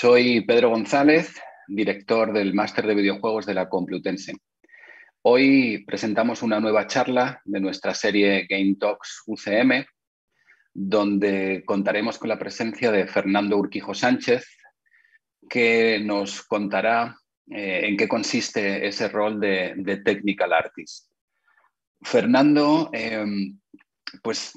Soy Pedro González, director del Máster de Videojuegos de la Complutense. Hoy presentamos una nueva charla de nuestra serie Game Talks UCM, donde contaremos con la presencia de Fernando Urquijo Sánchez, que nos contará eh, en qué consiste ese rol de, Technical Artist. Fernando, em, pues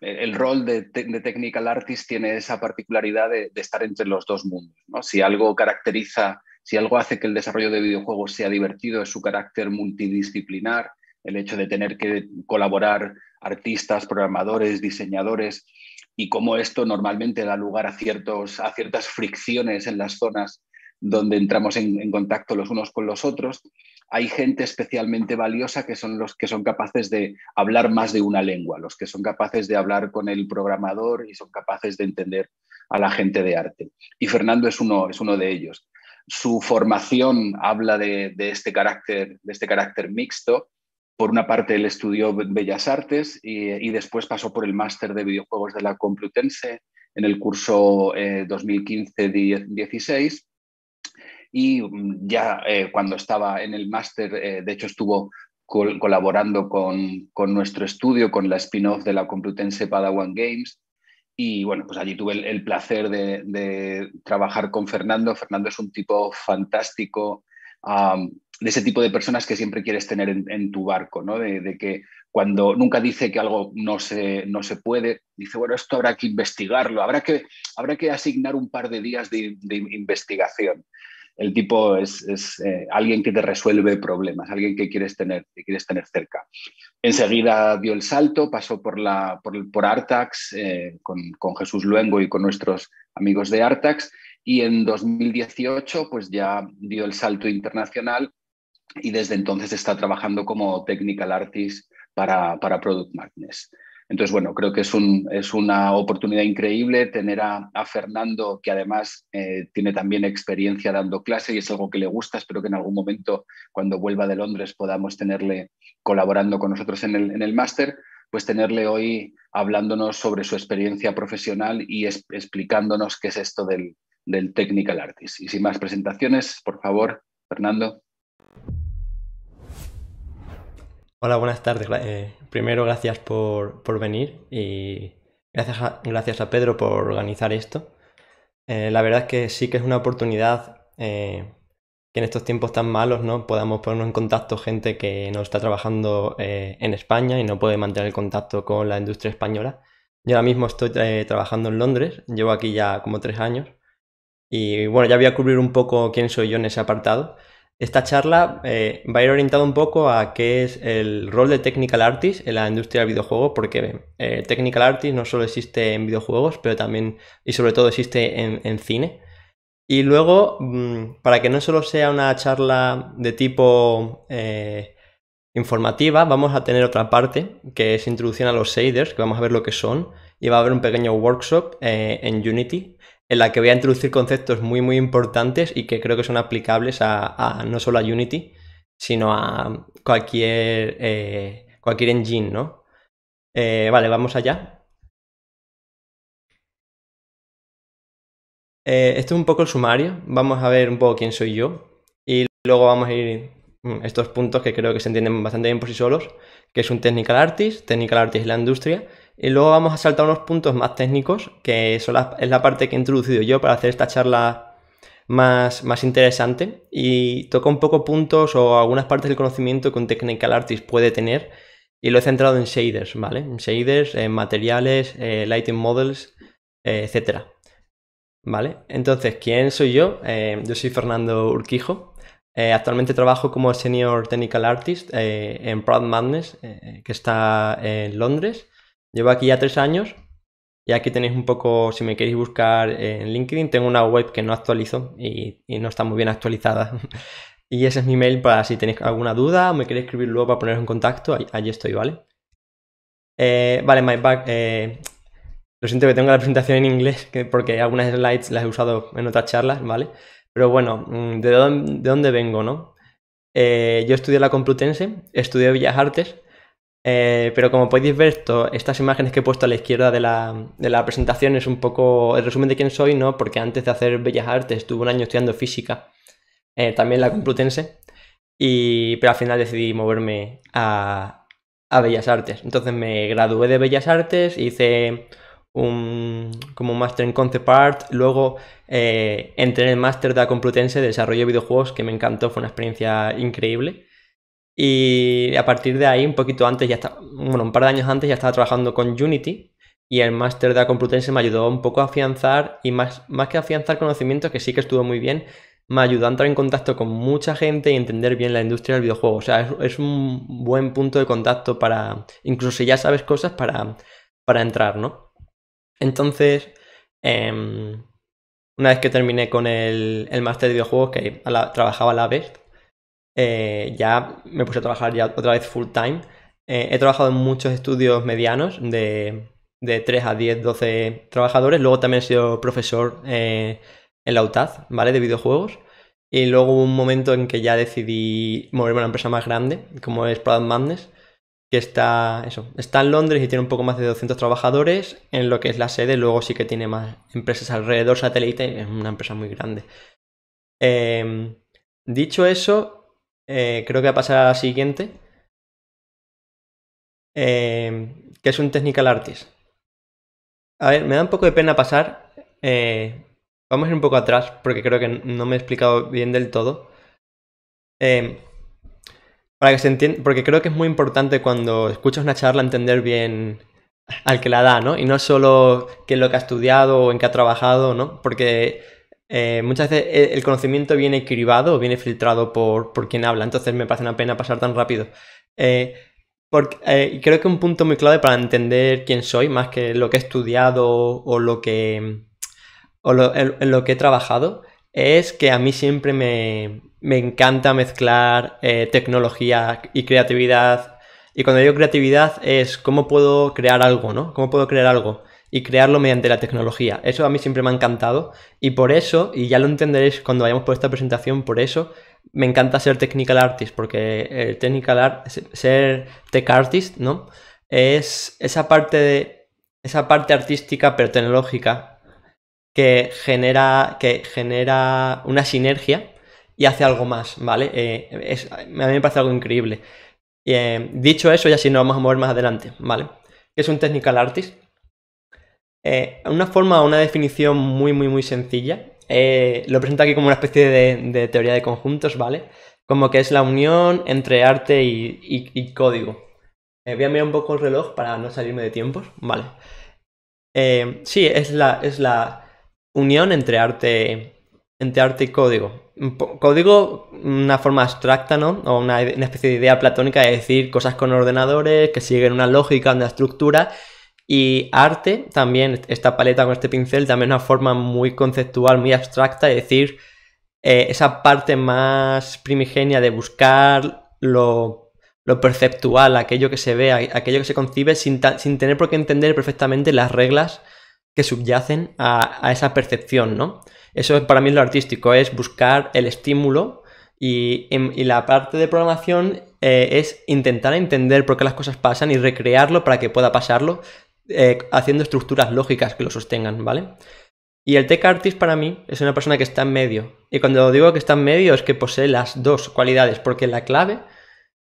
el rol de, technical artist tiene esa particularidad de, estar entre los dos mundos. Si algo caracteriza, si algo hace que el desarrollo de videojuegos sea divertido, es su carácter multidisciplinar, el hecho de tener que colaborar artistas, programadores, diseñadores, y cómo esto normalmente da lugar a, a ciertas fricciones en las zonas donde entramos en, contacto los unos con los otros. Hay gente especialmente valiosa que son los que son capaces de hablar más de una lengua, los que son capaces de hablar con el programador y son capaces de entender a la gente de arte. Y Fernando es uno, de ellos. Su formación habla de, este, carácter, de este carácter mixto. Por una parte, él estudió Bellas Artes y, después pasó por el máster de videojuegos de la Complutense en el curso 2015-16 eh, y mm, ya eh, cuando estaba en el máster, eh, de hecho estuvo colaborando con, con, nuestro estudio, con la spin-off de la Complutense Padawan Games. Y bueno, pues allí tuve el, placer de, trabajar con Fernando. Fernando es un tipo fantástico, de ese tipo de personas que siempre quieres tener en, tu barco, ¿no? De, que cuando nunca dice que algo no se, no se puede, dice, bueno, esto habrá que investigarlo, habrá que, habrá que asignar un par de días de investigación el tipo es, eh, alguien que te resuelve problemas, alguien que quieres tener, quieres tener cerca. Enseguida dio el salto, pasó por, Artax eh, con, Jesús Luengo y con nuestros amigos de Artax y en 2018 pues ya dio el salto internacional y desde entonces está trabajando como technical artist para, Product Magnets. Entonces, bueno, creo que es, es una oportunidad increíble tener a, Fernando, que además eh, tiene también experiencia dando clase y es algo que le gusta. Espero que en algún momento, cuando vuelva de Londres, podamos tenerle colaborando con nosotros en el, máster, pues tenerle hoy hablándonos sobre su experiencia profesional y explicándonos qué es esto del, del Technical Artist. Y sin más presentaciones, por favor, Fernando. Hola, buenas tardes. Eh, primero, gracias por, venir y gracias a, gracias a Pedro por organizar esto. Eh, la verdad es que sí que es una oportunidad eh, que en estos tiempos tan malos ¿no? podamos ponernos en contacto gente que no está trabajando en España y no puede mantener el contacto con la industria española. Yo ahora mismo estoy trabajando en Londres, llevo aquí ya como tres años y bueno, ya voy a cubrir un poco quién soy yo en ese apartado. Esta charla eh, va a ir orientada un poco a qué es el rol de Technical Artist en la industria del videojuego, porque eh, Technical Artist no solo existe en videojuegos, pero también y sobre todo existe en, cine. Y luego, mm, para que no solo sea una charla de tipo eh, informativa, vamos a tener otra parte, que es introducción a los shaders, que vamos a ver lo que son, y va a haber un pequeño workshop en Unity en la que voy a introducir conceptos muy, muy importantes y que creo que son aplicables a, no solo a Unity, sino a cualquier, eh, cualquier engine, ¿no? Eh, vale, vamos allá. Eh, esto es un poco el sumario. Vamos a ver un poco quién soy yo. Y luego vamos a ir mm, estos puntos que creo que se entienden bastante bien por sí solos, que es un technical artist, technical artist es la industria, y luego vamos a saltar unos puntos más técnicos, que es la parte que he introducido yo para hacer esta charla más, más interesante. Y toco un poco puntos o algunas partes del conocimiento que un Technical Artist puede tener. Y lo he centrado en shaders, ¿vale? En shaders, materiales, eh, lighting models, etc. Eh, etcétera. ¿Vale? Entonces, ¿quién soy yo? Eh, yo soy Fernando Urquijo. actualmente trabajo como Senior Technical Artist en Proud Madness, que está en Londres. Llevo aquí ya tres años y aquí tenéis un poco, si me queréis buscar en LinkedIn, tengo una web que no actualizo y, no está muy bien actualizada. y ese es mi mail para si tenéis alguna duda o me queréis escribir luego para poneros en contacto, allí, estoy, ¿vale? Eh, vale, my back. Eh, lo siento que tengo la presentación en inglés porque algunas slides las he usado en otras charlas, ¿vale? Pero bueno, mm, ¿de dónde, vengo, no? Eh, yo estudié la Complutense, estudié Bellas Artes eh, pero como podéis ver, esto, estas imágenes que he puesto a la izquierda de la, de la, presentación es un poco el resumen de quién soy, ¿no? Porque antes de hacer Bellas Artes estuve un año estudiando física, eh, también la Complutense, y, pero al final decidí moverme a, a, Bellas Artes. Entonces me gradué de Bellas Artes, hice un, como máster en Concept Art, luego eh, entré en el máster de la Complutense de Desarrollo de Videojuegos, que me encantó, fue una experiencia increíble. Y a partir de ahí, un poquito antes, ya está, bueno, un par de años antes ya estaba trabajando con Unity y el máster de la Complutense me ayudó un poco a afianzar y más, que afianzar conocimientos, que sí que estuvo muy bien, me ayudó a entrar en contacto con mucha gente y entender bien la industria del videojuego. O sea, es, un buen punto de contacto para, incluso si ya sabes cosas, para, para entrar, ¿no? Entonces, em, una vez que terminé con el, máster de videojuegos, que trabajaba a la vez, eh, ya me puse a trabajar ya otra vez full time. Eh, he trabajado en muchos estudios medianos de, 3 a 10, 12 trabajadores. Luego también he sido profesor eh, en la UTAD, ¿vale? De videojuegos. Y luego hubo un momento en que ya decidí moverme a una empresa más grande, como es Product Madness, que está, eso, está en Londres y tiene un poco más de 200 trabajadores en lo que es la sede. Luego sí que tiene más empresas alrededor, satélite, es una empresa muy grande. dicho eso, eh, creo que va a pasar a la siguiente. Eh, que es un technical artist. A ver, me da un poco de pena pasar. Eh, vamos a ir un poco atrás porque creo que no me he explicado bien del todo. para que se entienda, porque creo que es muy importante cuando escuchas una charla entender bien al que la da, ¿no? Y no solo qué es lo que ha estudiado o en qué ha trabajado, ¿no? Porque eh, muchas veces eh, el, conocimiento viene cribado o viene filtrado por, quien habla, entonces me parece una pena pasar tan rápido. Eh, creo que un punto muy clave para entender quién soy, más que lo que he estudiado o lo que, en lo que he trabajado, es que a mí siempre me, me encanta mezclar tecnología y creatividad. Y cuando digo creatividad es cómo puedo crear algo, ¿no? ¿Cómo puedo crear algo? y crearlo mediante la tecnología. Eso a mí siempre me ha encantado y por eso, y ya lo entenderéis cuando vayamos por esta presentación, por eso me encanta ser technical artist, porque el ser tech artist, ¿no? Es esa parte de esa parte artística pero tecnológica que genera que genera una sinergia y hace algo más, ¿vale? Eh, a mí me parece algo increíble. Eh, dicho eso, ya si nos vamos a mover más adelante, ¿vale? Es un technical artist eh, una forma, una definición muy, muy, muy sencilla. Eh, lo presento aquí como una especie de, teoría de conjuntos, ¿vale? Como que es la unión entre arte y, código. Eh, voy a mirar un poco el reloj para no salirme de tiempos, ¿vale? sí, es la, es la unión entre arte, entre arte y código. Código, una forma abstracta, ¿no? O una, una especie de idea platónica de decir cosas con ordenadores que siguen una lógica, una estructura y arte también, esta paleta con este pincel también es una forma muy conceptual, muy abstracta es decir eh, esa parte más primigenia de buscar lo, perceptual, aquello que se ve, aquello que se concibe sin, sin tener por qué entender perfectamente las reglas que subyacen a, esa percepción, ¿no? Eso para mí es lo artístico, es buscar el estímulo y, em, la parte de programación eh, es intentar entender por qué las cosas pasan y recrearlo para que pueda pasarlo eh, haciendo estructuras lógicas que lo sostengan, ¿vale? Y el tech artist para mí es una persona que está en medio. Y cuando digo que está en medio es que posee las dos cualidades, porque la clave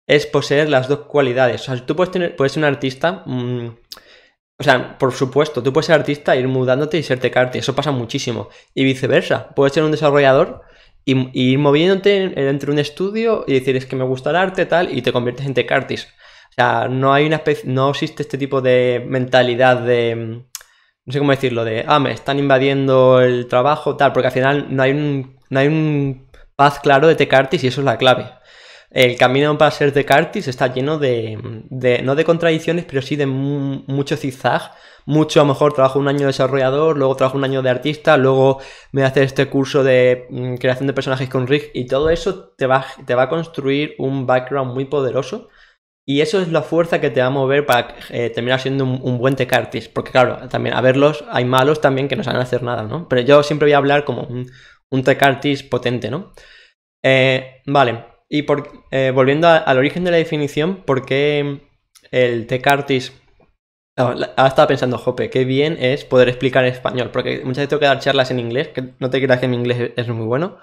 es poseer las dos cualidades. O sea, tú puedes, tener, puedes ser un artista, mm, o sea, por supuesto, tú puedes ser artista, ir mudándote y ser tech artist, eso pasa muchísimo. Y viceversa, puedes ser un desarrollador y, ir moviéndote entre un estudio y decir, es que me gusta el arte, tal, y te conviertes en tech artist. O sea, no hay una no existe este tipo de mentalidad de, mm, no sé cómo decirlo, de, ah, me están invadiendo el trabajo, tal, porque al final no hay un, no hay un paz claro de Tecartis y eso es la clave. El camino para ser Tecartis está lleno mm, de, no de contradicciones, pero sí de mucho zigzag, mucho, a lo mejor trabajo un año de desarrollador, luego trabajo un año de artista, luego me hace este curso de mm, creación de personajes con Rig y todo eso te va, te va a construir un background muy poderoso y eso es la fuerza que te va a mover para eh, terminar siendo un, buen tecartis. Porque claro, también a verlos hay malos también que no saben hacer nada, ¿no? Pero yo siempre voy a hablar como un, tecartis potente, ¿no? Eh, vale, y eh, volviendo al origen de la definición, ¿por qué el tecartis... ahora estaba pensando, Jope, qué bien es poder explicar en español, porque muchas veces tengo que dar charlas en inglés, que no te creas que mi inglés es muy bueno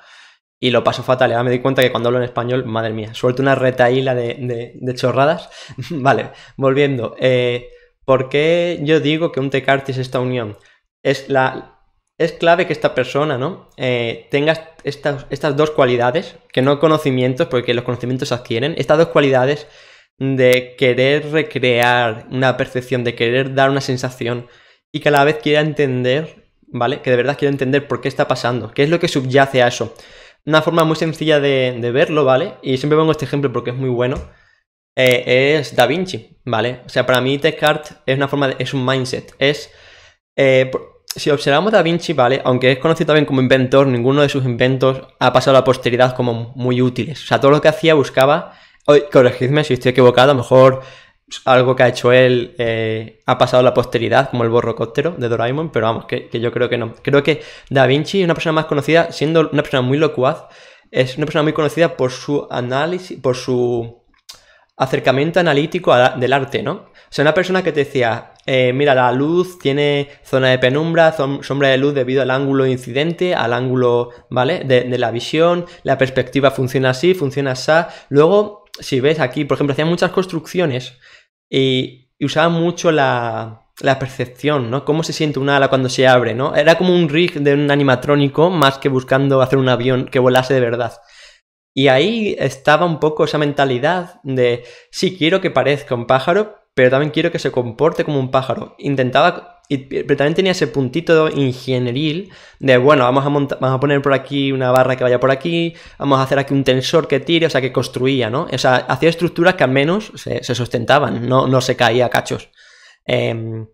y lo paso fatal. ¿eh? Ahora me di cuenta que cuando hablo en español, madre mía, suelto una retaíla de, de chorradas. vale, volviendo. Eh, ¿Por qué yo digo que un tecartis es esta unión? Es, la, es clave que esta persona ¿no? Eh, tenga estas, estas dos cualidades, que no conocimientos, porque los conocimientos se adquieren, estas dos cualidades de querer recrear una percepción, de querer dar una sensación y que a la vez quiera entender, ¿vale? Que de verdad quiera entender por qué está pasando, qué es lo que subyace a eso. Una forma muy sencilla de, verlo, ¿vale? Y siempre pongo este ejemplo porque es muy bueno. Eh, es Da Vinci, ¿vale? O sea, para mí Descartes es una forma de, es un mindset. Es. Eh, si observamos Da Vinci, ¿vale? Aunque es conocido también como inventor, ninguno de sus inventos ha pasado a la posteridad como muy útiles. O sea, todo lo que hacía buscaba. corregidme si estoy equivocado, a lo mejor algo que ha hecho él eh, ha pasado a la posteridad, como el borrocóptero de Doraemon, pero vamos, que, yo creo que no. Creo que Da Vinci es una persona más conocida, siendo una persona muy locuaz, es una persona muy conocida por su análisis, por su acercamiento analítico del arte, ¿no? O sea, una persona que te decía, eh, mira, la luz tiene zona de penumbra, sombra de luz debido al ángulo incidente, al ángulo, ¿vale? De, de la visión, la perspectiva funciona así, funciona así. Luego, si ves aquí, por ejemplo, hacían muchas construcciones y, usaba mucho la, la percepción, ¿no? Cómo se siente una ala cuando se abre, ¿no? Era como un rig de un animatrónico más que buscando hacer un avión que volase de verdad. Y ahí estaba un poco esa mentalidad de, sí, quiero que parezca un pájaro, pero también quiero que se comporte como un pájaro. Intentaba pero también tenía ese puntito ingenieril de, bueno, vamos a, vamos a poner por aquí una barra que vaya por aquí, vamos a hacer aquí un tensor que tire, o sea, que construía, ¿no? O sea, hacía estructuras que al menos se, sustentaban, no, no se caía cachos. Em,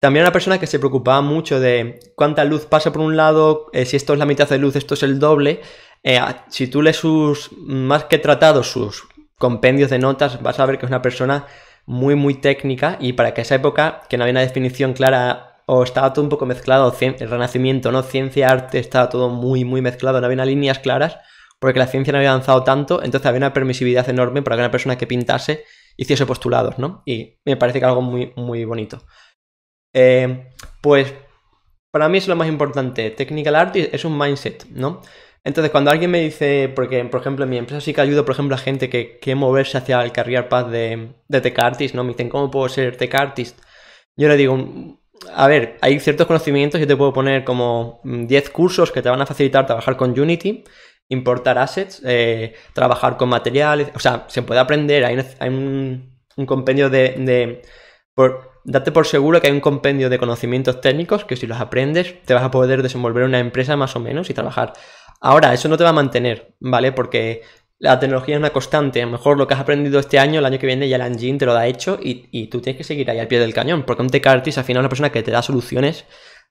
también una persona que se preocupaba mucho de cuánta luz pasa por un lado, eh, si esto es la mitad de luz, esto es el doble. Eh, si tú lees sus, más que tratados, sus compendios de notas, vas a ver que es una persona muy, muy técnica y para que esa época, que no había una definición clara o estaba todo un poco mezclado, el renacimiento, ¿no? Ciencia, arte, estaba todo muy, muy mezclado, no había líneas claras porque la ciencia no había avanzado tanto, entonces había una permisividad enorme para que una persona que pintase hiciese postulados, ¿no? Y me parece que algo muy, muy bonito. Eh, pues para mí es lo más importante. Technical art es un mindset, ¿no? Entonces, cuando alguien me dice, porque por ejemplo en mi empresa sí que ayudo, por ejemplo, a gente que quiere moverse hacia el career path de, de tech artist, ¿no? Me dicen, ¿cómo puedo ser tech artist? Yo le digo, a ver, hay ciertos conocimientos, yo te puedo poner como 10 mm, cursos que te van a facilitar trabajar con Unity, importar assets, eh, trabajar con materiales, o sea, se puede aprender, hay, un, compendio de... date por seguro que hay un compendio de conocimientos técnicos que si los aprendes te vas a poder desenvolver una empresa más o menos y trabajar Ahora, eso no te va a mantener, ¿vale? Porque la tecnología es una constante. A lo mejor lo que has aprendido este año, el año que viene ya el engine te lo da hecho y, tú tienes que seguir ahí al pie del cañón. Porque un tech artist al final es una persona que te da soluciones,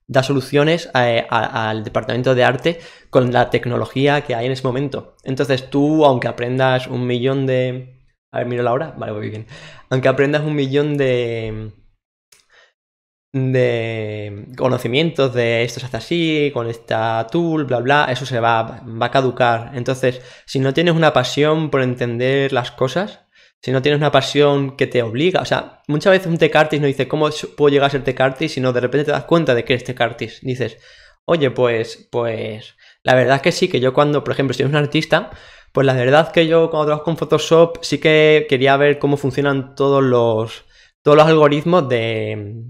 da soluciones eh, al departamento de arte con la tecnología que hay en ese momento. Entonces tú, aunque aprendas un millón de... A ver, miro la hora. Vale, voy bien. Aunque aprendas un millón de de conocimientos de esto hasta hace así, con esta tool, bla, bla, eso se va, va a caducar. Entonces, si no tienes una pasión por entender las cosas, si no tienes una pasión que te obliga, o sea, muchas veces un tecartis no dice, ¿cómo puedo llegar a ser Tecartis, Sino de repente te das cuenta de que eres Tecartis. Dices, oye, pues, pues, la verdad es que sí, que yo cuando, por ejemplo, si eres un artista, pues la verdad que yo cuando trabajo con Photoshop sí que quería ver cómo funcionan todos los, todos los algoritmos de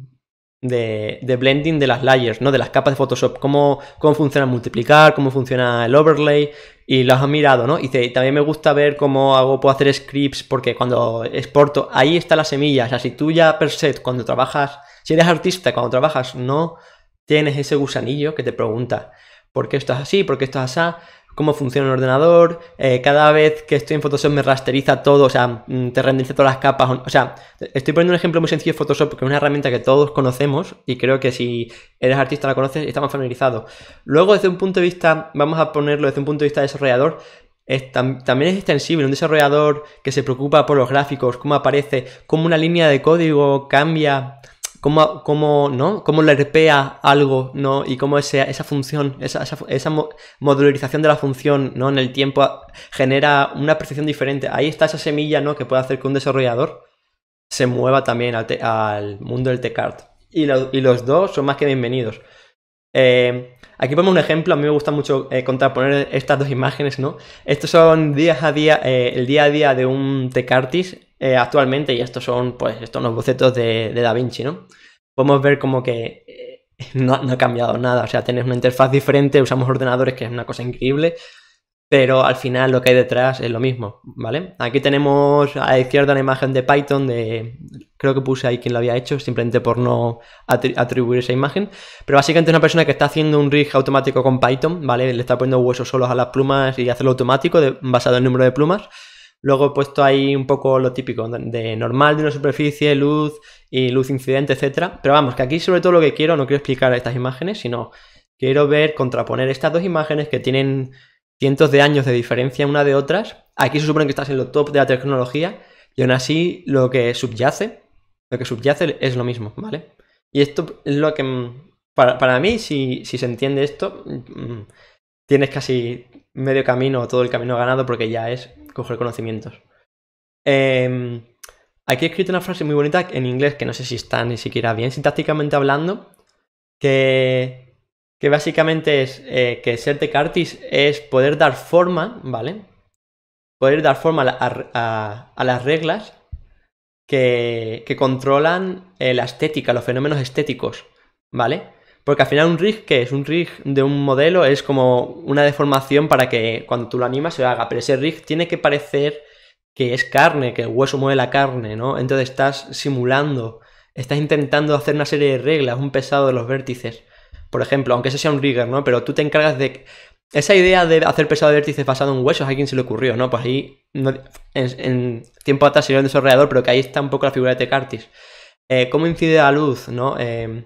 de, blending de las layers, ¿no? De las capas de Photoshop, cómo, cómo funciona multiplicar, cómo funciona el overlay, y los has mirado, ¿no? Y también me gusta ver cómo hago, puedo hacer scripts, porque cuando exporto, ahí está la semilla. O sea, si tú ya per se, cuando trabajas, si eres artista, cuando trabajas, no tienes ese gusanillo que te pregunta, ¿por qué esto es así? ¿Por qué esto es así? cómo funciona el ordenador, eh, cada vez que estoy en Photoshop me rasteriza todo, o sea, mm, te renderiza todas las capas. O, sea, estoy poniendo un ejemplo muy sencillo de Photoshop, porque es una herramienta que todos conocemos y creo que si eres artista la conoces y estamos familiarizado. Luego, desde un punto de vista, vamos a ponerlo desde un punto de vista desarrollador, también es extensible. Un desarrollador que se preocupa por los gráficos, cómo aparece, cómo una línea de código cambia cómo, cómo, ¿no? algo, ¿no? Y cómo esa función, esa, modularización de la función, ¿no? En el tiempo ah, genera una percepción diferente. Ahí está esa semilla, ¿no? Que puede hacer que un desarrollador se mueva también al, mundo del t Y, los dos son más que bienvenidos. Eh, aquí ponemos un ejemplo, a mí me gusta mucho eh, contraponer estas dos imágenes, ¿no? Estos son días a día, eh, el día a día de un Tecartis eh, actualmente, y estos son, pues, estos los bocetos de, Da Vinci, ¿no? Podemos ver como que eh, no, ha cambiado nada, o sea, tenés una interfaz diferente, usamos ordenadores, que es una cosa increíble, pero al final lo que hay detrás es lo mismo, ¿vale? Aquí tenemos a la izquierda una imagen de Python, de creo que puse ahí quien lo había hecho, simplemente por no atribuir esa imagen, pero básicamente es una persona que está haciendo un rig automático con Python, ¿vale? Le está poniendo huesos solos a las plumas y hacerlo automático basado en el número de plumas, Luego he puesto ahí un poco lo típico de normal de una superficie, luz y luz incidente, etcétera. Pero vamos, que aquí sobre todo lo que quiero, no quiero explicar estas imágenes, sino quiero ver, contraponer estas dos imágenes que tienen cientos de años de diferencia una de otras. Aquí se supone que estás en lo top de la tecnología y aún así lo que subyace, lo que subyace es lo mismo, ¿vale? Y esto es lo que, mm, para, mí, si, si se entiende esto, mm, mm, tienes casi medio camino o todo el camino ganado porque ya es coger conocimientos. Em, aquí he escrito una frase muy bonita en inglés que no sé si está ni siquiera bien sintácticamente hablando, que, que básicamente es eh, que ser de es poder dar forma, ¿vale? Poder dar forma a, las reglas que, controlan eh, la estética, los fenómenos estéticos, ¿vale? Porque al final un rig, que es? Un rig de un modelo es como una deformación para que cuando tú lo animas se lo haga, pero ese rig tiene que parecer que es carne, que el hueso mueve la carne, ¿no? Entonces estás simulando, estás intentando hacer una serie de reglas, un pesado de los vértices, por ejemplo, aunque ese sea un rigger, ¿no? Pero tú te encargas de... Esa idea de hacer pesado de vértices basado en huesos, ¿a quién se le ocurrió, no? Pues ahí, En, tiempo atrás sería un desarrollador, pero que ahí está un poco la figura de Tecartis. Eh, ¿Cómo incide la luz, no? Eh,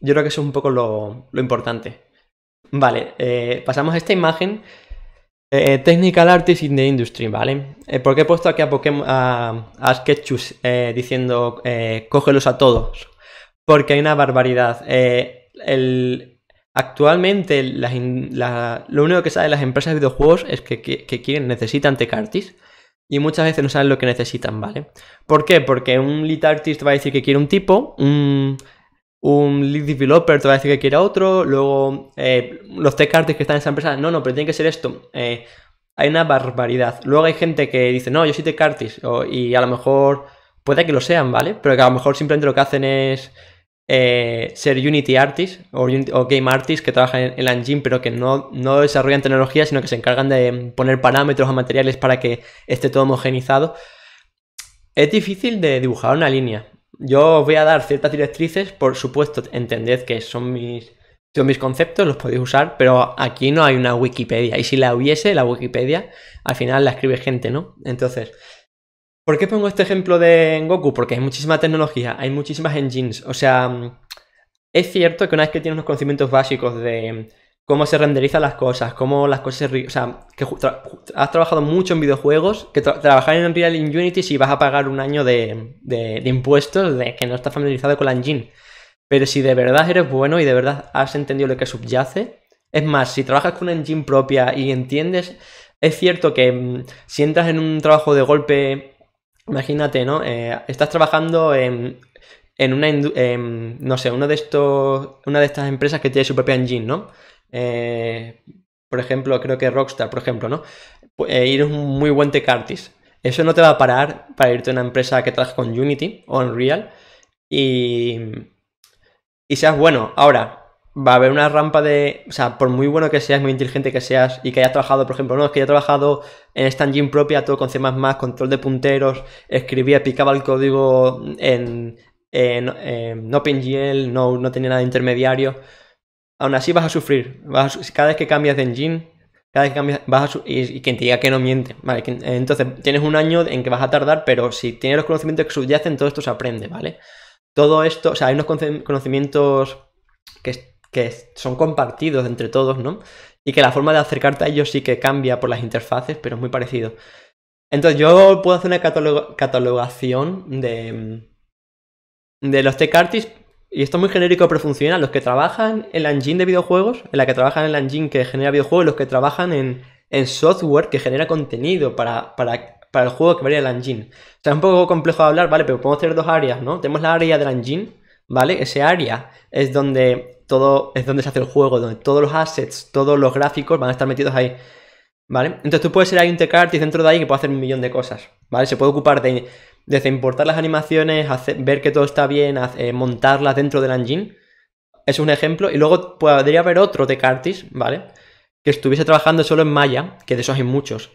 yo creo que eso es un poco lo, importante. Vale, eh, pasamos a esta imagen. Eh, technical Artist in the Industry, ¿vale? Eh, porque he puesto aquí a, Pokémon, a, Sketchus diciendo cógelos a todos? Porque hay una barbaridad. El, actualmente lo único que saben las empresas de videojuegos es que, quieren, necesitan tech artists y muchas veces no saben lo que necesitan, ¿vale? ¿Por qué? Porque un lead artist va a decir que quiere un tipo, un lead developer te va a decir que quiera otro, luego eh, los tech artists que están en esa empresa, no, no, pero tiene que ser esto. Eh, hay una barbaridad. Luego hay gente que dice, no, yo soy tech artist, y a lo mejor puede que lo sean, ¿vale? Pero que a lo mejor simplemente lo que hacen es eh, ser Unity Artist o, Game artists que trabajan en, el engine, pero que no, no, desarrollan tecnología, sino que se encargan de poner parámetros a materiales para que esté todo homogenizado. Es difícil de dibujar una línea. Yo os voy a dar ciertas directrices, por supuesto, entended que son mis, son mis conceptos, los podéis usar, pero aquí no hay una Wikipedia. Y si la hubiese, la Wikipedia, al final la escribe gente, ¿no? Entonces, ¿por qué pongo este ejemplo de Goku? Porque hay muchísima tecnología, hay muchísimas engines. O sea, mm, es cierto que una vez que tienes unos conocimientos básicos de cómo se renderizan las cosas, cómo las cosas se... O sea, que has trabajado mucho en videojuegos, que trabajar en Unreal en Unity si vas a pagar un año de, de, impuestos de que no estás familiarizado con la engine. Pero si de verdad eres bueno y de verdad has entendido lo que subyace, es más, si trabajas con una engine propia y entiendes, es cierto que mm, si entras en un trabajo de golpe, imagínate, ¿no? Eh, estás trabajando en, en una, no sé, uno de estos, una de estas empresas que tiene su propia engine, ¿no? Eh, por ejemplo, creo que Rockstar, por ejemplo, ¿no? ir eh, un muy buen Tecartis, Eso no te va a parar para irte a una empresa que trabaja con Unity o Unreal y, y seas bueno. Ahora, va a haber una rampa de. O sea, por muy bueno que seas, muy inteligente que seas y que hayas trabajado, por ejemplo, no, es que haya trabajado en esta engine propia, todo con C, control de punteros, escribía, picaba el código en, en, no, no tenía nada de intermediario aún así vas a sufrir. cada vez que cambias de engine, cada vez que cambias, vas y, quien te diga que no miente. Vale, eh, entonces tienes un año en que vas a tardar, pero si tienes los conocimientos que subyacen, todo esto se aprende, ¿vale? Todo esto, o sea, hay unos conocimientos que, son compartidos entre todos, ¿no? Y que la forma de acercarte a ellos sí que cambia por las interfaces, pero es muy parecido. Entonces yo puedo hacer una catalogación de, mm, de los tech artists y esto es muy genérico, pero funciona. Los que trabajan en la engine de videojuegos, en la que trabajan en la engine que genera videojuegos, los que trabajan en, software que genera contenido para, para, el juego que varía la engine. O sea, es un poco complejo de hablar, ¿vale? Pero podemos hacer dos áreas, ¿no? Tenemos la área de la engine, ¿vale? Ese área es donde todo, es donde se hace el juego, donde todos los assets, todos los gráficos van a estar metidos ahí. ¿Vale? Entonces tú puedes ser ahí un tech dentro de ahí que puede hacer un millón de cosas. ¿Vale? Se puede ocupar de desde importar las animaciones, ver que todo está bien, eh, montarlas dentro del engine. Es un ejemplo. Y luego podría haber otro de Cartis, ¿vale? Que estuviese trabajando solo en Maya, que de esos hay muchos.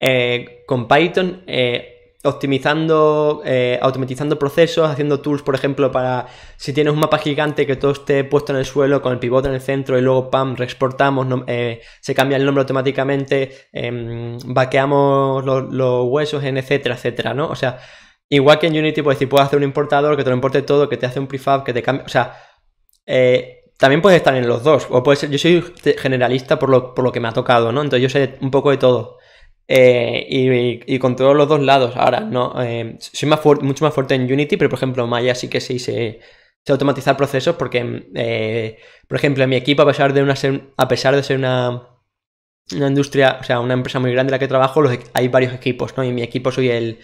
Eh, con Python, eh, optimizando, automatizando procesos, haciendo tools, por ejemplo, para si tienes un mapa gigante que todo esté puesto en el suelo con el pivote en el centro y luego, pam, reexportamos, se cambia el nombre automáticamente, vaqueamos em, los, huesos, etcétera, etcétera, ¿no? O sea, Igual que en Unity, puedes decir, puedes hacer un importador que te lo importe todo, que te hace un prefab, que te cambie. O sea, eh, también puedes estar en los dos. O yo soy generalista por lo, que me ha tocado, ¿no? Entonces yo sé un poco de todo. Eh, y, con todos los dos lados ahora, ¿no? Eh, soy más mucho más fuerte en Unity, pero por ejemplo, Maya sí que sí se automatizar procesos porque, por ejemplo, en mi equipo, a pesar de, una ser, a pesar de ser una, una industria, o sea, una empresa muy grande en la que trabajo, hay varios equipos, ¿no? Y en mi equipo soy el,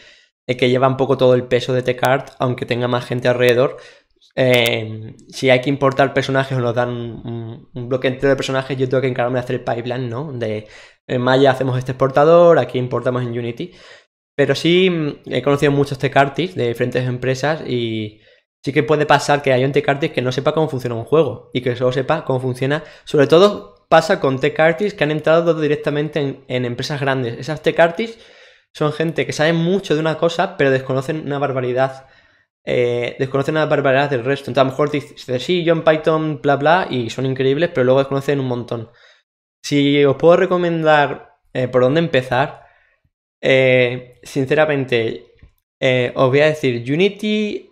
es que lleva un poco todo el peso de t aunque tenga más gente alrededor. Eh, si hay que importar personajes o nos dan un, bloque entero de personajes, yo tengo que encargarme de hacer el pipeline, ¿no? De en eh, Maya hacemos este exportador, aquí importamos en Unity. Pero sí mm, he conocido muchos t de diferentes empresas y sí que puede pasar que haya un t que no sepa cómo funciona un juego y que solo sepa cómo funciona. Sobre todo pasa con t que han entrado directamente en, empresas grandes. Esas t son gente que sabe mucho de una cosa, pero desconocen una barbaridad. Eh, desconocen una barbaridad del resto. Entonces, a lo mejor dices, sí, yo en Python, bla, bla, y son increíbles, pero luego desconocen un montón. Si os puedo recomendar eh, por dónde empezar, eh, sinceramente, os voy a decir Unity,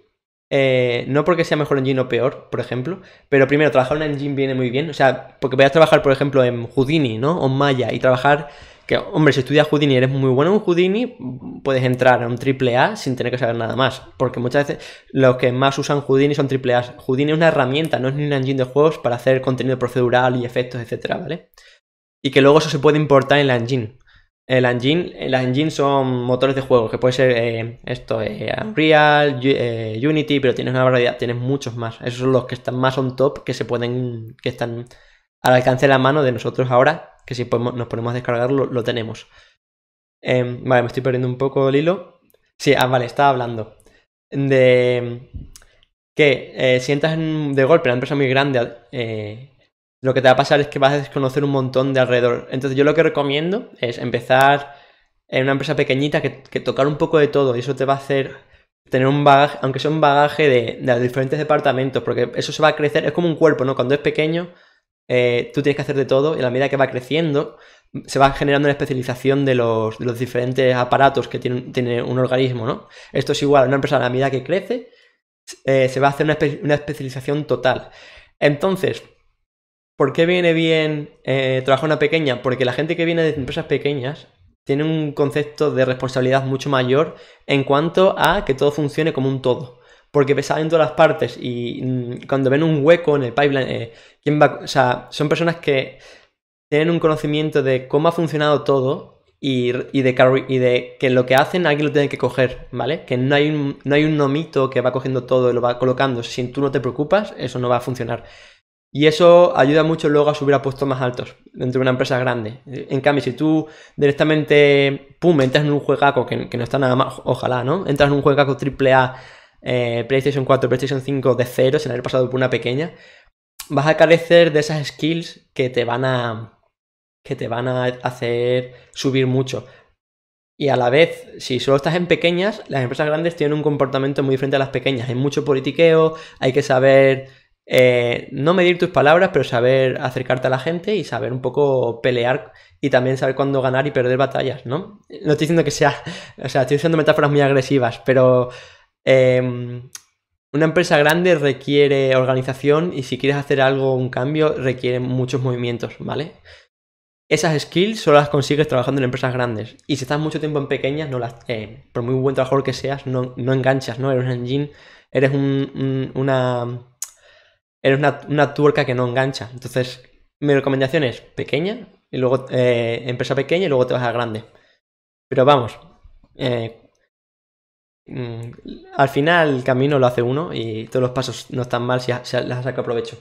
no porque sea mejor engine o peor, por ejemplo, pero primero, trabajar en engine viene muy bien. O sea, porque voy a trabajar, por ejemplo, en Houdini, ¿no? O Maya, y trabajar que, hombre, si estudias Houdini y eres muy bueno en Houdini, puedes entrar a un triple A sin tener que saber nada más. Porque muchas veces los que más usan Houdini son triple A. Houdini es una herramienta, no es ni un engine de juegos para hacer contenido procedural y efectos, etcétera, ¿vale? Y que luego eso se puede importar en la engine. El engine, el engine son motores de juego, que puede ser eh, esto, eh, Unreal, eh, Unity, pero tienes una variedad, tienes muchos más. Esos son los que están más on top, que se pueden, que están al alcance de la mano de nosotros ahora, que si nos ponemos a descargarlo, lo tenemos. Em, vale, me estoy perdiendo un poco el hilo. Sí, ah, vale, estaba hablando de que sientas eh, si entras de golpe en una empresa muy grande, eh, lo que te va a pasar es que vas a desconocer un montón de alrededor. Entonces yo lo que recomiendo es empezar en una empresa pequeñita, que, tocar un poco de todo, y eso te va a hacer tener un bagaje, aunque sea un bagaje de, de diferentes departamentos, porque eso se va a crecer, es como un cuerpo, ¿no? Cuando es pequeño eh, tú tienes que hacer de todo y a la medida que va creciendo se va generando una especialización de los, diferentes aparatos que tiene, un organismo, ¿no? Esto es igual, una empresa a la medida que crece eh, se va a hacer una, especialización total. Entonces, ¿por qué viene bien eh, trabajar una pequeña? Porque la gente que viene de empresas pequeñas tiene un concepto de responsabilidad mucho mayor en cuanto a que todo funcione como un todo porque pesaba en todas las partes y mm, cuando ven un hueco en el pipeline, eh, va? O sea, son personas que tienen un conocimiento de cómo ha funcionado todo y, de, que lo que hacen alguien lo tiene que coger, ¿vale? Que no hay, un, no hay un nomito que va cogiendo todo y lo va colocando. Si tú no te preocupas, eso no va a funcionar. Y eso ayuda mucho luego a subir a puestos más altos dentro de una empresa grande. En cambio, si tú directamente, pum, entras en un juegaco que, no está nada más, ojalá, ¿no? Entras en un juegaco triple A eh, PlayStation 4, PlayStation 5 de cero, sin haber pasado por una pequeña, vas a carecer de esas skills que te van a. que te van a hacer subir mucho. Y a la vez, si solo estás en pequeñas, las empresas grandes tienen un comportamiento muy diferente a las pequeñas. Hay mucho politiqueo, hay que saber eh, no medir tus palabras, pero saber acercarte a la gente y saber un poco pelear y también saber cuándo ganar y perder batallas, ¿no? No estoy diciendo que sea, o sea, estoy usando metáforas muy agresivas, pero Em, una empresa grande requiere organización y si quieres hacer algo, un cambio, requiere muchos movimientos, ¿vale? Esas skills solo las consigues trabajando en empresas grandes. Y si estás mucho tiempo en pequeñas, no las, eh, por muy buen trabajador que seas, no, enganchas, ¿no? Eres un engine, eres una, eres una, tuerca que no engancha. Entonces, mi recomendación es pequeña, y luego eh, empresa pequeña y luego te vas a grande. Pero vamos, eh, Mm, al final el camino lo hace uno y todos los pasos no están mal si, las saca provecho.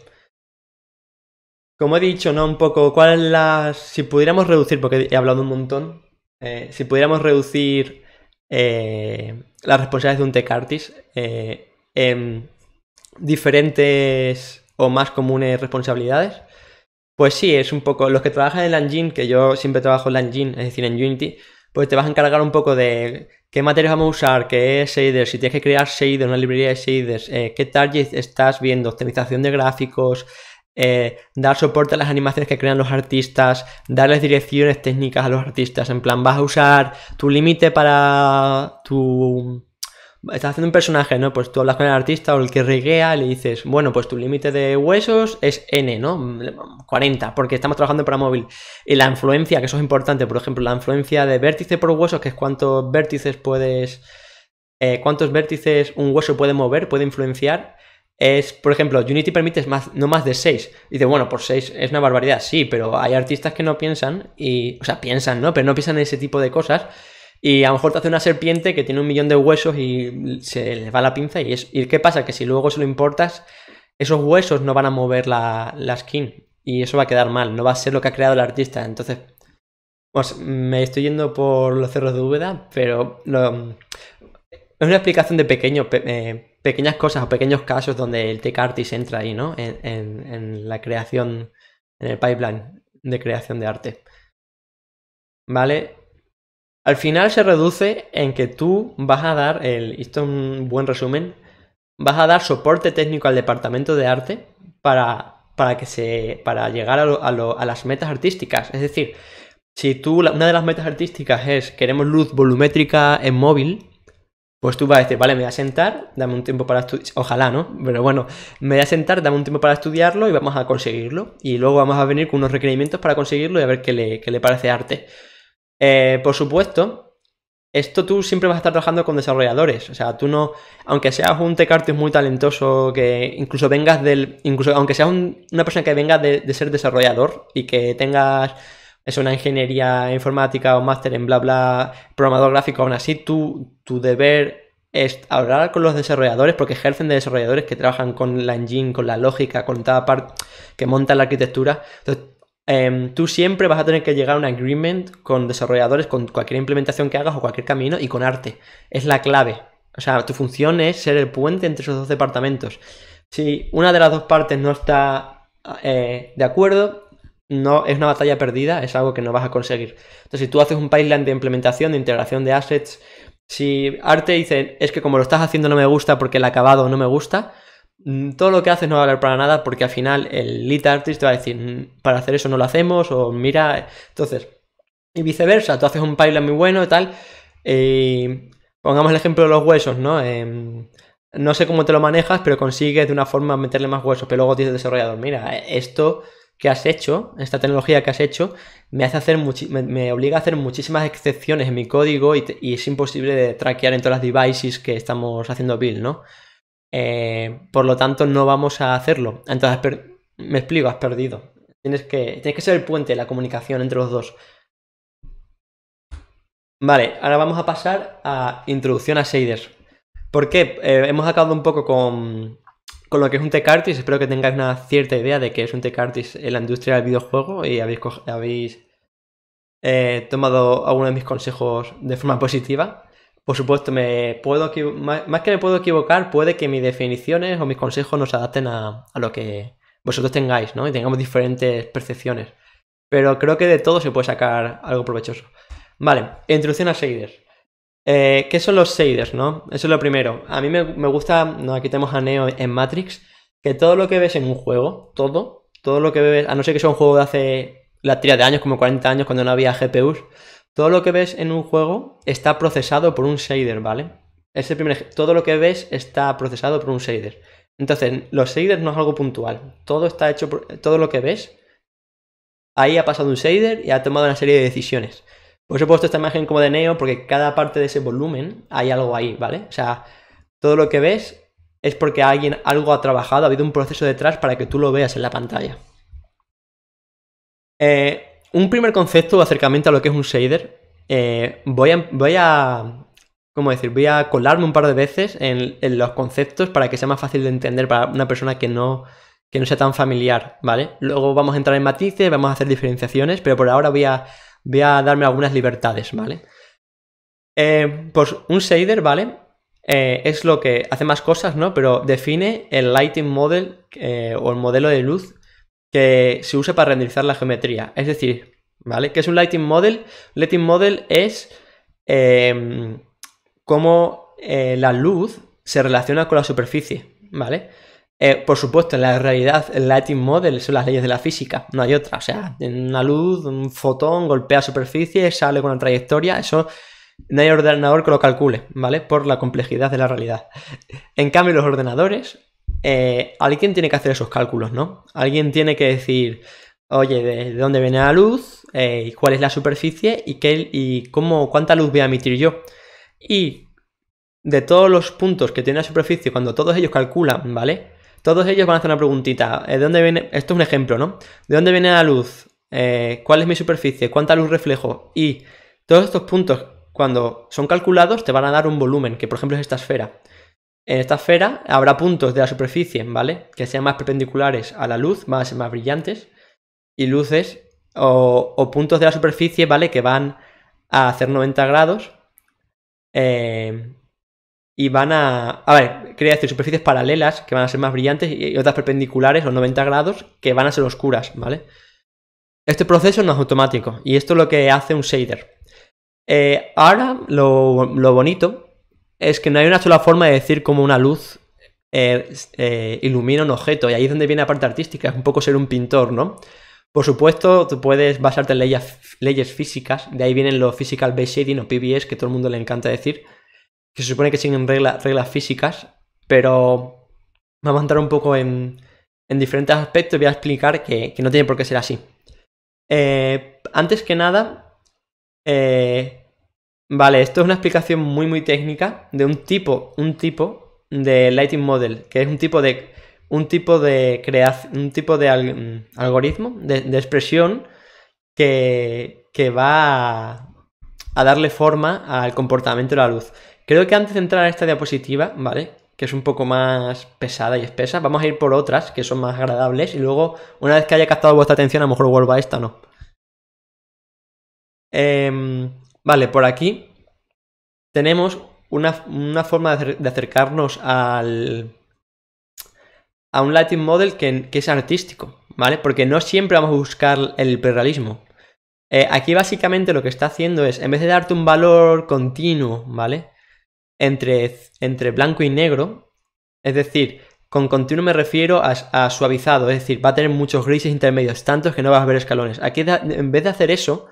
Como he dicho, ¿no? Un poco, ¿cuál las Si pudiéramos reducir, porque he hablado un montón, eh, si pudiéramos reducir eh, las responsabilidades de un tech artist eh, en diferentes o más comunes responsabilidades, pues sí, es un poco... Los que trabajan en la engine, que yo siempre trabajo en la engine, es decir, en Unity, pues te vas a encargar un poco de qué materias vamos a usar, qué shader? si tienes que crear shaders, una librería de shaders, eh, qué target estás viendo, optimización de gráficos, eh, dar soporte a las animaciones que crean los artistas, darles direcciones técnicas a los artistas, en plan, vas a usar tu límite para tu estás haciendo un personaje, ¿no? Pues tú hablas con el artista o el que riguea le dices, bueno, pues tu límite de huesos es N, ¿no? 40, porque estamos trabajando para móvil. Y la influencia, que eso es importante, por ejemplo, la influencia de vértice por hueso que es cuántos vértices puedes. Eh, cuántos vértices un hueso puede mover, puede influenciar. Es, por ejemplo, Unity permite más, no más de 6. Dice, bueno, por pues 6 es una barbaridad, sí, pero hay artistas que no piensan y. O sea, piensan, ¿no? Pero no piensan en ese tipo de cosas y a lo mejor te hace una serpiente que tiene un millón de huesos y se le va la pinza. Y, es, ¿Y qué pasa? Que si luego se lo importas, esos huesos no van a mover la, skin. Y eso va a quedar mal, no va a ser lo que ha creado el artista. Entonces, pues me estoy yendo por los cerros de Úbeda, pero es una explicación de pequeños eh, pequeñas cosas o pequeños casos donde el tech artist entra ahí, ¿no? En, en la creación, en el pipeline de creación de arte. ¿Vale? Al final se reduce en que tú vas a dar, el, esto es un buen resumen, vas a dar soporte técnico al departamento de arte para, para, que se, para llegar a, a, las metas artísticas. Es decir, si tú, una de las metas artísticas es queremos luz volumétrica en móvil, pues tú vas a decir, vale, me voy a sentar, dame un tiempo para ojalá, ¿no? Pero bueno, me voy a sentar, dame un tiempo para estudiarlo y vamos a conseguirlo. Y luego vamos a venir con unos requerimientos para conseguirlo y a ver qué le, qué le parece arte. Eh, por supuesto, esto tú siempre vas a estar trabajando con desarrolladores. O sea, tú no, aunque seas un tech muy talentoso, que incluso vengas del, incluso aunque seas una persona que venga de, ser desarrollador y que tengas es una ingeniería informática o máster en bla bla, programador gráfico, aún así tú, tu deber es hablar con los desarrolladores, porque ejercen de desarrolladores que trabajan con la engine, con la lógica, con toda parte que monta la arquitectura. Entonces, Em, tú siempre vas a tener que llegar a un agreement con desarrolladores, con cualquier implementación que hagas o cualquier camino y con arte. Es la clave. O sea, tu función es ser el puente entre esos dos departamentos. Si una de las dos partes no está eh, de acuerdo, no es una batalla perdida, es algo que no vas a conseguir. Entonces, si tú haces un pipeline de implementación, de integración de assets, si arte dice, es que como lo estás haciendo no me gusta porque el acabado no me gusta, Mm, todo lo que haces no va a valer para nada porque al final el lead artist te va a decir, mm, para hacer eso no lo hacemos o mira, entonces, y viceversa, tú haces un pipeline muy bueno y tal, y pongamos el ejemplo de los huesos, ¿no? Em, no sé cómo te lo manejas, pero consigues de una forma meterle más huesos, pero luego el desarrollador, mira, esto que has hecho, esta tecnología que has hecho, me hace hacer me, obliga a hacer muchísimas excepciones en mi código y, y es imposible de traquear en todas las devices que estamos haciendo build, ¿no? Eh, por lo tanto, no vamos a hacerlo. Entonces, me explico, has perdido. Tienes que, tienes que ser el puente, la comunicación entre los dos. Vale, ahora vamos a pasar a introducción a shaders. ¿Por qué? Eh, hemos acabado un poco con, con lo que es un tekartis, Espero que tengáis una cierta idea de qué es un tekartis en la industria del videojuego y habéis, habéis eh, tomado algunos de mis consejos de forma positiva. Por supuesto, me puedo más que me puedo equivocar, puede que mis definiciones o mis consejos no se adapten a, lo que vosotros tengáis, ¿no? Y tengamos diferentes percepciones. Pero creo que de todo se puede sacar algo provechoso. Vale, introducción a shaders. Eh, ¿Qué son los shaders, no? Eso es lo primero. A mí me, gusta, aquí tenemos a Neo en Matrix, que todo lo que ves en un juego, todo, todo lo que ves, a no ser que sea un juego de hace la tira de años, como 40 años, cuando no había GPUs, todo lo que ves en un juego está procesado por un shader, ¿vale? Ese primer, todo lo que ves está procesado por un shader. Entonces, los shaders no es algo puntual. Todo está hecho por, todo lo que ves ahí ha pasado un shader y ha tomado una serie de decisiones. Por eso he puesto esta imagen como de neo porque cada parte de ese volumen hay algo ahí, ¿vale? O sea, todo lo que ves es porque alguien algo ha trabajado, ha habido un proceso detrás para que tú lo veas en la pantalla. Eh, un primer concepto acercamiento a lo que es un shader. Eh, voy, a, voy a. decir? Voy a colarme un par de veces en, los conceptos para que sea más fácil de entender para una persona que no, no sea tan familiar, ¿vale? Luego vamos a entrar en matices, vamos a hacer diferenciaciones, pero por ahora voy a, voy a darme algunas libertades, ¿vale? Eh, pues un shader, ¿vale? Eh, es lo que hace más cosas, ¿no? Pero define el lighting model o el modelo de luz que se usa para renderizar la geometría. Es decir, ¿vale? ¿Qué es un lighting model? Lighting model es em, cómo eh, la luz se relaciona con la superficie, ¿vale? Eh, por supuesto, en la realidad, el lighting model son las leyes de la física, no hay otra. O sea, una luz, un fotón golpea superficie, sale con una trayectoria, eso no hay ordenador que lo calcule, ¿vale? Por la complejidad de la realidad. En cambio, los ordenadores eh, alguien tiene que hacer esos cálculos, ¿no? Alguien tiene que decir, oye, ¿de, dónde viene la luz? Eh, ¿Cuál es la superficie? ¿Y, qué, y cómo, cuánta luz voy a emitir yo? Y de todos los puntos que tiene la superficie, cuando todos ellos calculan, ¿vale? Todos ellos van a hacer una preguntita. ¿De dónde viene? Esto es un ejemplo, ¿no? ¿De dónde viene la luz? Eh, ¿Cuál es mi superficie? ¿Cuánta luz reflejo? Y todos estos puntos, cuando son calculados, te van a dar un volumen, que por ejemplo es esta esfera. En esta esfera habrá puntos de la superficie, ¿vale? Que sean más perpendiculares a la luz, van a ser más brillantes, y luces o, puntos de la superficie, ¿vale? Que van a hacer 90 grados eh, y van a... A ver, quería decir superficies paralelas que van a ser más brillantes y otras perpendiculares o 90 grados que van a ser oscuras, ¿vale? Este proceso no es automático y esto es lo que hace un shader. Eh, ahora lo bonito es que no hay una sola forma de decir cómo una luz eh, eh, ilumina un objeto. Y ahí es donde viene la parte artística, es un poco ser un pintor, ¿no? Por supuesto, tú puedes basarte en leyes, físicas, de ahí vienen los Physical Based Shading o PBS, que todo el mundo le encanta decir, que se supone que siguen reglas físicas, pero vamos a entrar un poco en, en diferentes aspectos y voy a explicar que, no tiene por qué ser así. Eh, antes que nada, eh, Vale, esto es una explicación muy muy técnica de un tipo, un tipo de Lighting Model, que es un tipo de un tipo de un tipo de mm, algoritmo de, expresión que, que, va a, darle forma al comportamiento de la luz. Creo que antes de entrar a esta diapositiva, ¿vale? Que es un poco más pesada y espesa, vamos a ir por otras que son más agradables y luego, una vez que haya captado vuestra atención, a lo mejor vuelvo a esta no. Em, Vale, por aquí tenemos una, forma de, acercarnos al. a un Lighting Model que, es artístico, ¿vale? Porque no siempre vamos a buscar el pluralismo eh, aquí básicamente lo que está haciendo es, en vez de darte un valor continuo, ¿vale? Entre, entre blanco y negro, es decir, con continuo me refiero a, a, suavizado, es decir, va a tener muchos grises intermedios, tantos que no vas a ver escalones. Aquí, en vez de hacer eso,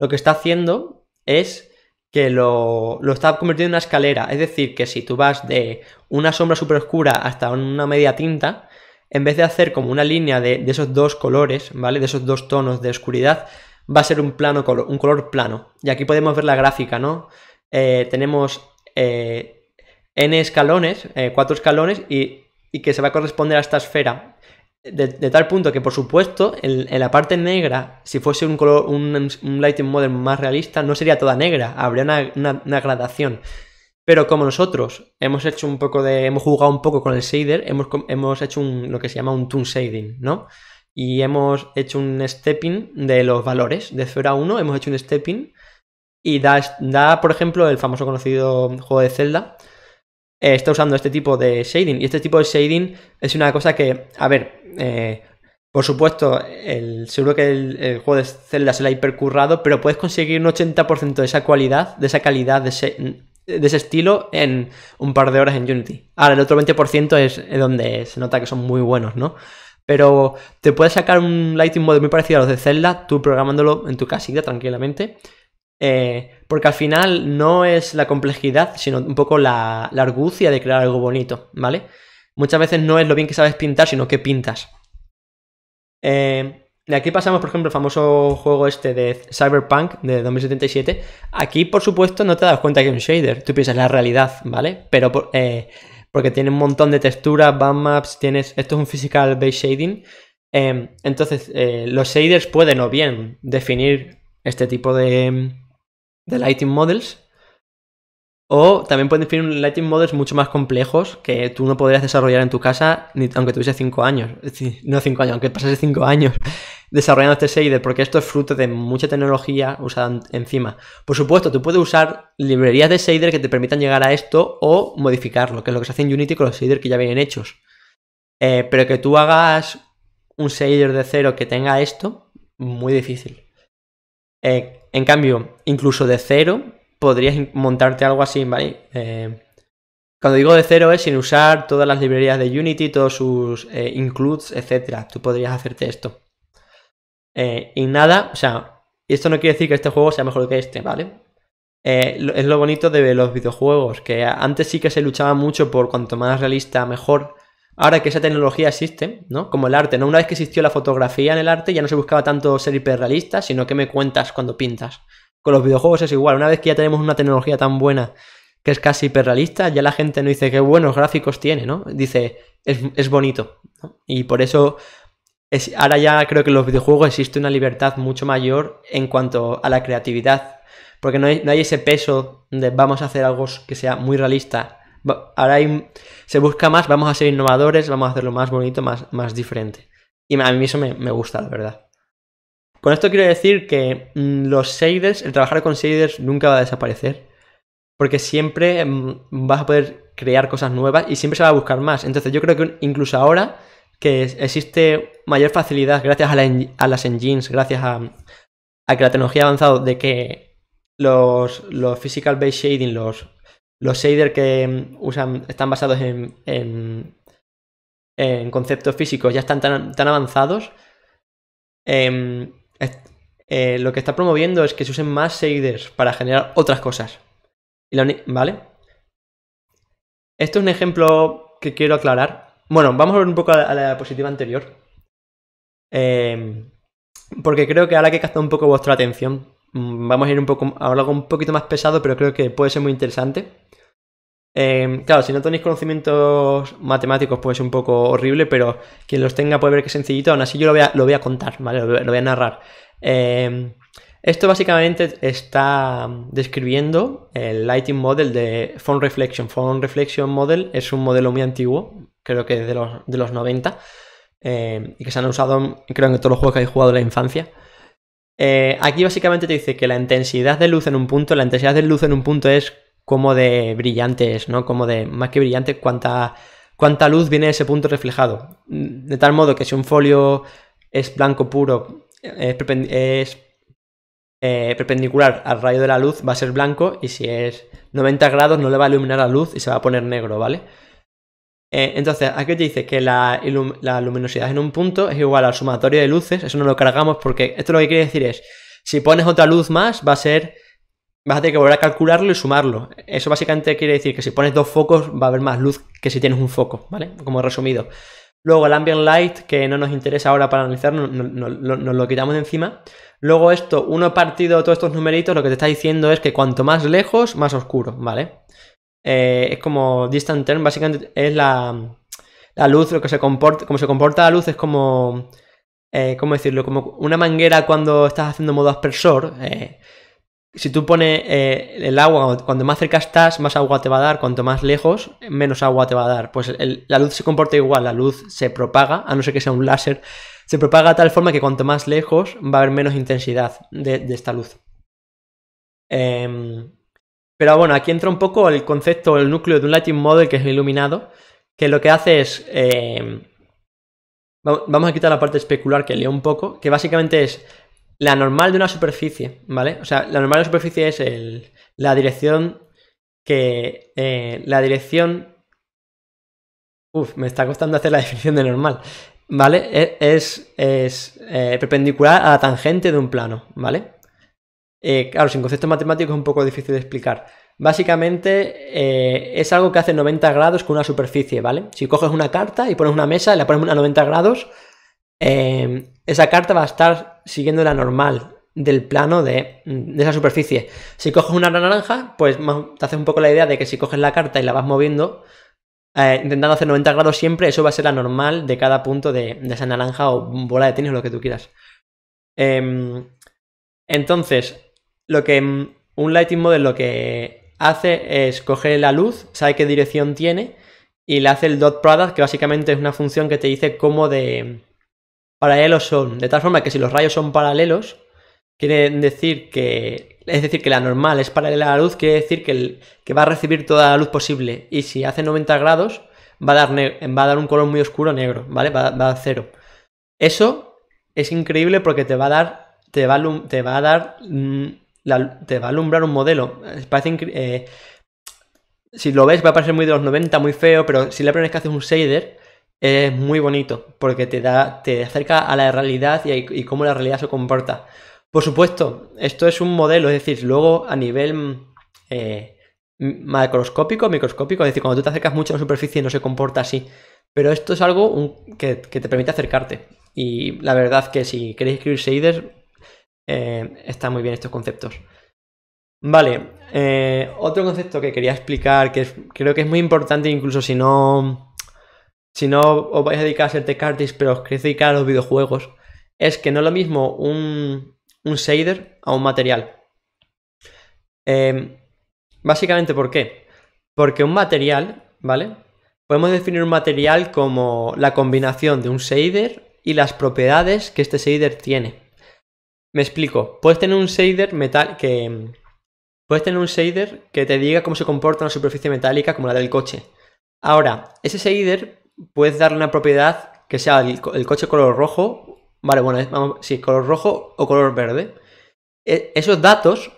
lo que está haciendo es que lo, lo está convirtiendo en una escalera. Es decir, que si tú vas de una sombra súper oscura hasta una media tinta, en vez de hacer como una línea de, esos dos colores, ¿vale? De esos dos tonos de oscuridad, va a ser un plano color, un color plano. Y aquí podemos ver la gráfica, ¿no? Eh, tenemos eh, n escalones, eh, cuatro escalones, y, y que se va a corresponder a esta esfera de, tal punto que, por supuesto, en, la parte negra, si fuese un color, un, lighting model más realista, no sería toda negra, habría una, gradación. Pero como nosotros hemos hecho un poco de. hemos jugado un poco con el shader, hemos, hecho lo que se llama un toon shading, ¿no? Y hemos hecho un stepping de los valores. De 0 a 1 hemos hecho un stepping. Y da, da, por ejemplo, el famoso conocido juego de Zelda. Eh, está usando este tipo de shading. Y este tipo de shading es una cosa que, a ver, eh, por supuesto, seguro que el, juego de Zelda se la ha hipercurrado, pero puedes conseguir un 80% de esa cualidad, de esa calidad, de ese, estilo en un par de horas en Unity. Ahora, el otro 20% es donde se nota que son muy buenos, ¿no? Pero te puedes sacar un Lighting Mode muy parecido a los de Zelda, tú programándolo en tu casita tranquilamente. Eh, porque al final no es la complejidad, sino un poco la, la, argucia de crear algo bonito, ¿vale? muchas veces no es lo bien que sabes pintar, sino que pintas. Eh, de aquí pasamos, por ejemplo, el famoso juego este de Cyberpunk de 2077. Aquí, por supuesto, no te das cuenta que es un shader. Tú piensas la realidad, ¿vale? Pero eh, porque tiene un montón de texturas, bandmaps. maps, tienes. Esto es un physical based shading. Eh, entonces, los shaders pueden o bien definir este tipo de, mm, de lighting models o también pueden definir un lighting models mucho más complejos que tú no podrías desarrollar en tu casa ni, aunque tuviese 5 años. no 5 años, aunque pasase 5 años desarrollando este shader, porque esto es fruto de mucha tecnología usada encima. Por supuesto, tú puedes usar librerías de shader que te permitan llegar a esto o modificarlo, que es lo que se hace en Unity con los shaders que ya vienen hechos. Eh, pero que tú hagas un shader de cero que tenga esto, muy difícil. Eh, en cambio, incluso de cero, podrías montarte algo así, ¿vale? Eh, cuando digo de cero es sin usar todas las librerías de Unity, todos sus eh, includes, etc. Tú podrías hacerte esto. Eh, y nada, o sea, esto no quiere decir que este juego sea mejor que este, ¿vale? es lo bonito de los videojuegos, que antes sí que se luchaba mucho por cuanto más realista, mejor. Ahora que esa tecnología existe, ¿no? Como el arte, ¿no? Una vez que existió la fotografía en el arte, ya no se buscaba tanto ser hiperrealista, sino que me cuentas cuando pintas los videojuegos es igual. Una vez que ya tenemos una tecnología tan buena que es casi hiperrealista, ya la gente no dice qué buenos gráficos tiene, ¿no? Dice, es, bonito. Y por eso es, ahora ya creo que en los videojuegos existe una libertad mucho mayor en cuanto a la creatividad. Porque no hay, hay ese peso de vamos a hacer algo que sea muy realista. Ahora se busca más, vamos a ser innovadores, vamos a hacerlo más bonito, más, más diferente. Y a mí eso me gusta, la verdad. Con esto quiero decir que mm, los shaders, el trabajar con shaders nunca va a desaparecer. Porque siempre mm, vas a poder crear cosas nuevas y siempre se va a buscar más. Entonces yo creo que incluso ahora que existe mayor facilidad gracias a, las engines, gracias a, que la tecnología ha avanzado de que los, physical based shading, los, shaders que mm, usan están basados en, conceptos físicos ya están tan, avanzados. Em, eh, lo que está promoviendo es que se usen más shaders para generar otras cosas. ¿Vale? Esto es un ejemplo que quiero aclarar. Bueno, vamos a ver un poco a la, diapositiva anterior. Em, porque creo que ahora que he captado un poco vuestra atención, mm, vamos a ir un poco a algo un poquito más pesado, pero creo que puede ser muy interesante. Em, claro, si no tenéis conocimientos matemáticos puede ser un poco horrible, pero quien los tenga puede ver que es sencillito, aún así yo lo voy a, lo voy a contar, ¿vale? Lo voy a narrar. Em, esto básicamente está describiendo el Lighting Model de Phone Reflection. Phone Reflection Model es un modelo muy antiguo, creo que de los, de los 90, em, y que se han usado creo en todos los juegos que hay jugado en la infancia. Eh, aquí básicamente te dice que la intensidad de luz en un punto, la intensidad de luz en un punto es como de brillantes ¿no? Como de, más que brillante, cuánta, cuánta luz viene de ese punto reflejado. De tal modo que si un folio es blanco puro, es, eh, perpendicular al rayo de la luz va a ser blanco y si es 90 grados no le va a iluminar la luz y se va a poner negro, ¿vale? Eh, entonces, aquí te dice que la, luminosidad en un punto es igual al sumatorio de luces, eso no lo cargamos porque esto lo que quiere decir es, si pones otra luz más va a ser, vas a tener que volver a calcularlo y sumarlo. Eso básicamente quiere decir que si pones dos focos va a haber más luz que si tienes un foco, ¿vale? Como resumido. Luego el ambient light, que no nos interesa ahora para analizar, nos lo quitamos de encima. Luego esto, uno partido, todos estos numeritos, lo que te está diciendo es que cuanto más lejos, más oscuro, ¿vale? Eh, es como distant turn, básicamente es la, luz, lo que se comporta, como se comporta la luz es como, eh, ¿cómo decirlo? Como una manguera cuando estás haciendo modo aspersor, eh, si tú pones eh, el agua, cuando más cerca estás, más agua te va a dar, cuanto más lejos, menos agua te va a dar. Pues la luz se comporta igual, la luz se propaga, a no ser que sea un láser, se propaga de tal forma que cuanto más lejos va a haber menos intensidad de, esta luz. Em, pero bueno, aquí entra un poco el concepto, el núcleo de un lighting model que es iluminado, que lo que hace es... Em, vamos a quitar la parte especular que leo un poco, que básicamente es la normal de una superficie, ¿vale? O sea, la normal de una superficie es el, la dirección que... Eh, la dirección... Uf, me está costando hacer la definición de normal. ¿Vale? E, es, es eh, perpendicular a la tangente de un plano, ¿vale? Eh, claro, sin conceptos matemáticos es un poco difícil de explicar. Básicamente es algo que hace 90 grados con una superficie, ¿vale? Si coges una carta y pones una mesa y la pones a 90 grados, Em, esa carta va a estar siguiendo la normal del plano de, esa superficie. Si coges una naranja, pues te haces un poco la idea de que si coges la carta y la vas moviendo, eh, intentando hacer 90 grados siempre, eso va a ser la normal de cada punto de, esa naranja o bola de tenis lo que tú quieras. Em, entonces, lo que un lighting model lo que hace es coger la luz, sabe qué dirección tiene y le hace el dot product, que básicamente es una función que te dice cómo de paralelos son. De tal forma que si los rayos son paralelos, quiere decir que. Es decir, que la normal es paralela a la luz, quiere decir que, el, que va a recibir toda la luz posible. Y si hace 90 grados, va a dar, va a dar un color muy oscuro negro, ¿vale? Va, a dar cero. Eso es increíble porque te va a dar. Te va a, te va a dar. Mm, te va a alumbrar un modelo. Eh, si lo ves, va a parecer muy de los 90, muy feo, pero si le aprendes que haces un shader, es muy bonito porque te, da, te acerca a la realidad y, cómo la realidad se comporta. Por supuesto, esto es un modelo, es decir, luego a nivel eh, macroscópico, microscópico, es decir, cuando tú te acercas mucho a la superficie no se comporta así. Pero esto es algo que, te permite acercarte. Y la verdad que si queréis escribir shaders, eh, están muy bien estos conceptos. Vale, eh, otro concepto que quería explicar, que creo que es muy importante, incluso si no si no os vais a dedicar a ser tech pero os queréis dedicar a los videojuegos, es que no es lo mismo un, un shader a un material. Em, básicamente, ¿por qué? Porque un material, ¿vale? Podemos definir un material como la combinación de un shader y las propiedades que este shader tiene. Me explico. Puedes tener un shader metal que. Em, puedes tener un shader que te diga cómo se comporta una superficie metálica como la del coche. Ahora, ese shader puedes darle una propiedad que sea el, coche color rojo, vale, bueno, si sí, color rojo o color verde. E, esos datos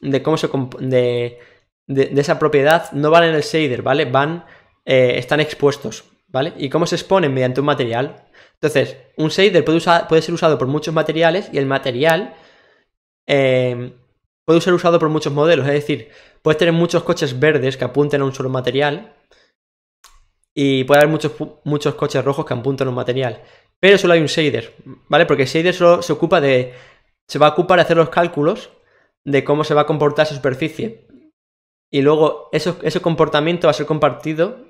de cómo se de, de, esa propiedad no van en el shader, ¿vale? Van, eh, están expuestos, ¿vale? ¿Y cómo se exponen? Mediante un material. Entonces, un shader puede, puede ser usado por muchos materiales y el material em, puede ser usado por muchos modelos. Es decir, puedes tener muchos coches verdes que apunten a un solo material y puede haber muchos, muchos coches rojos que apuntan un material. Pero solo hay un shader, ¿vale? Porque el shader solo se ocupa de. Se va a ocupar de hacer los cálculos de cómo se va a comportar su superficie. Y luego ese comportamiento va a ser compartido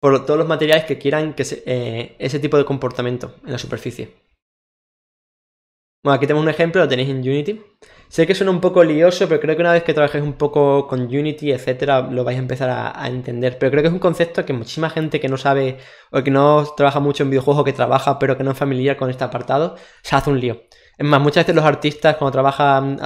por todos los materiales que quieran que eh, ese tipo de comportamiento en la superficie. Bueno, aquí tenemos un ejemplo, lo tenéis en Unity. Sé que suena un poco lioso, pero creo que una vez que trabajéis un poco con Unity, etcétera, lo vais a empezar a, entender. Pero creo que es un concepto que muchísima gente que no sabe o que no trabaja mucho en videojuegos, o que trabaja pero que no es familiar con este apartado, se hace un lío. Es más, muchas veces los artistas cuando trabajan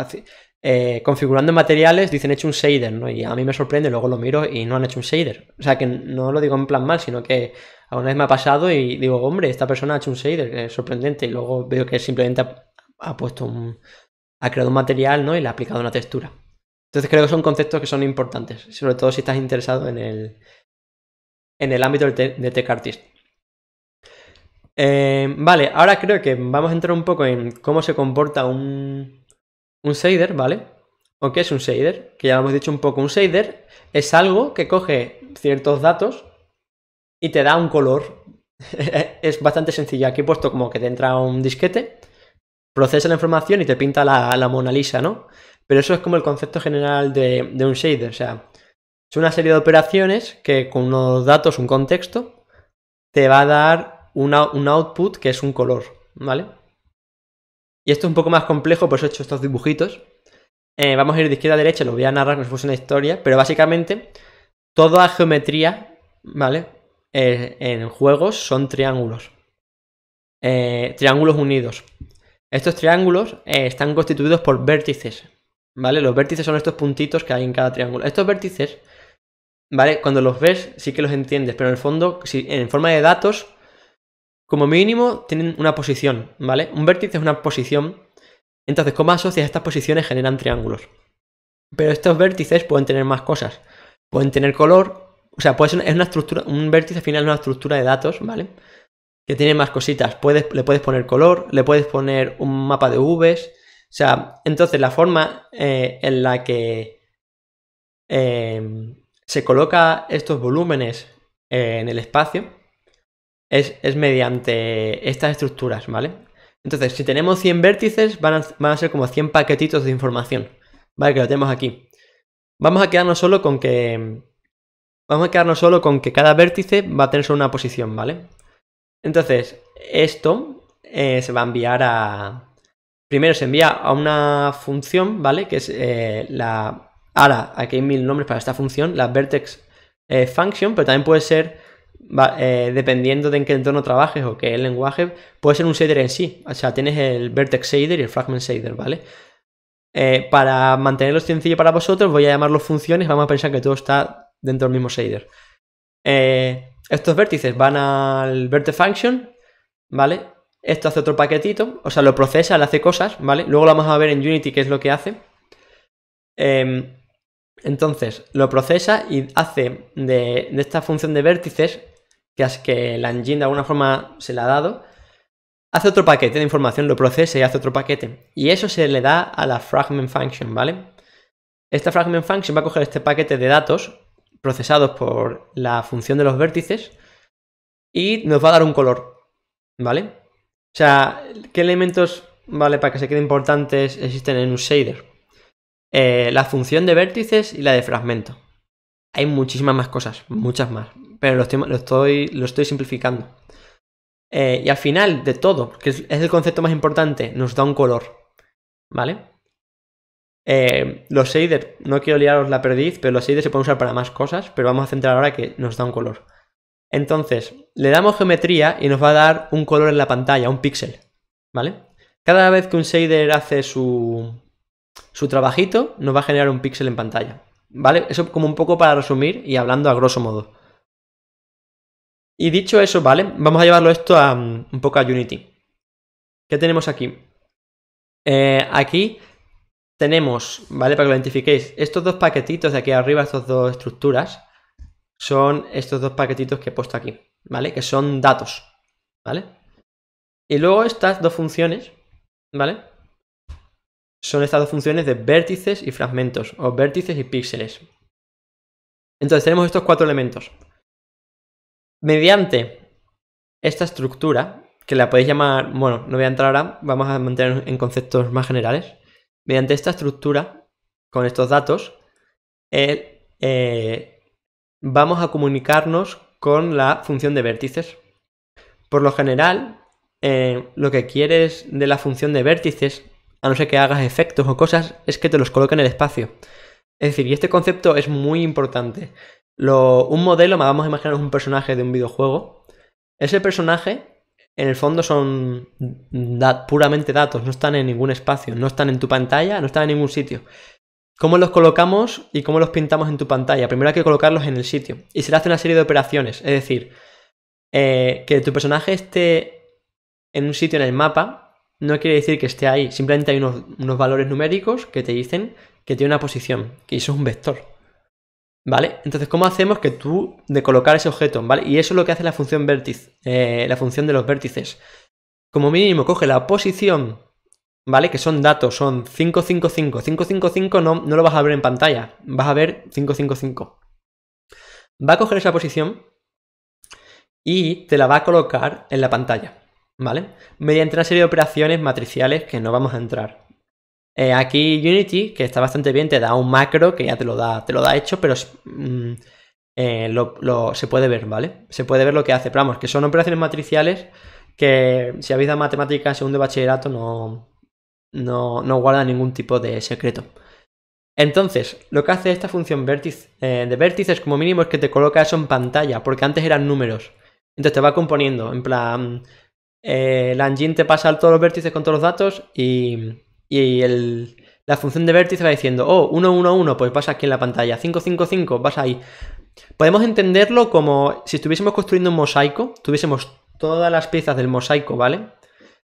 eh, configurando materiales dicen he hecho un shader, ¿no? Y a mí me sorprende, luego lo miro y no han hecho un shader. O sea que no lo digo en plan mal, sino que alguna vez me ha pasado y digo, hombre, esta persona ha hecho un shader, es sorprendente. Y luego veo que simplemente ha puesto un ha creado un material ¿no? y le ha aplicado una textura. Entonces creo que son conceptos que son importantes, sobre todo si estás interesado en el, el ámbito de, Tech Artist. Eh, vale, ahora creo que vamos a entrar un poco en cómo se comporta un, un shader, ¿vale? ¿O qué es un shader? Que ya lo hemos dicho un poco, un shader es algo que coge ciertos datos y te da un color. es bastante sencillo. Aquí he puesto como que te entra un disquete procesa la información y te pinta la, Mona Lisa, ¿no? Pero eso es como el concepto general de, un shader, o sea, es una serie de operaciones que con unos datos, un contexto, te va a dar una, un output que es un color, ¿vale? Y esto es un poco más complejo, por eso he hecho estos dibujitos. Eh, vamos a ir de izquierda a derecha, lo voy a narrar no si una historia, pero básicamente toda geometría, ¿vale? Eh, en juegos son triángulos. Eh, triángulos unidos. Estos triángulos eh, están constituidos por vértices, ¿vale? Los vértices son estos puntitos que hay en cada triángulo. Estos vértices, ¿vale? Cuando los ves sí que los entiendes, pero en el fondo, en forma de datos, como mínimo tienen una posición, ¿vale? Un vértice es una posición. Entonces, ¿cómo asocias estas posiciones? Generan triángulos. Pero estos vértices pueden tener más cosas. Pueden tener color, o sea, puede ser, es una estructura, un vértice al final es una estructura de datos, ¿vale? que tiene más cositas. Puedes, le puedes poner color, le puedes poner un mapa de UVs. O sea, entonces la forma eh, en la que em, se coloca estos volúmenes eh, en el espacio es, mediante estas estructuras, ¿vale? Entonces, si tenemos 100 vértices, van a, van a ser como 100 paquetitos de información, ¿vale? Que lo tenemos aquí. Vamos a quedarnos solo con que... Vamos a quedarnos solo con que cada vértice va a tener solo una posición, ¿vale? Entonces, esto eh, se va a enviar a... Primero se envía a una función, ¿vale? Que es eh, la... Ahora, aquí hay mil nombres para esta función, la vertex eh, function, pero también puede ser, dependiendo de en qué entorno trabajes o qué lenguaje, puede ser un shader en sí. O sea, tienes el vertex shader y el fragment shader, ¿vale? para mantenerlo sencillo para vosotros, voy a llamarlo funciones, vamos a pensar que todo está dentro del mismo shader. Eh, estos vértices van al vertex function, ¿vale? Esto hace otro paquetito, o sea, lo procesa, le hace cosas, ¿vale? Luego lo vamos a ver en Unity qué es lo que hace. Em, entonces, lo procesa y hace de, de esta función de vértices, que, es que la engine de alguna forma se la ha dado, hace otro paquete de información, lo procesa y hace otro paquete. Y eso se le da a la fragment function, ¿vale? Esta fragment function va a coger este paquete de datos procesados por la función de los vértices y nos va a dar un color, ¿vale? O sea, ¿qué elementos, vale, para que se queden importantes existen en un shader? Eh, la función de vértices y la de fragmento. Hay muchísimas más cosas, muchas más, pero lo estoy, simplificando. Eh, y al final de todo, que es el concepto más importante, nos da un color, ¿vale? Eh, los shaders, no quiero liaros la perdiz, pero los shaders se pueden usar para más cosas, pero vamos a centrar ahora que nos da un color. Entonces, le damos geometría y nos va a dar un color en la pantalla, un píxel, ¿vale? Cada vez que un shader hace su, su trabajito, nos va a generar un píxel en pantalla, ¿vale? Eso como un poco para resumir y hablando a grosso modo. Y dicho eso, ¿vale? Vamos a llevarlo esto a, mm, un poco a Unity. ¿Qué tenemos aquí? Eh, aquí tenemos, ¿vale? Para que lo identifiquéis, estos dos paquetitos de aquí arriba, estas dos estructuras, son estos dos paquetitos que he puesto aquí, ¿vale? Que son datos, ¿vale? Y luego estas dos funciones, ¿vale? Son estas dos funciones de vértices y fragmentos, o vértices y píxeles. Entonces tenemos estos cuatro elementos. Mediante esta estructura, que la podéis llamar, bueno, no voy a entrar ahora, vamos a mantener en conceptos más generales Mediante esta estructura, con estos datos, eh, eh, vamos a comunicarnos con la función de vértices. Por lo general, eh, lo que quieres de la función de vértices, a no ser que hagas efectos o cosas, es que te los coloque en el espacio. Es decir, y este concepto es muy importante. un modelo, vamos a imaginar un personaje de un videojuego. Ese personaje en el fondo son puramente datos, no están en ningún espacio, no están en tu pantalla, no están en ningún sitio. ¿Cómo los colocamos y cómo los pintamos en tu pantalla? Primero hay que colocarlos en el sitio y se le hace una serie de operaciones, es decir, eh, que tu personaje esté en un sitio en el mapa no quiere decir que esté ahí, simplemente hay unos, unos valores numéricos que te dicen que tiene una posición, que eso es un vector. ¿Vale? Entonces, ¿cómo hacemos que tú de colocar ese objeto? ¿Vale? Y eso es lo que hace la función vértice, eh, la función de los vértices. Como mínimo, coge la posición, ¿vale? Que son datos, son 555. 555 no, no lo vas a ver en pantalla, vas a ver 555. Va a coger esa posición y te la va a colocar en la pantalla, ¿vale? Mediante una serie de operaciones matriciales que no vamos a entrar. Eh, aquí Unity, que está bastante bien, te da un macro que ya te lo da, te lo da hecho, pero mm, eh, se puede ver, ¿vale? Se puede ver lo que hace. Pero vamos, que son operaciones matriciales que si habéis dado matemáticas segundo de bachillerato no, no, guarda ningún tipo de secreto. Entonces, lo que hace esta función vértice, eh, de vértices como mínimo es que te coloca eso en pantalla, porque antes eran números. Entonces te va componiendo, en plan, eh, la engine te pasa todos los vértices con todos los datos y, y el, la función de vértice va diciendo, oh, 1, 1, 1, pues pasa aquí en la pantalla, 5, 5, 5, vas ahí. Podemos entenderlo como si estuviésemos construyendo un mosaico, tuviésemos todas las piezas del mosaico, ¿vale?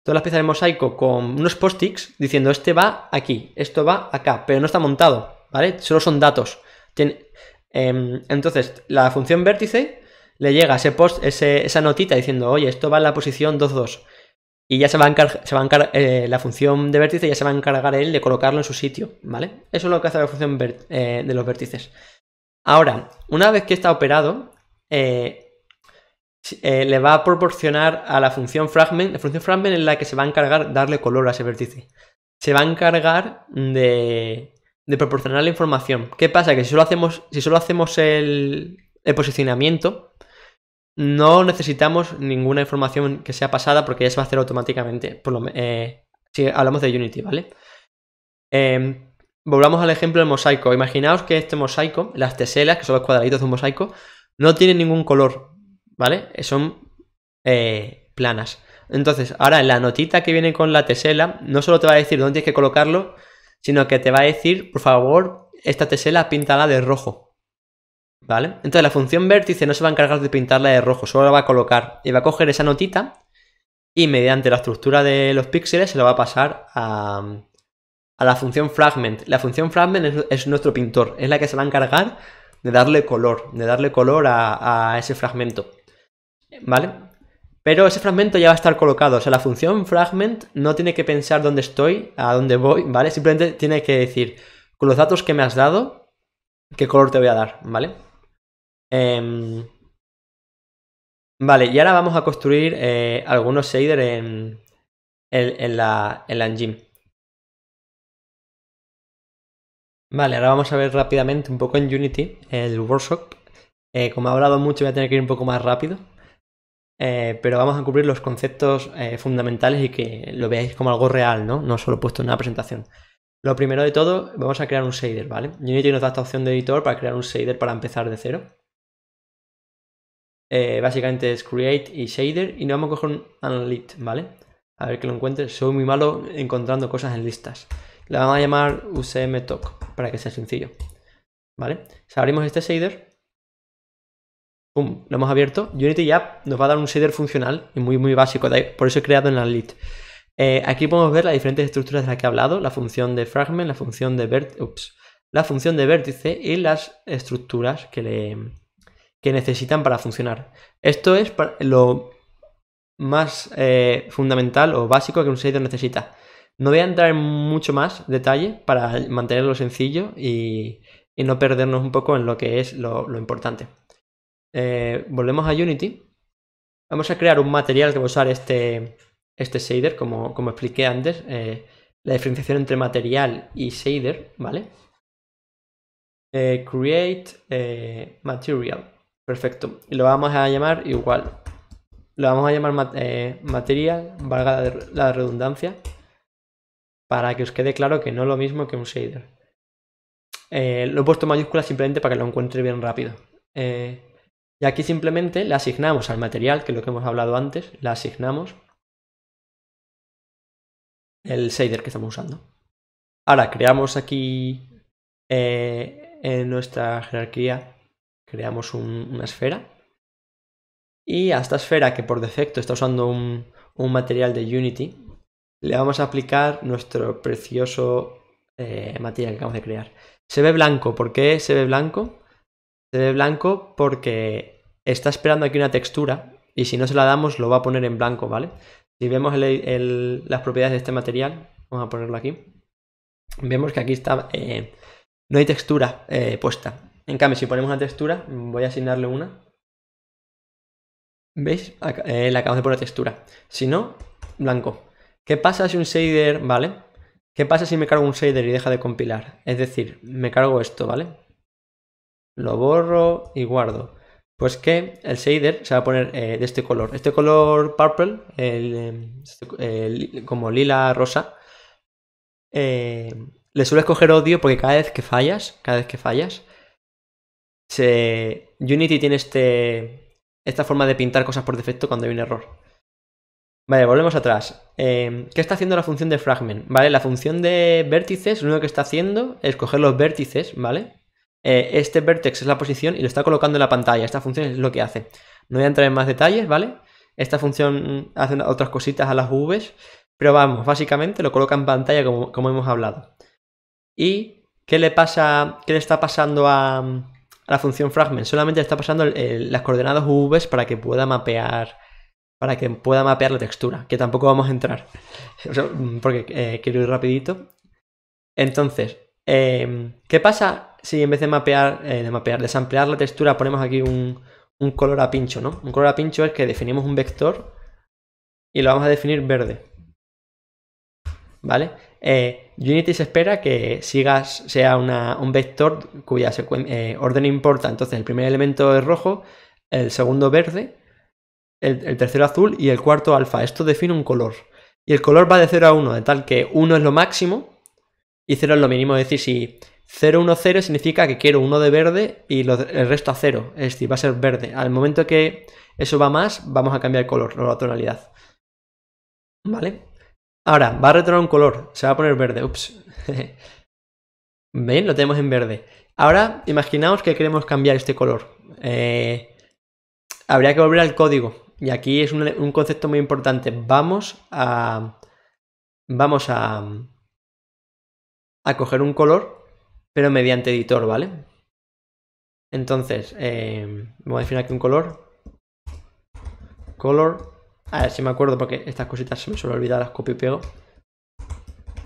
Todas las piezas del mosaico con unos post-its diciendo, este va aquí, esto va acá, pero no está montado, ¿vale? Solo son datos. Em, entonces, la función vértice le llega ese post, ese, esa notita diciendo, oye, esto va en la posición 2, 2. Y ya se va a encargar, se eh, la función de vértice ya se va a encargar él de colocarlo en su sitio, ¿vale? Eso es lo que hace la función eh, de los vértices. Ahora, una vez que está operado, eh, le va a proporcionar a la función fragment, la función fragment es la que se va a encargar darle color a ese vértice. Se va a encargar de, proporcionar la información. ¿Qué pasa? Que si solo hacemos, si solo hacemos el posicionamiento, no necesitamos ninguna información que sea pasada porque ya se va a hacer automáticamente, eh, si hablamos de Unity, ¿vale? Em, volvamos al ejemplo del mosaico. Imaginaos que este mosaico, las teselas, que son los cuadraditos de un mosaico, no tienen ningún color, ¿vale? Son eh, planas. Entonces, ahora la notita que viene con la tesela, no solo te va a decir dónde tienes que colocarlo, sino que te va a decir, por favor, esta tesela píntala de rojo. ¿Vale? Entonces la función vértice no se va a encargar de pintarla de rojo, solo la va a colocar y va a coger esa notita y mediante la estructura de los píxeles se la va a pasar a, la función fragment. La función fragment es, nuestro pintor, es la que se va a encargar de darle color, de darle color a, ese fragmento. ¿Vale? Pero ese fragmento ya va a estar colocado, o sea, la función fragment no tiene que pensar dónde estoy, a dónde voy, ¿vale? Simplemente tiene que decir, con los datos que me has dado, qué color te voy a dar, ¿vale? Em, vale, y ahora vamos a construir eh, algunos shaders en, en, la, engine. Vale, ahora vamos a ver rápidamente un poco en Unity el workshop. Eh, como he hablado mucho voy a tener que ir un poco más rápido, eh, pero vamos a cubrir los conceptos fundamentales y que lo veáis como algo real, ¿no? No solo puesto en una presentación. Lo primero de todo, vamos a crear un shader, ¿vale? Unity nos da esta opción de editor para crear un shader para empezar de cero. Eh, básicamente es create y shader. Y nos vamos a coger un unlit, ¿vale? A ver que lo encuentre. Soy muy malo encontrando cosas en listas. La vamos a llamar UCM Talk para que sea sencillo. ¿Vale? Si abrimos este shader. ¡Pum! Lo hemos abierto. Unity ya nos va a dar un shader funcional y muy, muy básico. Por eso he creado en unlit. Eh, aquí podemos ver las diferentes estructuras de las que he hablado, la función de fragment, la función de vértice, la función de vértice y las estructuras que le, que necesitan para funcionar. Esto es lo más eh, fundamental o básico que un shader necesita. No voy a entrar en mucho más detalle para mantenerlo sencillo y, no perdernos un poco en lo que es lo, importante. Eh, volvemos a Unity. Vamos a crear un material que va a usar este, este shader, como, como expliqué antes. Eh, la diferenciación entre material y shader, ¿vale? create material. Perfecto. Y lo vamos a llamar igual. Lo vamos a llamar eh, material, valga la redundancia, para que os quede claro que no es lo mismo que un shader. Eh, lo he puesto en mayúsculas simplemente para que lo encuentre bien rápido. Eh, y aquí simplemente le asignamos al material, que es lo que hemos hablado antes, le asignamos el shader que estamos usando. Ahora creamos aquí en nuestra jerarquía creamos una esfera. Y a esta esfera que por defecto está usando un, material de Unity, le vamos a aplicar nuestro precioso eh, material que acabamos de crear. Se ve blanco. ¿Por qué se ve blanco? Se ve blanco porque está esperando aquí una textura y si no se la damos lo va a poner en blanco, ¿vale? Si vemos las propiedades de este material, vamos a ponerlo aquí, vemos que aquí está, eh, no hay textura eh, puesta. En cambio, si ponemos una textura, voy a asignarle una. ¿Veis? Acá, eh, le de poner textura. Si no, blanco. ¿Qué pasa si un shader, vale? ¿Qué pasa si me cargo un shader y deja de compilar? Es decir, me cargo esto, ¿vale? Lo borro y guardo. Pues que el shader se va a poner eh, de este color. Este color purple, eh, este como lila rosa, le suele escoger odio porque cada vez que fallas, cada vez que fallas, se, Unity tiene este, esta forma de pintar cosas por defecto cuando hay un error. Vale, volvemos atrás. Em, ¿Qué está haciendo la función de fragment? Vale, la función de vértices, lo único que está haciendo es coger los vértices, ¿vale? Eh, este vertex es la posición y lo está colocando en la pantalla. Esta función es lo que hace. No voy a entrar en más detalles, ¿vale? Esta función hace otras cositas a las Vs, pero vamos, básicamente lo coloca en pantalla como, como hemos hablado. ¿Y qué le pasa, qué le está pasando a, a la función fragment, solamente está pasando las coordenadas UV para que pueda mapear para que pueda mapear la textura, que tampoco vamos a entrar, mm, porque eh, quiero ir rapidito. Entonces, em, ¿qué pasa si en vez de mapear, eh, de mapear, de samplear la textura, ponemos aquí un, un color a pincho, ¿no? Un color a pincho es que definimos un vector y lo vamos a definir verde. ¿Vale? Eh, Unity se espera que sigas sea un vector cuya eh, orden importa. Entonces, el primer elemento es rojo, el segundo verde, el, tercero azul y el cuarto alfa. Esto define un color. Y el color va de 0 a 1, de tal que 1 es lo máximo y 0 es lo mínimo. Es decir, si 0, 1, 0 significa que quiero uno de verde y el resto a 0. Es decir, va a ser verde. Al momento que eso va más, vamos a cambiar el color o la tonalidad. ¿Vale? Ahora, va a retornar un color, se va a poner verde, ups. ¿Ven? Lo tenemos en verde. Ahora, imaginaos que queremos cambiar este color. Eh, habría que volver al código. Y aquí es un, concepto muy importante. Vamos a... Vamos a... A coger un color, pero mediante editor, ¿vale? Entonces, vamos eh, voy a definir aquí un color. Color a ver si me acuerdo porque estas cositas se me suele olvidar, las copio y pego.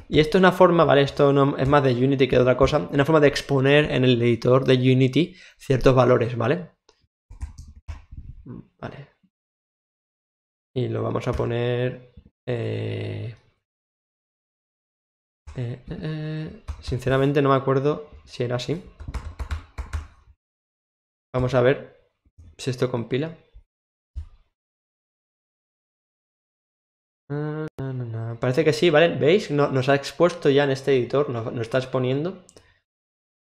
Y esto es una forma, ¿vale? Esto no, es más de Unity que de otra cosa. Es una forma de exponer en el editor de Unity ciertos valores, ¿vale? Vale. Y lo vamos a poner... Eh, eh, eh, sinceramente no me acuerdo si era así. Vamos a ver si esto compila. Parece que sí, ¿vale? ¿Veis? nos ha expuesto ya en este editor, nos, está exponiendo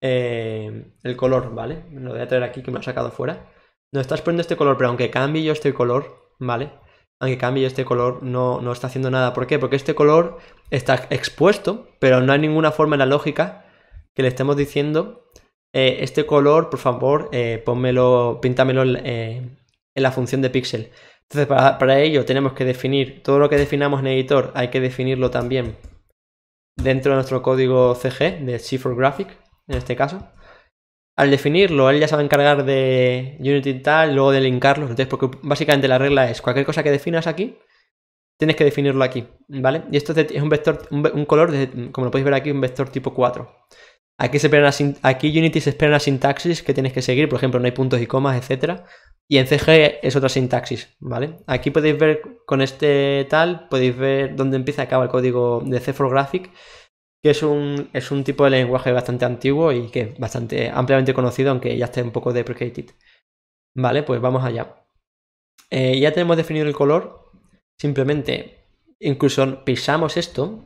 eh, el color, ¿vale? Lo voy a traer aquí que me lo ha sacado fuera. Nos está exponiendo este color, pero aunque cambie yo este color, ¿vale? Aunque cambie yo este color, no, está haciendo nada. ¿Por qué? Porque este color está expuesto, pero no hay ninguna forma en la lógica que le estemos diciendo eh, este color, por favor, eh, píntamelo eh, en la función de píxel. Entonces, para, ello tenemos que definir, todo lo que definamos en editor hay que definirlo también dentro de nuestro código CG, de C4 Graphic, en este caso. Al definirlo, él ya se va a encargar de Unity y tal, luego de linkarlo. Entonces, porque básicamente la regla es cualquier cosa que definas aquí, tienes que definirlo aquí, ¿vale? Y esto es un vector, un, color, como lo podéis ver aquí, un vector tipo 4. Aquí, se aquí Unity se espera una sintaxis que tienes que seguir, por ejemplo, no hay puntos y comas, etc. Y en CG es otra sintaxis, ¿vale? Aquí podéis ver con este tal, podéis ver dónde empieza y acaba el código de C4Graphic, que es un, es un tipo de lenguaje bastante antiguo y que es bastante ampliamente conocido, aunque ya esté un poco deprecated. Vale, pues vamos allá. Eh, ya tenemos definido el color, simplemente incluso pisamos esto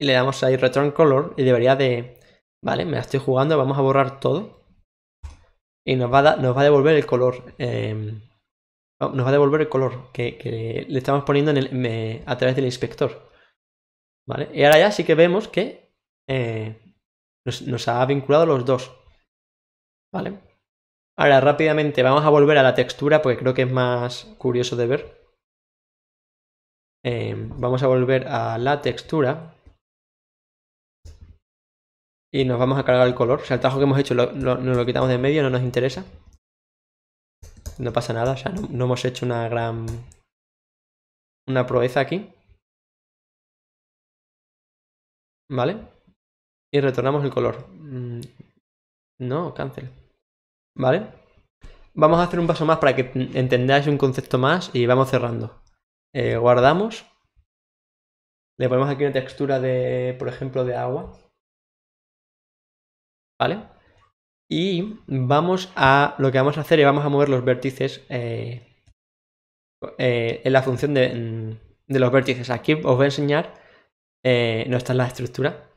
y le damos ahí return color y debería de Vale, me la estoy jugando, vamos a borrar todo. Y nos va a, devolver el color. Em, nos va a devolver el color que, le estamos poniendo a través del inspector. Vale, y ahora ya sí que vemos que eh, nos, ha vinculado los dos. Vale. Ahora rápidamente vamos a volver a la textura porque creo que es más curioso de ver. Em, vamos a volver a la textura y nos vamos a cargar el color. O sea, el trabajo que hemos hecho lo, nos lo quitamos de en medio, no nos interesa. No pasa nada, o sea, no, hemos hecho una gran... una proeza aquí. ¿Vale? Y retornamos el color. Mm, no, cancel. ¿Vale? Vamos a hacer un paso más para que entendáis un concepto más y vamos cerrando. Eh, guardamos. Le ponemos aquí una textura de, por ejemplo, de agua. ¿vale? Y vamos a, lo que vamos a hacer es vamos a mover los vértices eh, eh, en la función de, los vértices. Aquí os voy a enseñar, eh, no está en la estructura,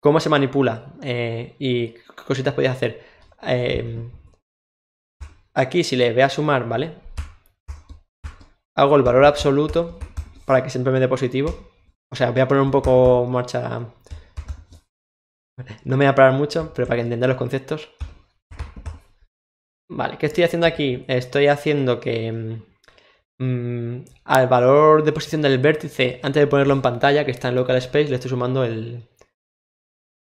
cómo se manipula y cositas podéis hacer. aquí si le voy a sumar, ¿vale? Hago el valor absoluto para que siempre me dé positivo. O sea, voy a poner un poco marcha no me voy a parar mucho, pero para que entender los conceptos. Vale, ¿qué estoy haciendo aquí? Estoy haciendo que mm, mm, al valor de posición del vértice, antes de ponerlo en pantalla, que está en local space, le estoy sumando el,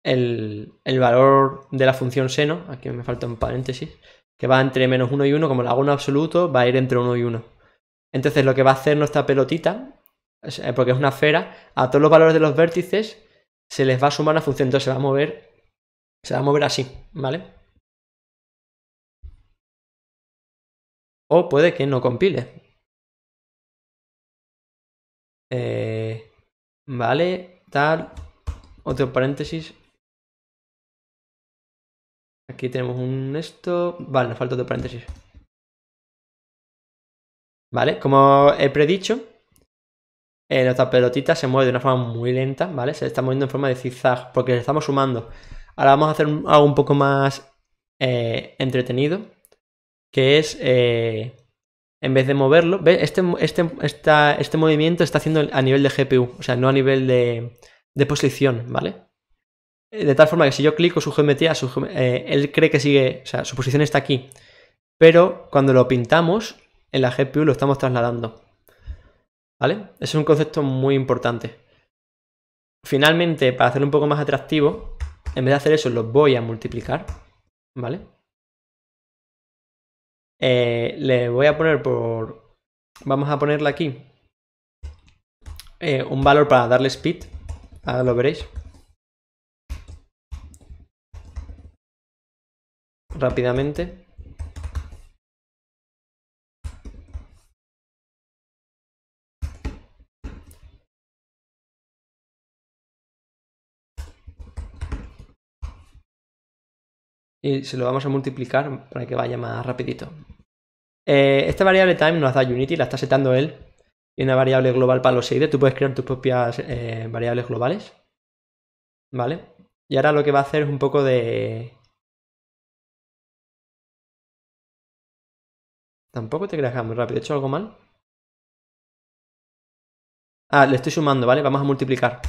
el, el valor de la función seno, aquí me falta un paréntesis, que va entre menos 1 y 1, como lo hago en absoluto, va a ir entre 1 y 1. Entonces lo que va a hacer nuestra pelotita, eh, porque es una esfera, a todos los valores de los vértices se les va a sumar una función, entonces se va a mover, se va a mover así, ¿vale? O puede que no compile. Eh, vale, tal, otro paréntesis. Aquí tenemos un esto. Vale, nos falta otro paréntesis. Vale, como he predicho, eh, otra pelotita se mueve de una forma muy lenta, ¿vale? Se está moviendo en forma de zigzag porque le estamos sumando. Ahora vamos a hacer algo un poco más eh, entretenido, que es, eh, en vez de moverlo, ¿ves? Este, este, este movimiento está haciendo a nivel de GPU, o sea, no a nivel de, posición, ¿vale? Eh, de tal forma que si yo clico su geometría, él cree que sigue, o sea, su posición está aquí, pero cuando lo pintamos, en la GPU lo estamos trasladando. ¿Vale? es un concepto muy importante. Finalmente, para hacerlo un poco más atractivo, en vez de hacer eso, los voy a multiplicar. ¿Vale? Eh, le voy a poner por... Vamos a ponerle aquí eh, un valor para darle speed. Ahora lo veréis. Rápidamente. y se lo vamos a multiplicar para que vaya más rapidito. Eh, esta variable time nos da Unity, la está setando él. Y una variable global para los ID. Tú puedes crear tus propias eh, variables globales. ¿Vale? Y ahora lo que va a hacer es un poco de... Tampoco te creas que muy rápido. ¿He hecho algo mal? Ah, le estoy sumando, ¿vale? Vamos a multiplicar.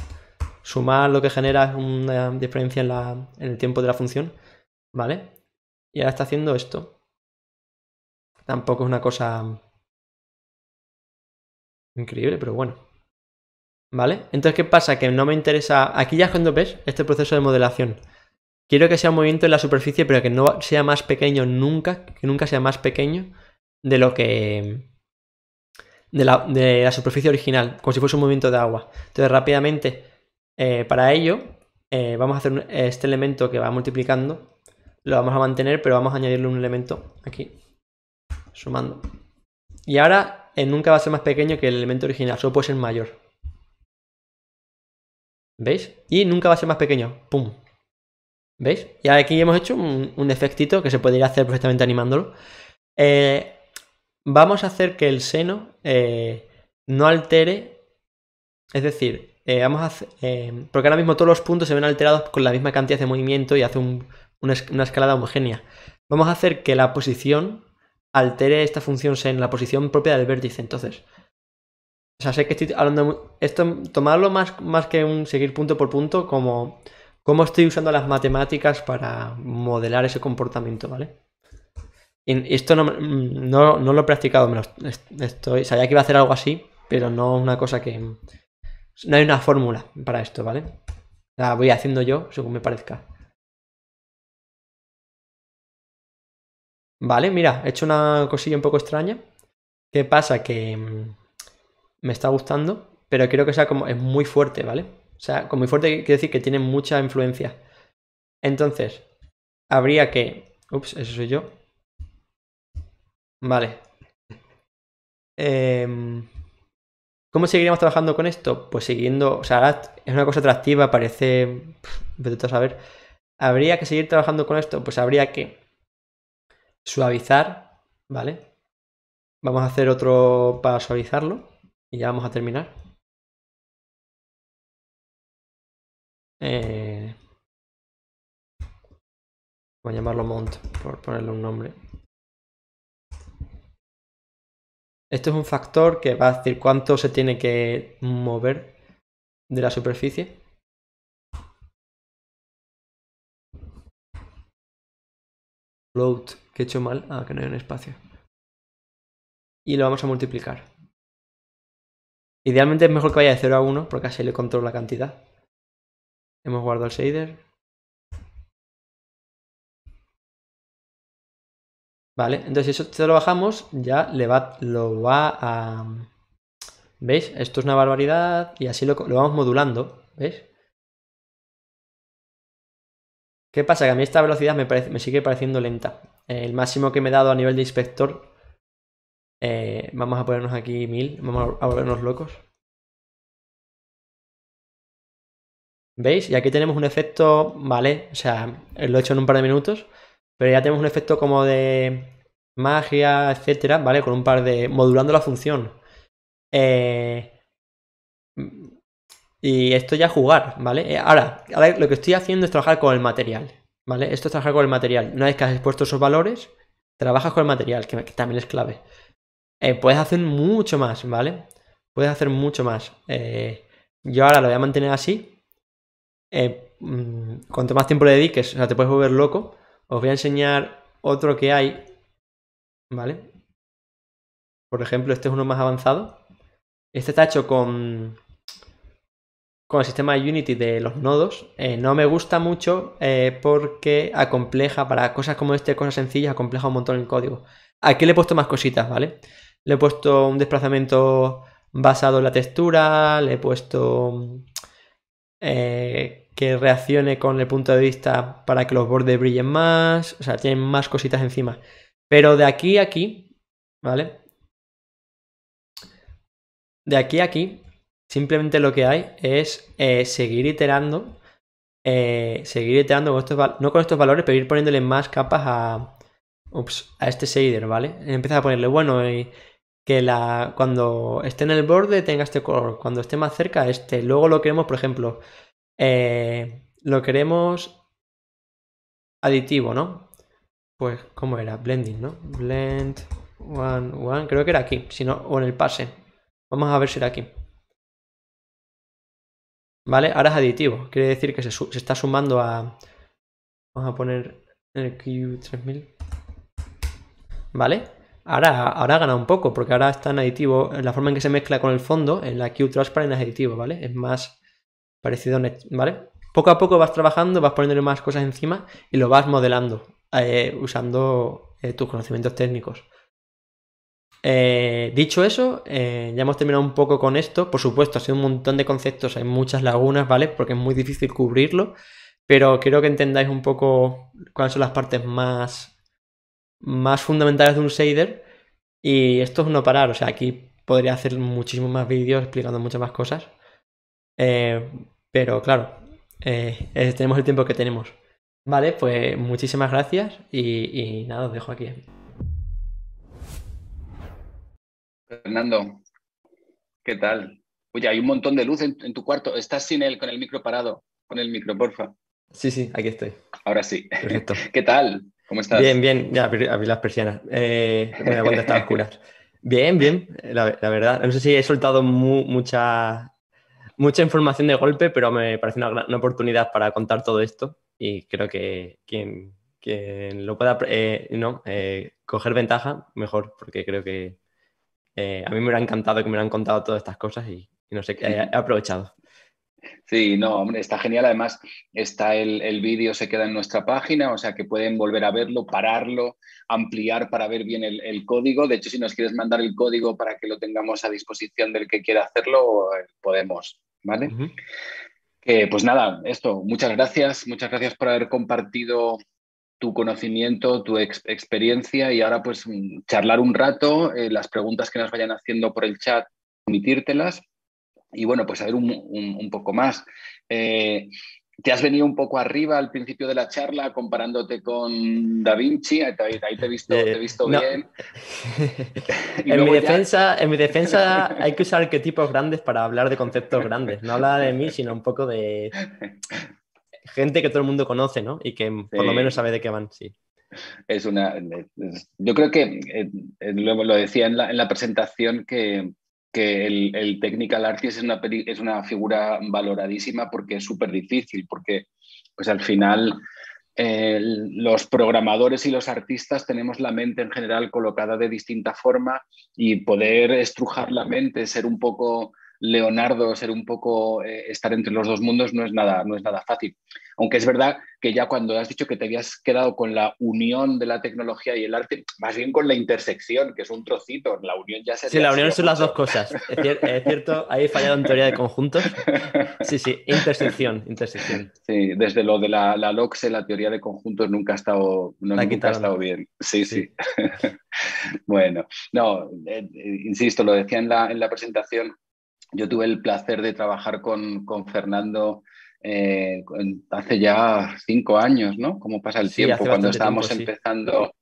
Sumar lo que genera es una diferencia en el tiempo de la función. ¿Vale? Y ahora está haciendo esto. Tampoco es una cosa increíble, pero bueno. ¿Vale? Entonces, ¿qué pasa? Que no me interesa... Aquí ya es cuando ves este proceso de modelación. Quiero que sea un movimiento en la superficie, pero que no sea más pequeño nunca, que nunca sea más pequeño de lo que... De la, superficie original, como si fuese un movimiento de agua. Entonces, rápidamente, eh, para ello, eh, vamos a hacer este elemento que va multiplicando lo vamos a mantener, pero vamos a añadirle un elemento aquí, sumando. Y ahora nunca va a ser más pequeño que el elemento original, solo puede ser mayor. ¿Veis? Y nunca va a ser más pequeño. ¡Pum! ¿Veis? Y aquí hemos hecho un, defectito que se podría hacer perfectamente animándolo. Eh, vamos a hacer que el seno eh, no altere. Es decir, eh, vamos a hacer, porque ahora mismo todos los puntos se ven alterados con la misma cantidad de movimiento y hace un, una, escalada homogénea. Vamos a hacer que la posición altere esta función en la posición propia del vértice. Entonces, o sea, sé que estoy hablando. Esto, tomarlo más, más que un seguir punto por punto, como cómo estoy usando las matemáticas para modelar ese comportamiento, ¿vale? Y esto no, lo he practicado, me estoy, sabía que iba a hacer algo así, pero no una cosa que. No hay una fórmula para esto, ¿vale? La voy haciendo yo según me parezca. Vale, mira, he hecho una cosilla un poco extraña. ¿Qué pasa? Que mm, me está gustando, pero creo que sea como. Es muy fuerte, ¿vale? O sea, con muy fuerte quiere decir que tiene mucha influencia. Entonces, habría que. Ups, eso soy yo. Vale. Em, ¿Cómo seguiríamos trabajando con esto? Pues siguiendo. O sea, es una cosa atractiva, parece. Pff, a saber. ¿Habría que seguir trabajando con esto? Pues habría que suavizar, ¿vale? Vamos a hacer otro para suavizarlo y ya vamos a terminar. Eh, voy a llamarlo mont por ponerle un nombre. Esto es un factor que va a decir cuánto se tiene que mover de la superficie. load que he hecho mal, ah, que no hay un espacio. Y lo vamos a multiplicar. Idealmente es mejor que vaya de 0 a 1 porque así le controlo la cantidad. Hemos guardado el shader. Vale, entonces si eso lo bajamos, ya le va, lo va a... ¿Veis? Esto es una barbaridad y así lo, vamos modulando. ¿Veis? ¿Qué pasa? Que a mí esta velocidad me, me sigue pareciendo lenta el máximo que me he dado a nivel de inspector. Eh, vamos a ponernos aquí 1000, vamos a volvernos locos. ¿Veis? Y aquí tenemos un efecto, vale, o sea, lo he hecho en un par de minutos, pero ya tenemos un efecto como de magia, etcétera, ¿vale? Con un par de... modulando la función. Eh, y esto ya jugar, ¿vale? Eh, ahora, ahora lo que estoy haciendo es trabajar con el material. ¿Vale? Esto es trabajar con el material. Una vez que has expuesto esos valores, trabajas con el material, que, también es clave. Eh, puedes hacer mucho más, ¿vale? Puedes hacer mucho más. Eh, yo ahora lo voy a mantener así. Eh, mm, cuanto más tiempo le dediques, o sea, te puedes volver loco. Os voy a enseñar otro que hay, ¿vale? Por ejemplo, este es uno más avanzado. Este está hecho con, con el sistema Unity de los nodos. Eh, no me gusta mucho eh, porque acompleja, para cosas como este, cosas sencillas, acompleja un montón el código. Aquí le he puesto más cositas, ¿vale? Le he puesto un desplazamiento basado en la textura, le he puesto mm, eh, que reaccione con el punto de vista para que los bordes brillen más, o sea, tienen más cositas encima. Pero de aquí a aquí, ¿vale? De aquí a aquí Simplemente lo que hay es eh, seguir iterando, eh, seguir iterando con estos no con estos valores, pero ir poniéndole más capas a, a este shader, ¿vale? empieza a ponerle, bueno, que la, cuando esté en el borde tenga este color, cuando esté más cerca este. Luego lo queremos, por ejemplo, eh, lo queremos aditivo, ¿no? Pues, ¿cómo era? Blending, ¿no? Blend, one, one, creo que era aquí, si no, o en el pase. Vamos a ver si era aquí. ¿Vale? Ahora es aditivo, quiere decir que se, está sumando a... Vamos a poner el Q3000. ¿Vale? Ahora, ahora gana un poco, porque ahora está en aditivo, la forma en que se mezcla con el fondo, en la Q Transparent es aditivo, ¿vale? Es más parecido a ¿vale? Poco a poco vas trabajando, vas poniéndole más cosas encima y lo vas modelando eh, usando eh, tus conocimientos técnicos. Eh, dicho eso, eh, ya hemos terminado un poco con esto. Por supuesto, ha sido un montón de conceptos, hay muchas lagunas, ¿vale? Porque es muy difícil cubrirlo, pero quiero que entendáis un poco cuáles son las partes más, más fundamentales de un shader. Y esto es no parar, o sea, aquí podría hacer muchísimos más vídeos explicando muchas más cosas. Eh, pero claro, tenemos el tiempo que tenemos. Vale, pues muchísimas gracias y, y nada, os dejo aquí. Fernando, ¿qué tal? Oye, hay un montón de luz en, tu cuarto. Estás sin él, con el micro parado. Con el micro, porfa. Sí, sí, aquí estoy. Ahora sí. Perfecto. ¿Qué tal? ¿Cómo estás? Bien, bien. Ya abrí, las persianas. me eh, da cuenta, está oscuras. Bien, bien, la, verdad. No sé si he soltado mucha, mucha información de golpe, pero me parece una gran oportunidad para contar todo esto y creo que quien, lo pueda eh, no, eh, coger ventaja, mejor, porque creo que eh, a mí me hubiera encantado que me hubieran contado todas estas cosas y, no sé qué, he aprovechado. Sí, no, hombre, está genial. Además, está el, vídeo, se queda en nuestra página, o sea que pueden volver a verlo, pararlo, ampliar para ver bien el, código. De hecho, si nos quieres mandar el código para que lo tengamos a disposición del que quiera hacerlo, eh, podemos, ¿vale? pues nada, esto, muchas gracias, muchas gracias por haber compartido tu conocimiento, tu experiencia y ahora pues mm, charlar un rato, eh, las preguntas que nos vayan haciendo por el chat, transmitírtelas y bueno, pues saber un, un, poco más. Eh, te has venido un poco arriba al principio de la charla comparándote con Da Vinci, ahí, te he visto, he eh, visto bien. en, mi defensa, en mi defensa hay que usar arquetipos grandes para hablar de conceptos grandes, no habla de mí, sino un poco de gente que todo el mundo conoce, ¿no? Y que por lo menos sabe de qué van, sí. Es una. yo creo que eh, eh, lo, decía en la, presentación que, el, technical artist es una, es una figura valoradísima porque es súper difícil, porque pues al final eh, los programadores y los artistas tenemos la mente en general colocada de distinta forma y poder estrujar la mente, ser un poco Leonardo, ser un poco, eh, estar entre los dos mundos no es, nada, no es nada fácil. Aunque es verdad que ya cuando has dicho que te habías quedado con la unión de la tecnología y el arte, más bien con la intersección, que es un trocito, la unión ya se... Sí, la unión son las dos cosas. Es, cierto, ahí fallado en teoría de conjuntos. Sí, sí, intersección, intersección. Sí, desde lo de la, la la teoría de conjuntos nunca ha estado, bien. Sí, sí. bueno, no, eh, eh, insisto, lo decía en la, en la presentación, yo tuve el placer de trabajar con, Fernando eh, hace ya cinco años, ¿no? ¿Cómo pasa el tiempo? Cuando estábamos empezando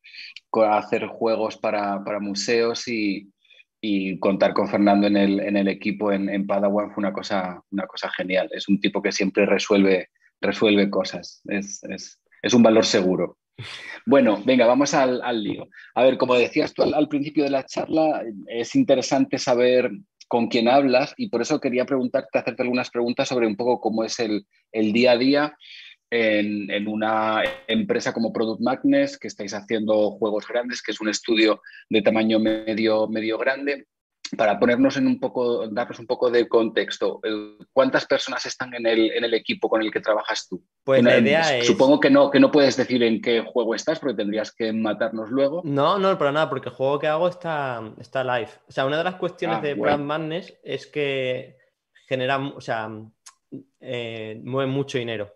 a hacer juegos para, museos y, contar con Fernando en el, equipo en, Padawan fue una cosa, una cosa genial. Es un tipo que siempre resuelve, resuelve cosas. Es, un valor seguro. Bueno, venga, vamos al, lío. A ver, como decías tú al, principio de la charla, es interesante saber con quien hablas y por eso quería preguntarte, hacerte algunas preguntas sobre un poco cómo es el, el día a día en, en, una empresa como Product Magnes que estáis haciendo juegos grandes, que es un estudio de tamaño medio, medio grande para ponernos en un poco, darnos un poco de contexto, ¿cuántas personas están en el, en el equipo con el que trabajas tú? Pues la idea es... Supongo que no, que no puedes decir en qué juego estás porque tendrías que matarnos luego. No, no, para nada, porque el juego que hago está, está live. O sea, una de las cuestiones ah, de bueno. Madness es que genera, o sea, eh, mueve mucho dinero.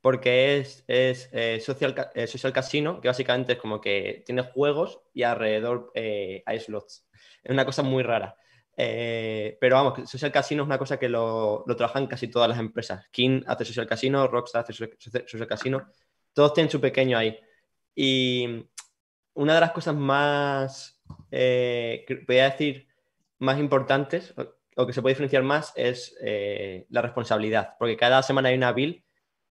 Porque es, eh, social, eh, social casino, que básicamente es como que tiene juegos y alrededor hay slots es una cosa muy rara. Eh, pero vamos, social casino es una cosa que lo, trabajan casi todas las empresas. King hace social casino, Rockstar hace social, casino, todos tienen su pequeño ahí. Y una de las cosas más, eh, voy a decir, más importantes o, que se puede diferenciar más es eh, la responsabilidad, porque cada semana hay una bill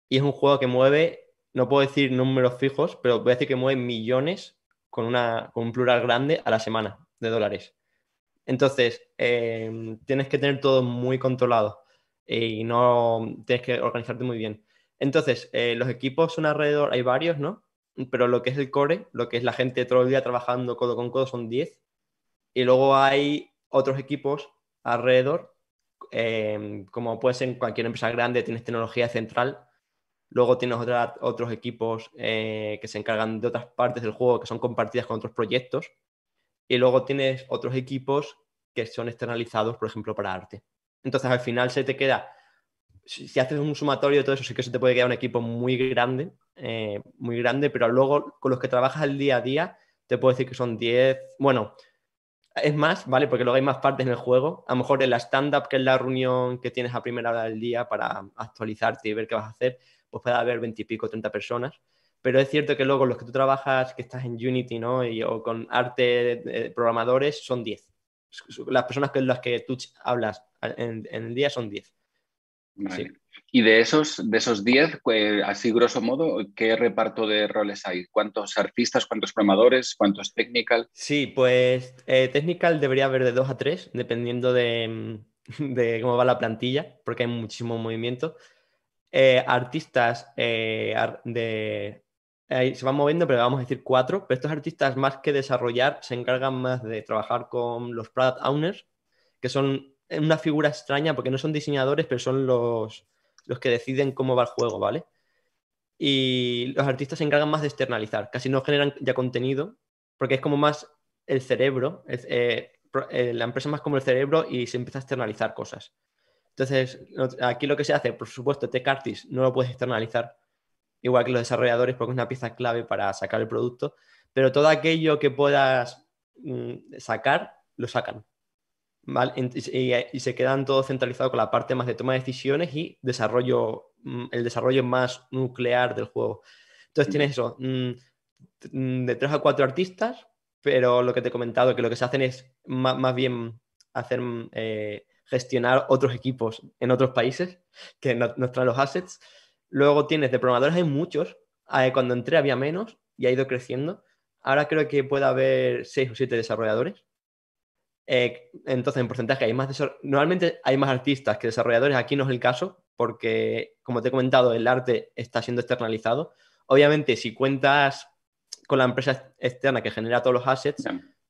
y es un juego que mueve, no puedo decir números fijos, pero voy a decir que mueve millones con, una, con un plural grande a la semana de dólares. Entonces, em, tienes que tener todo muy controlado y no tienes que organizarte muy bien. Entonces, eh, los equipos son alrededor, hay varios, ¿no? Pero lo que es el core, lo que es la gente todo el día trabajando codo con codo, son 10. Y luego hay otros equipos alrededor, em, como puede ser en cualquier empresa grande, tienes tecnología central. Luego tienes otros equipos eh, que se encargan de otras partes del juego que son compartidas con otros proyectos. Y luego tienes otros equipos que son externalizados, por ejemplo, para arte. Entonces, al final se te queda, si, haces un sumatorio de todo eso, sí que se te puede quedar un equipo muy grande, eh, muy grande, pero luego con los que trabajas el día a día, te puedo decir que son 10, bueno, es más, ¿vale? Porque luego hay más partes en el juego. A lo mejor en la stand-up, que es la reunión que tienes a primera hora del día para actualizarte y ver qué vas a hacer, pues puede haber 20 y pico, 30 personas pero es cierto que luego los que tú trabajas, que estás en Unity, ¿no? o con arte, eh, programadores, son 10. Las personas con las que tú hablas en, el día son 10. Y de esos, de esos 10, pues, así grosso modo, ¿qué reparto de roles hay? ¿Cuántos artistas, cuántos programadores, cuántos technical? Sí, pues eh, technical debería haber de 2 a 3, dependiendo mm, de, cómo va la plantilla, porque hay muchísimo movimiento. Eh, artistas de se van moviendo, pero vamos a decir cuatro. Pero estos artistas, más que desarrollar, se encargan más de trabajar con los product owners, que son eh, una figura extraña porque no son diseñadores, pero son los, que deciden cómo va el juego, ¿vale? Y los artistas se encargan más de externalizar, casi no generan ya contenido, porque es como más el cerebro, es, eh, eh, la empresa más como el cerebro y se empieza a externalizar cosas. Entonces, aquí lo que se hace, por supuesto, tecartis no lo puedes externalizar igual que los desarrolladores, porque es una pieza clave para sacar el producto, pero todo aquello que puedas mm, sacar, lo sacan. Y, se quedan todo centralizado con la parte más de toma de decisiones y desarrollo, mm, el desarrollo más nuclear del juego. Entonces tienes eso, mm, de tres a cuatro artistas, pero lo que te he comentado, que lo que se hacen es más, bien hacer... Eh, gestionar otros equipos en otros países que no nos traen los assets Luego tienes de programadores, hay muchos. Ah, eh, cuando entré había menos y ha ido creciendo. Ahora creo que puede haber seis o siete desarrolladores. Eh, entonces, en porcentaje hay más normalmente hay más artistas que desarrolladores. Aquí no es el caso, porque, como te he comentado, el arte está siendo externalizado. Obviamente, si cuentas con la empresa externa que genera todos los assets,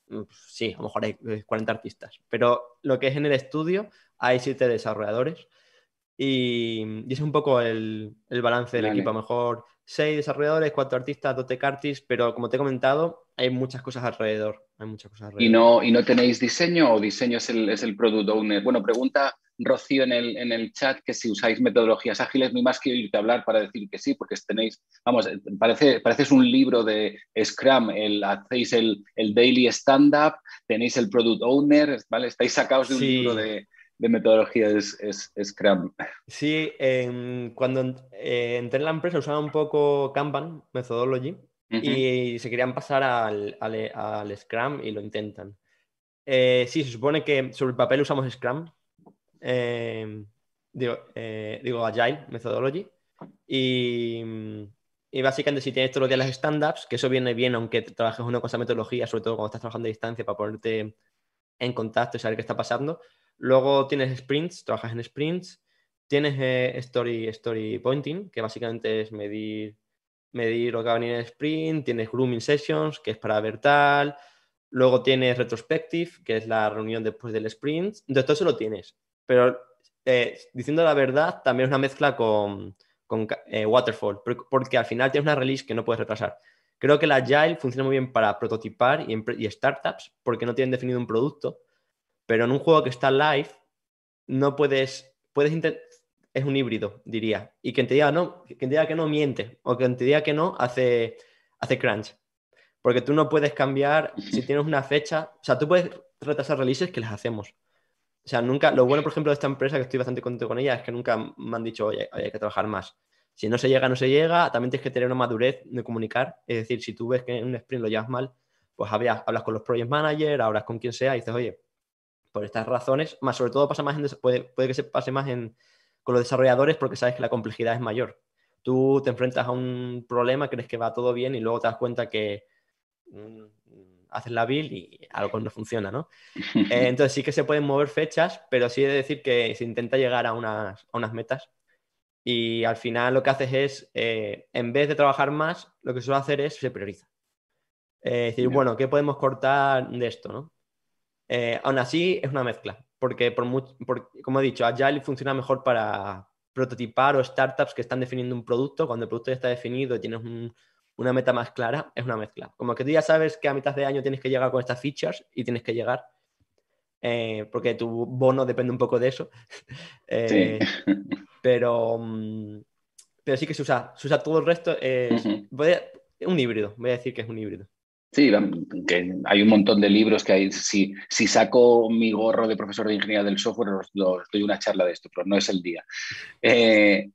mm, pues sí, a lo mejor hay 40 eh, artistas. Pero lo que es en el estudio, hay siete desarrolladores. Y, mm, es un poco el, balance del equipo. A lo mejor seis desarrolladores, cuatro artistas, dos tech pero como te he comentado, hay muchas cosas alrededor. Hay muchas cosas alrededor. ¿Y, no, ¿Y no tenéis diseño o diseño es el, es el product owner? Bueno, pregunta Rocío en el, chat que si usáis metodologías ágiles, ni más quiero irte a hablar para decir que sí, porque tenéis, vamos, eh, parece, un libro de Scrum, el, hacéis el, daily stand-up, tenéis el product owner, ¿vale? Estáis sacados de un libro de, de metodología es, Scrum. Sí, cuando eh, entré en la empresa usaba un poco Kanban, Methodology, y se querían pasar al, al, Scrum y lo intentan. Eh, sí, se supone que sobre el papel usamos Scrum, em, digo, eh, digo, Agile, Methodology, y, y, básicamente si tienes todos los días las stand-ups, que eso viene bien aunque trabajes uno con esa metodología, sobre todo cuando estás trabajando a distancia para ponerte en contacto y saber qué está pasando, Luego tienes sprints, trabajas en sprints. Tienes eh, story, story pointing, que básicamente es medir, medir lo que va a venir en sprint. Tienes grooming sessions, que es para ver tal. Luego tienes retrospective, que es la reunión después del sprint. Entonces, todo eso lo tienes. Pero eh, diciendo la verdad, también es una mezcla con, eh, Waterfall, porque al final tienes una release que no puedes retrasar. Creo que la Agile funciona muy bien para prototipar y startups, porque no tienen definido un producto pero en un juego que está live, no puedes, puedes es un híbrido, diría. Y quien te diga no, que no miente, o quien te diga que no hace, hace crunch. Porque tú no puedes cambiar si tienes una fecha. O sea, tú puedes retrasar releases que las hacemos. O sea, nunca. Lo bueno, por ejemplo, de esta empresa, que estoy bastante contento con ella, es que nunca me han dicho, oye, hay que trabajar más. Si no se llega, no se llega. También tienes que tener una madurez de comunicar. Es decir, si tú ves que en un sprint lo llevas mal, pues hablas, con los project manager hablas con quien sea y dices, oye, por estas razones, más sobre todo pasa más en, puede, puede, que se pase más en, con los desarrolladores porque sabes que la complejidad es mayor. Tú te enfrentas a un problema, crees que va todo bien y luego te das cuenta que mm, haces la build y algo no funciona, ¿no? Eh, entonces sí que se pueden mover fechas, pero sí he de decir que se intenta llegar a unas, unas metas y al final lo que haces es, eh, en vez de trabajar más, lo que suele hacer es se prioriza. es eh, decir, bueno, ¿qué podemos cortar de esto? ¿no? Eh, aún así, es una mezcla, porque, como he dicho, Agile funciona mejor para prototipar o startups que están definiendo un producto. Cuando el producto ya está definido, y tienes una meta más clara, es una mezcla. Como que tú ya sabes que a mitad de año tienes que llegar con estas features y tienes que llegar, eh, porque tu bono depende un poco de eso. Eh, pero, mm, pero sí que se usa, usa todo el resto. Es, un híbrido, voy a decir que es un híbrido. Sí, hay un montón de libros que hay. Si, saco mi gorro de profesor de ingeniería del software, os, doy una charla de esto, pero no es el día. Eh,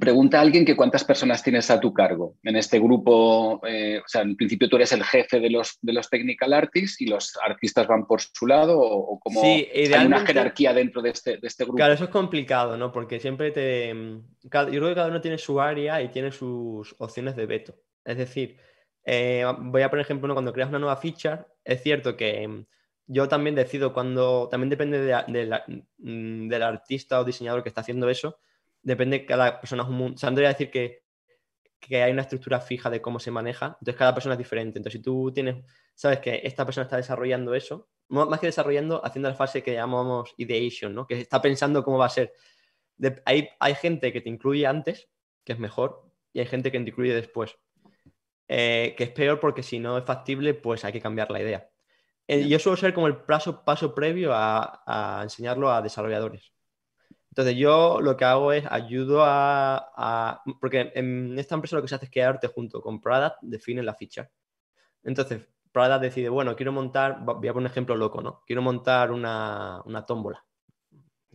pregunta a alguien que cuántas personas tienes a tu cargo. En este grupo, eh, o sea, en principio tú eres el jefe de los, de los technical artists y los artistas van por su lado o, como sí, hay una jerarquía dentro de este, de este, grupo. Claro, eso es complicado, ¿no? Porque siempre te... Mm, yo creo que cada uno tiene su área y tiene sus opciones de veto. Es decir, eh, voy a poner ejemplo cuando creas una nueva feature, es cierto que mm, yo también decido cuando, también depende mm, del artista o diseñador que está haciendo eso, depende cada persona es un O sea, no a decir que, hay una estructura fija de cómo se maneja, entonces cada persona es diferente. Entonces, si tú tienes, sabes que esta persona está desarrollando eso, más que desarrollando, haciendo la fase que llamamos ideation, ¿no? que está pensando cómo va a ser. hay, hay gente que te incluye antes, que es mejor, y hay gente que te incluye después. Eh, que es peor porque si no es factible, pues hay que cambiar la idea. Eh, yo suelo ser como el paso, previo a, enseñarlo a desarrolladores. Entonces yo lo que hago es ayudo a, Porque en esta empresa lo que se hace es quedarte junto con Prada, define la ficha. Entonces Prada decide, bueno, quiero montar, voy a poner un ejemplo loco, ¿no? Quiero montar una tómbola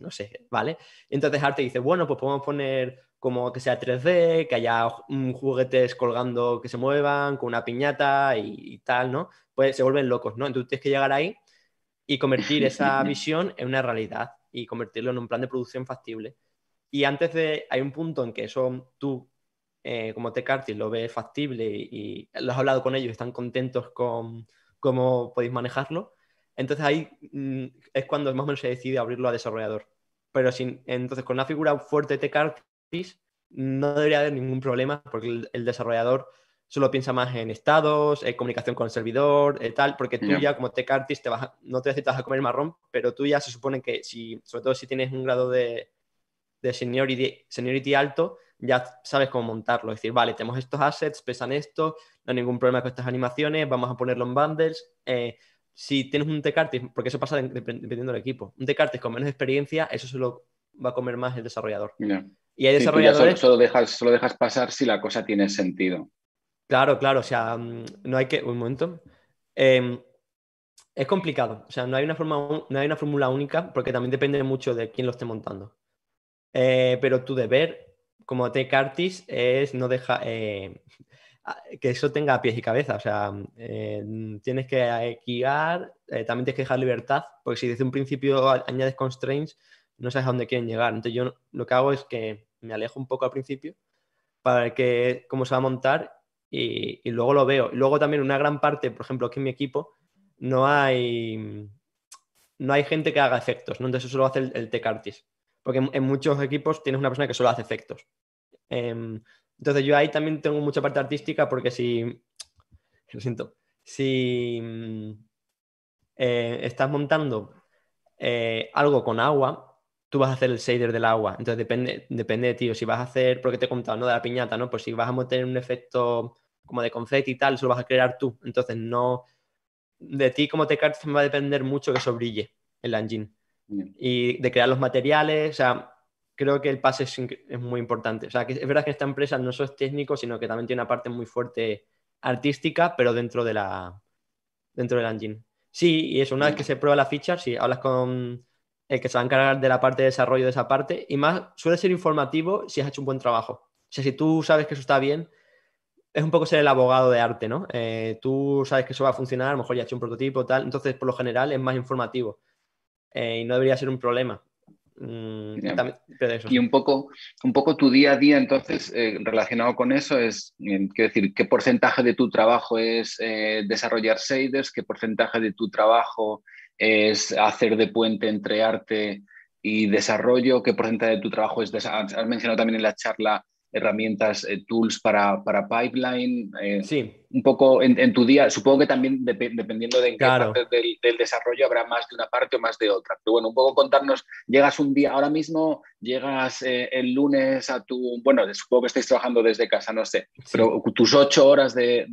no sé, ¿vale? Entonces Arte dice, bueno, pues podemos poner como que sea 3D, que haya mm, juguetes colgando que se muevan, con una piñata y, tal, ¿no? Pues se vuelven locos, ¿no? Entonces tienes que llegar ahí y convertir esa visión en una realidad y convertirlo en un plan de producción factible. Y antes de, hay un punto en que eso tú, eh, como TechArt lo ves factible y, lo has hablado con ellos, están contentos con cómo podéis manejarlo. Entonces ahí mm, es cuando más o menos se decide abrirlo a desarrollador pero sin, entonces con una figura fuerte de cartis no debería haber ningún problema porque el, desarrollador solo piensa más en estados, en comunicación con el servidor, eh, tal, porque tú ya como tech artist te vas no te necesitas a comer marrón, pero tú ya se supone que si, sobre todo si tienes un grado de, seniority, alto, ya sabes cómo montarlo. Es decir, vale, tenemos estos assets, pesan esto, no hay ningún problema con estas animaciones, vamos a ponerlo en bundles. Eh, si tienes un Tecartis, porque eso pasa dependiendo del equipo, un Tecartis con menos experiencia, eso se lo va a comer más el desarrollador. Y hay desarrolladores. solo, dejas, dejas pasar si la cosa tiene sentido. Claro, claro, o sea, mm, no hay que. Un momento. Em, es complicado, o sea, no hay, una forma, no hay una fórmula única porque también depende mucho de quién lo esté montando. Eh, pero tu deber como tech es no dejar. Eh, que eso tenga pies y cabeza. O sea, mm, eh, mm, tienes que guiar, eh, también tienes que dejar libertad, porque si desde un principio añades constraints, no sabes a dónde quieren llegar. Entonces yo lo que hago es que me alejo un poco al principio para ver que, cómo se va a montar y, luego lo veo. Y luego también una gran parte, por ejemplo, aquí en mi equipo, no hay, no hay gente que haga efectos, ¿no? Entonces eso lo hace el, el tech artist. Porque en, muchos equipos tienes una persona que solo hace efectos. Em, entonces yo ahí también tengo mucha parte artística porque si, lo siento, si mm, eh, estás montando eh, algo con agua, tú vas a hacer el shader del agua. Entonces depende, depende de ti, si vas a hacer, porque te he contado, ¿no? De la piñata, ¿no? Pues si vas a meter un efecto como de confeti y tal, eso lo vas a crear tú. Entonces no, de ti como te cartas va a depender mucho que eso brille el engine. Y de crear los materiales, o sea, creo que el pase es, muy importante. O sea, que es verdad que esta empresa no solo es técnico, sino que también tiene una parte muy fuerte artística, pero dentro de la dentro del engine. Sí, y eso, una vez que se prueba la feature, si hablas con el que se va a encargar de la parte de desarrollo de esa parte, y más suele ser informativo si has hecho un buen trabajo. O sea, si tú sabes que eso está bien, es un poco ser el abogado de arte, ¿no? Eh, tú sabes que eso va a funcionar, a lo mejor ya has hecho un prototipo, tal, entonces por lo general es más informativo eh, y no debería ser un problema. Mm, y un poco, un poco tu día a día, entonces, eh, relacionado con eso, es, eh, decir, ¿qué porcentaje de tu trabajo es eh, desarrollar shaders? ¿Qué porcentaje de tu trabajo es hacer de puente entre arte y desarrollo? ¿Qué porcentaje de tu trabajo es... Has mencionado también en la charla herramientas, tools para, para pipeline. sí un poco en, tu día, supongo que también dependiendo de en qué parte del, desarrollo habrá más de una parte o más de otra. Pero bueno, un poco contarnos, llegas un día ahora mismo, llegas eh, el lunes a tu, bueno, supongo que estáis trabajando desde casa, no sé, pero tus ocho horas de,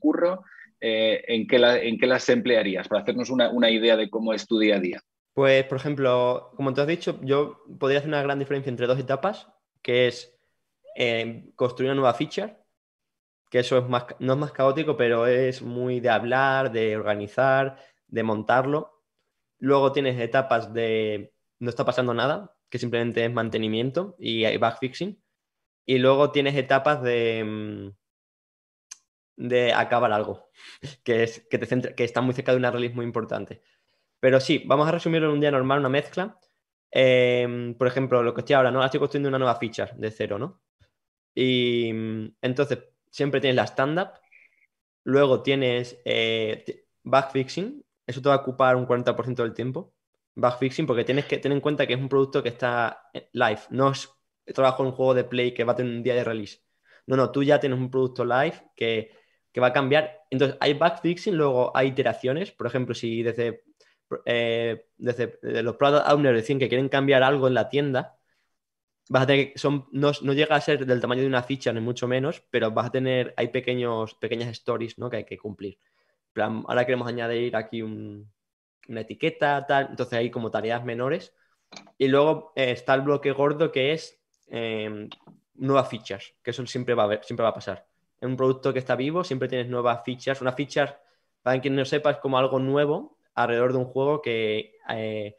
curro, eh, ¿en, qué ¿en las emplearías? Para hacernos una, idea de cómo es tu día a día. Pues, por ejemplo, como te has dicho, yo podría hacer una gran diferencia entre dos etapas, que es eh, construir una nueva feature que eso es más, no es más caótico, pero es muy de hablar, de organizar, de montarlo. Luego tienes etapas de no está pasando nada, que simplemente es mantenimiento y hay bug fixing Y luego tienes etapas de, mm, de acabar algo, que, es, te que está muy cerca de una release muy importante. Pero sí, vamos a resumirlo en un día normal, una mezcla. Em, por ejemplo, lo que estoy ahora, ¿no? estoy construyendo una nueva feature de cero, ¿no? Y mm, entonces, siempre tienes la stand-up, luego tienes eh, backfixing, eso te va a ocupar un 40% del tiempo. Backfixing, porque tienes que tener en cuenta que es un producto que está eh, live, no es trabajo en un juego de play que va a tener un día de release. No, no, tú ya tienes un producto live que, va a cambiar. Entonces, hay backfixing, luego hay iteraciones. Por ejemplo, si desde, eh, desde los product owners decían que quieren cambiar algo en la tienda, a tener son, no, llega a ser del tamaño de una ficha, ni mucho menos, pero vas a tener, hay pequeños, pequeñas stories ¿no? que hay que cumplir. ahora queremos añadir aquí una etiqueta, tal, entonces hay como tareas menores. Y luego eh, está el bloque gordo que es em, nuevas fichas, que eso siempre va, a ver, siempre va a pasar. En un producto que está vivo siempre tienes nuevas fichas. Una ficha, para quien no sepa, es como algo nuevo alrededor de un juego que... Eh,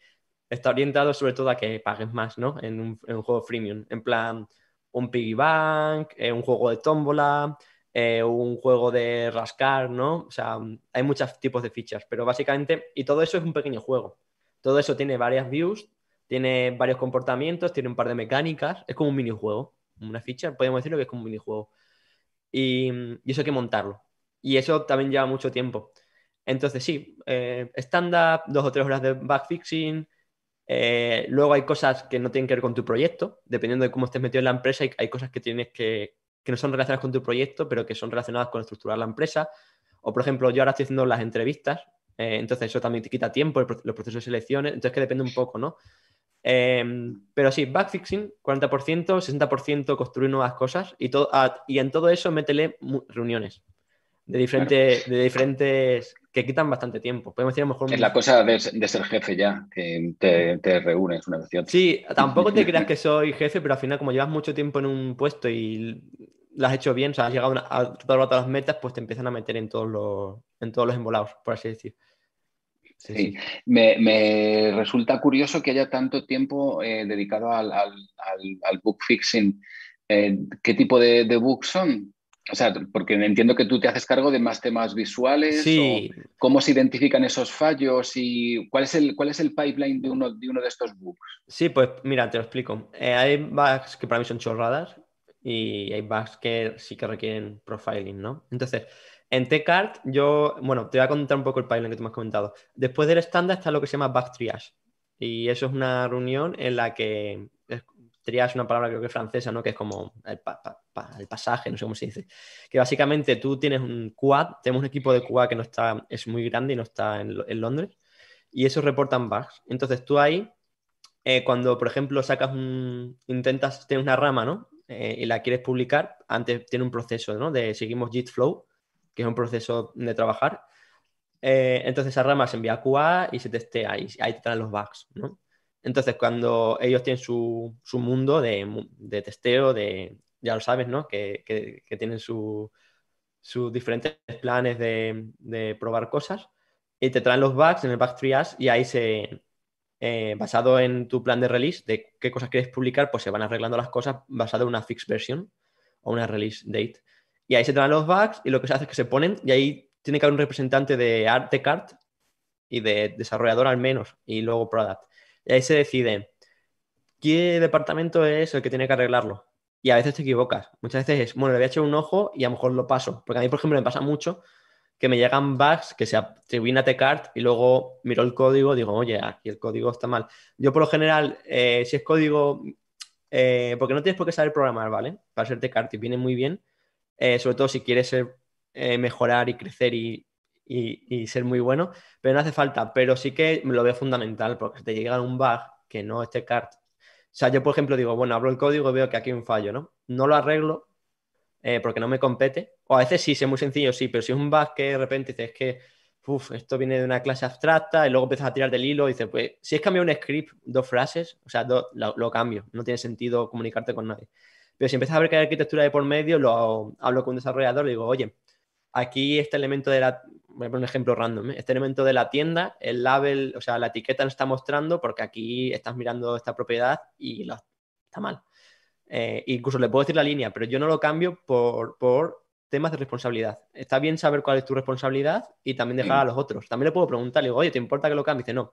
está orientado sobre todo a que pagues más, ¿no? En un, juego freemium. En plan, un piggy bank, eh, un juego de tómbola, eh, un juego de rascar, ¿no? O sea, hay muchos tipos de fichas, pero básicamente, y todo eso es un pequeño juego. Todo eso tiene varias views, tiene varios comportamientos, tiene un par de mecánicas, es como un minijuego, una ficha, podemos decirlo que es como un minijuego. Y, eso hay que montarlo. Y eso también lleva mucho tiempo. Entonces, sí, estándar, eh, dos o tres horas de bug fixing... Eh, luego hay cosas que no tienen que ver con tu proyecto, dependiendo de cómo estés metido en la empresa, hay, cosas que tienes que, que no son relacionadas con tu proyecto, pero que son relacionadas con estructurar la empresa. O, por ejemplo, yo ahora estoy haciendo las entrevistas, eh, entonces eso también te quita tiempo, los procesos de selección, entonces que depende un poco, ¿no? Em, pero sí, backfixing, 40%, 60% construir nuevas cosas y, todo, ah, y en todo eso métele reuniones de, de diferentes que quitan bastante tiempo. Podemos decir mejor... Es la cosa de, ser jefe ya, que te, te reúnes una vez. Sí, tampoco te creas que soy jefe, pero al final como llevas mucho tiempo en un puesto y lo has hecho bien, o sea, has llegado a todas las metas, pues te empiezan a meter en todos los, en todos los embolados, por así decir. Sí, Me, resulta curioso que haya tanto tiempo eh, dedicado al, al, book fixing. Eh, ¿Qué tipo de, de books son? O sea, porque entiendo que tú te haces cargo de más temas visuales. Sí. ¿Cómo se identifican esos fallos y cuál es el, cuál es el pipeline de uno, de uno de estos bugs? Sí, pues mira, te lo explico. Eh, hay bugs que para mí son chorradas y hay bugs que sí que requieren profiling, ¿no? Entonces, en t yo, bueno, te voy a contar un poco el pipeline que tú me has comentado. Después del estándar está lo que se llama bug triage. Y eso es una reunión en la que es una palabra creo que francesa, ¿no? Que es como el, pasaje, no sé cómo se dice. Que básicamente tú tienes un quad, tenemos un equipo de QA que no está, es muy grande y no está en, Londres, y esos reportan bugs. Entonces tú ahí, eh, cuando por ejemplo sacas un, intentas, tienes una rama, ¿no? Eh, y la quieres publicar, antes tiene un proceso, ¿no? De seguimos Git Flow, que es un proceso de trabajar. Eh, entonces esa rama se envía a QA y se testea y ahí te traen los bugs, ¿no? Entonces, cuando ellos tienen su, mundo de, testeo, de, ya lo sabes, ¿no? Que, tienen sus diferentes planes de, probar cosas y te traen los bugs en el bug triage y ahí se, eh, basado en tu plan de release, de qué cosas quieres publicar, pues se van arreglando las cosas basado en una fixed version o una release date. Y ahí se traen los bugs y lo que se hace es que se ponen y ahí tiene que haber un representante de cart y de desarrollador al menos y luego product y ahí se decide qué departamento es el que tiene que arreglarlo. Y a veces te equivocas. Muchas veces es, bueno, le voy a echar un ojo y a lo mejor lo paso. Porque a mí, por ejemplo, me pasa mucho que me llegan bugs que se atribuyen a Tcart y luego miro el código y digo, oye, aquí el código está mal. Yo por lo general, eh, si es código, eh, porque no tienes por qué saber programar, ¿vale? Para ser Tcart y viene muy bien, eh, sobre todo si quieres mejorar y crecer y y, ser muy bueno, pero no hace falta. Pero sí que lo veo fundamental porque te llega un bug que no esté cart. O sea, yo por ejemplo digo, bueno, abro el código veo que aquí hay un fallo, ¿no? No lo arreglo eh, porque no me compete. O a veces sí, es muy sencillo, sí, pero si es un bug que de repente dices que, uff, esto viene de una clase abstracta y luego empiezas a tirar del hilo y dices, pues si es cambiar un script, dos frases, o sea, lo, cambio, no tiene sentido comunicarte con nadie. Pero si empiezas a ver que hay arquitectura de por medio, lo hablo con un desarrollador y digo, oye, aquí este elemento de la voy a poner un ejemplo random, ¿eh? este elemento de la tienda, el label, o sea, la etiqueta no está mostrando porque aquí estás mirando esta propiedad y la, está mal. Eh, incluso le puedo decir la línea, pero yo no lo cambio por, por, temas de responsabilidad. Está bien saber cuál es tu responsabilidad y también dejar a los otros. También le puedo preguntar, le digo, oye, ¿te importa que lo cambie? Dice, no.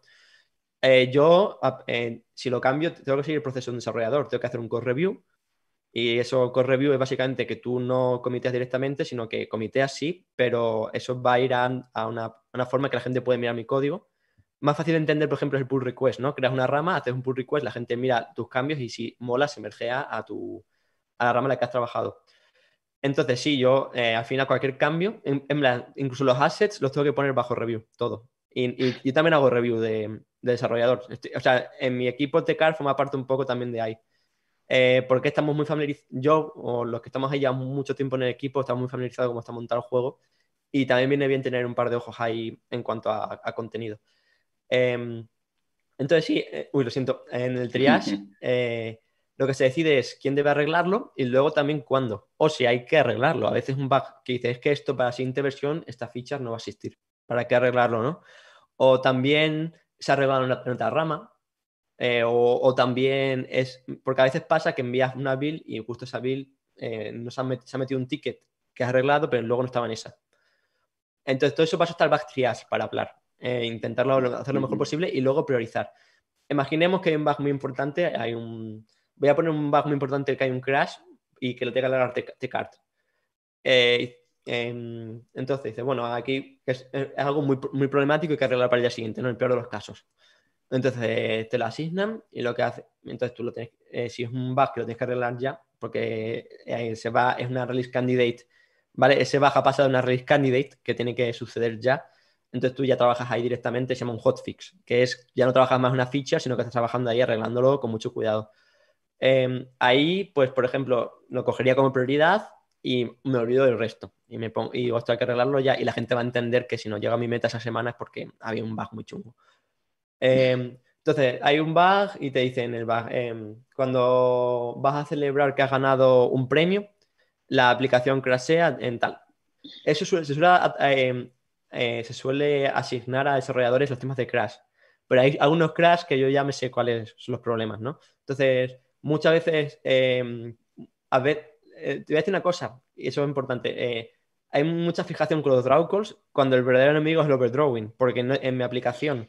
Eh, yo, ah, si lo cambio, tengo que seguir el proceso de un desarrollador, tengo que hacer un code review, y eso con review es básicamente que tú no comiteas directamente, sino que comiteas sí, pero eso va a ir a, una, forma que la gente puede mirar mi código. Más fácil de entender, por ejemplo, es el pull request, ¿no? Creas una rama, haces un pull request, la gente mira tus cambios y si mola, se mergea a, tu, a la rama en la que has trabajado. Entonces, sí, yo eh, al final cualquier cambio, incluso los assets, los tengo que poner bajo review, todo. Y, también hago review de, desarrollador. o sea, en mi equipo car forma parte un poco también de ahí. Eh, porque estamos muy familiarizados, yo o los que estamos ahí ya mucho tiempo en el equipo, estamos muy familiarizados con cómo está montado el juego y también viene bien tener un par de ojos ahí en cuanto a, contenido. Em, entonces sí, eh, uy, lo siento, en el triage eh, lo que se decide es quién debe arreglarlo y luego también cuándo, o si hay que arreglarlo. A veces un bug que dice es que esto para la siguiente versión, esta ficha no va a existir, ¿para qué arreglarlo, no? O también se ha arreglado en otra rama, eh, o, también es, porque a veces pasa que envías una bill y justo esa bill eh, se ha, metido, un ticket que has arreglado, pero luego no estaba en esa. Entonces, todo eso pasa hasta el back triage para hablar, eh, intentarlo hacer lo mejor posible y luego priorizar. Imaginemos que hay un bug muy importante, hay un, voy a poner un bug muy importante que hay un crash y que lo tenga la arte de card eh, em, entonces, dice, bueno, aquí es, algo muy, muy, problemático y que arreglar para el día siguiente, ¿no? El peor de los casos. Entonces te lo asignan y lo que hace, entonces tú lo tienes, eh, si es un bug que lo tienes que arreglar ya, porque eh, se va, es una release candidate, ¿vale? Ese bug ha pasado a una release candidate que tiene que suceder ya. Entonces tú ya trabajas ahí directamente, se llama un hotfix, que es ya no trabajas más una ficha, sino que estás trabajando ahí arreglándolo con mucho cuidado. Em, ahí, pues, por ejemplo, lo cogería como prioridad y me olvido del resto. Y me pongo, y esto que arreglarlo ya. Y la gente va a entender que si no llega a mi meta esa semana es porque había un bug muy chungo. Em, entonces, hay un bug y te dicen el bug, em, cuando vas a celebrar que has ganado un premio, la aplicación crashea en tal. Eso em, eh, se, suele, asignar a desarrolladores los temas de crash, pero hay algunos crash que yo ya me sé cuáles son los problemas, ¿no? Entonces, muchas veces, a ver, eh, te voy a decir una cosa, y eso es importante, eh, hay mucha fijación con los draw calls cuando el verdadero enemigo es el overdrawing, porque en mi aplicación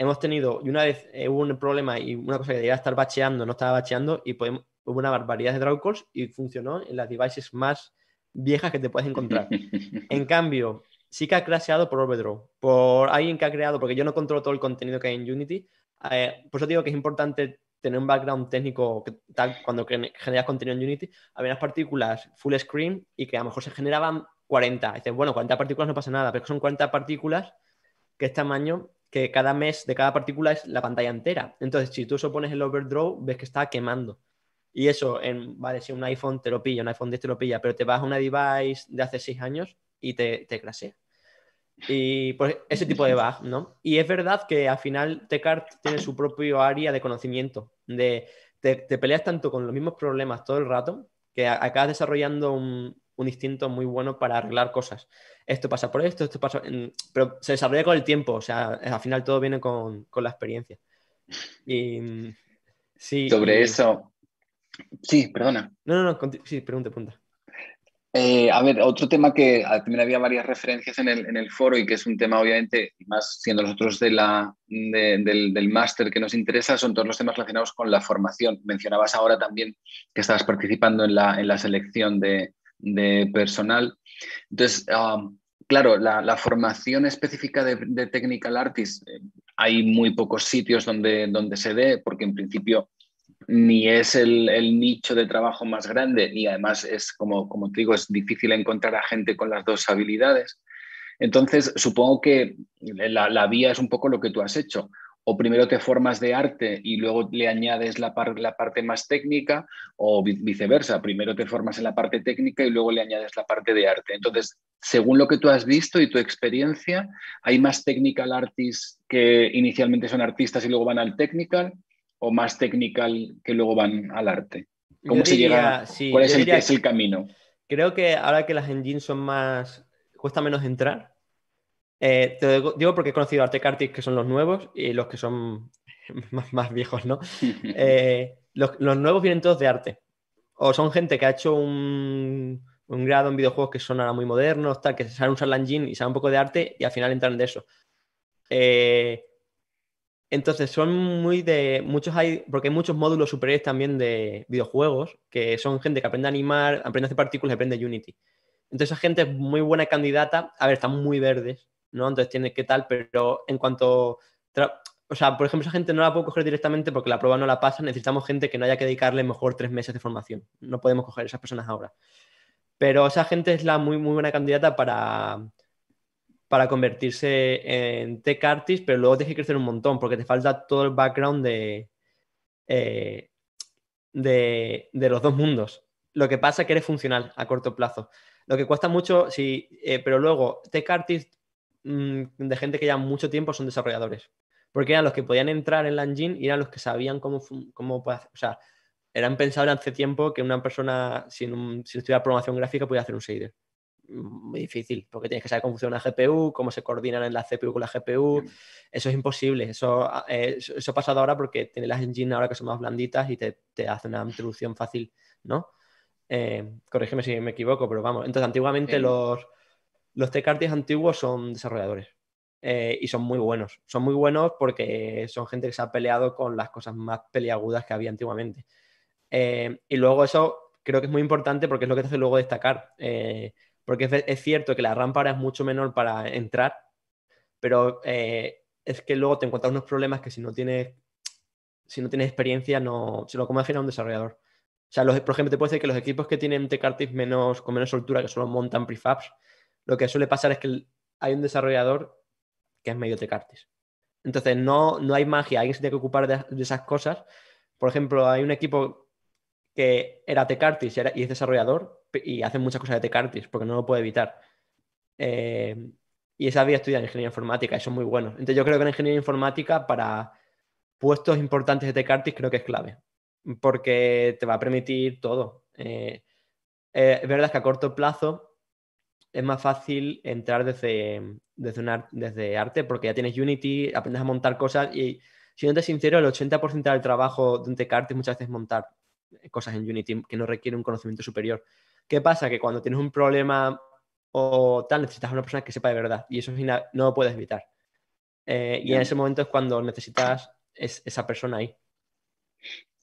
hemos tenido, y una vez eh, hubo un problema y una cosa que debía estar bacheando, no estaba bacheando, y pues, hubo una barbaridad de draw calls y funcionó en las devices más viejas que te puedes encontrar. en cambio, sí que ha crasheado por Overdraw, por alguien que ha creado, porque yo no controlo todo el contenido que hay en Unity. Eh, por eso digo que es importante tener un background técnico tal cuando generas contenido en Unity. Había unas partículas full screen y que a lo mejor se generaban 40. dices, bueno, 40 partículas no pasa nada, pero son 40 partículas que es tamaño que cada mes de cada partícula es la pantalla entera. Entonces, si tú eso pones el overdraw, ves que está quemando. Y eso, en, vale, si un iPhone te lo pilla, un iPhone de te lo pilla, pero te vas a una device de hace seis años y te, te Y pues ese tipo de bug, ¿no? Y es verdad que al final TechArt tiene su propio área de conocimiento, de te, peleas tanto con los mismos problemas todo el rato que acabas desarrollando un, un instinto muy bueno para arreglar cosas. Esto pasa por esto, esto pasa... Pero se desarrolla con el tiempo, o sea, eh, al final todo viene con, la experiencia. Y, mm, Sobre eso... Sí, perdona. No, no, no, sí, pregunta, punta eh, a ver, otro tema que ah, también había varias referencias en el, foro y que es un tema, obviamente, más siendo nosotros de la, del, máster que nos interesa, son todos los temas relacionados con la formación. Mencionabas ahora también que estabas participando en la selección de, de personal. Entonces, um, claro, la, formación específica de, de Technical artists eh, hay muy pocos sitios donde, se dé, porque en principio ni es el, nicho de trabajo más grande, y además es, como, como te digo, es difícil encontrar a gente con las dos habilidades. Entonces, supongo que la vía es un poco lo que tú has hecho, o primero te formas de arte y luego le añades la, la parte más técnica, o viceversa, primero te formas en la parte técnica y luego le añades la parte de arte. Entonces, según lo que tú has visto y tu experiencia, ¿hay más technical artists que inicialmente son artistas y luego van al technical, o más technical que luego van al arte? ¿Cómo se llega? ¿Cuál es el camino? Creo que ahora que las engines son más, cuesta menos entrar eh, te digo porque he conocido Arte Artecartis, que son los nuevos, y los que son más, viejos, ¿no? Eh, los, nuevos vienen todos de arte. O son gente que ha hecho un, grado en videojuegos que son ahora muy modernos, tal, que saben usar la engine y sabe un poco de arte y al final entran de eso. Eh, entonces son muy de. Muchos hay. Porque hay muchos módulos superiores también de videojuegos que son gente que aprende a animar, aprende a hacer partículas, aprende Unity. Entonces esa gente es muy buena candidata. A ver, están muy verdes ¿no? Entonces tiene que tal, pero en cuanto... O sea, por ejemplo, esa gente no la puedo coger directamente porque la prueba no la pasa. Necesitamos gente que no haya que dedicarle mejor tres meses de formación. No podemos coger esas personas ahora. Pero esa gente es la muy, muy buena candidata para, para convertirse en tech artist, pero luego tienes que crecer un montón porque te falta todo el background de, eh, de, los dos mundos. Lo que pasa es que eres funcional a corto plazo. Lo que cuesta mucho, si, eh, pero luego tech artist Mm, de gente que ya mucho tiempo son desarrolladores, porque eran los que podían entrar en la engine y eran los que sabían cómo, cómo o sea, eran pensados hace tiempo que una persona sin, sin estudiar programación gráfica podía hacer un shader. Mm, muy difícil, porque tienes que saber cómo funciona la GPU, cómo se coordinan en la CPU con la GPU. Eso es imposible. Ah, eh, eso, eso, ha pasado ahora porque tiene las engines ahora que son más blanditas y te, te hace una introducción fácil, ¿no? Eh, corrígeme si me equivoco, pero vamos. Entonces, antiguamente los, los tech antiguos son desarrolladores eh, y son muy buenos. Son muy buenos porque son gente que se ha peleado con las cosas más peleagudas que había antiguamente. Eh, y luego eso creo que es muy importante porque es lo que te hace luego destacar. Eh, porque es, cierto que la rampa es mucho menor para entrar, pero es que luego te encuentras unos problemas que si no tienes, si no tienes experiencia, no se lo come a un desarrollador. O sea, los, por ejemplo, te puede decir que los equipos que tienen tecartis menos, con menos soltura, que solo montan prefabs, lo que suele pasar es que hay un desarrollador que es medio Tecartis Entonces, no, no hay magia, alguien se tiene que ocupar de, esas cosas. Por ejemplo, hay un equipo que era tecartis y, es desarrollador y hace muchas cosas de tecartis porque no lo puede evitar. Eh, y esa estudia estudiado ingeniería informática y son muy buenos. Entonces, yo creo que la ingeniería informática para puestos importantes de tecartis creo que es clave porque te va a permitir todo. Eh, eh, es verdad que a corto plazo es más fácil entrar desde, arte porque ya tienes Unity, aprendes a montar cosas y siendo sincero, el 80% del trabajo de un tech muchas veces montar cosas en Unity que no requiere un conocimiento superior. ¿Qué pasa? Que cuando tienes un problema o tal, necesitas a una persona que sepa de verdad y eso no lo puedes evitar. Eh, y en ese momento es cuando necesitas esa persona ahí.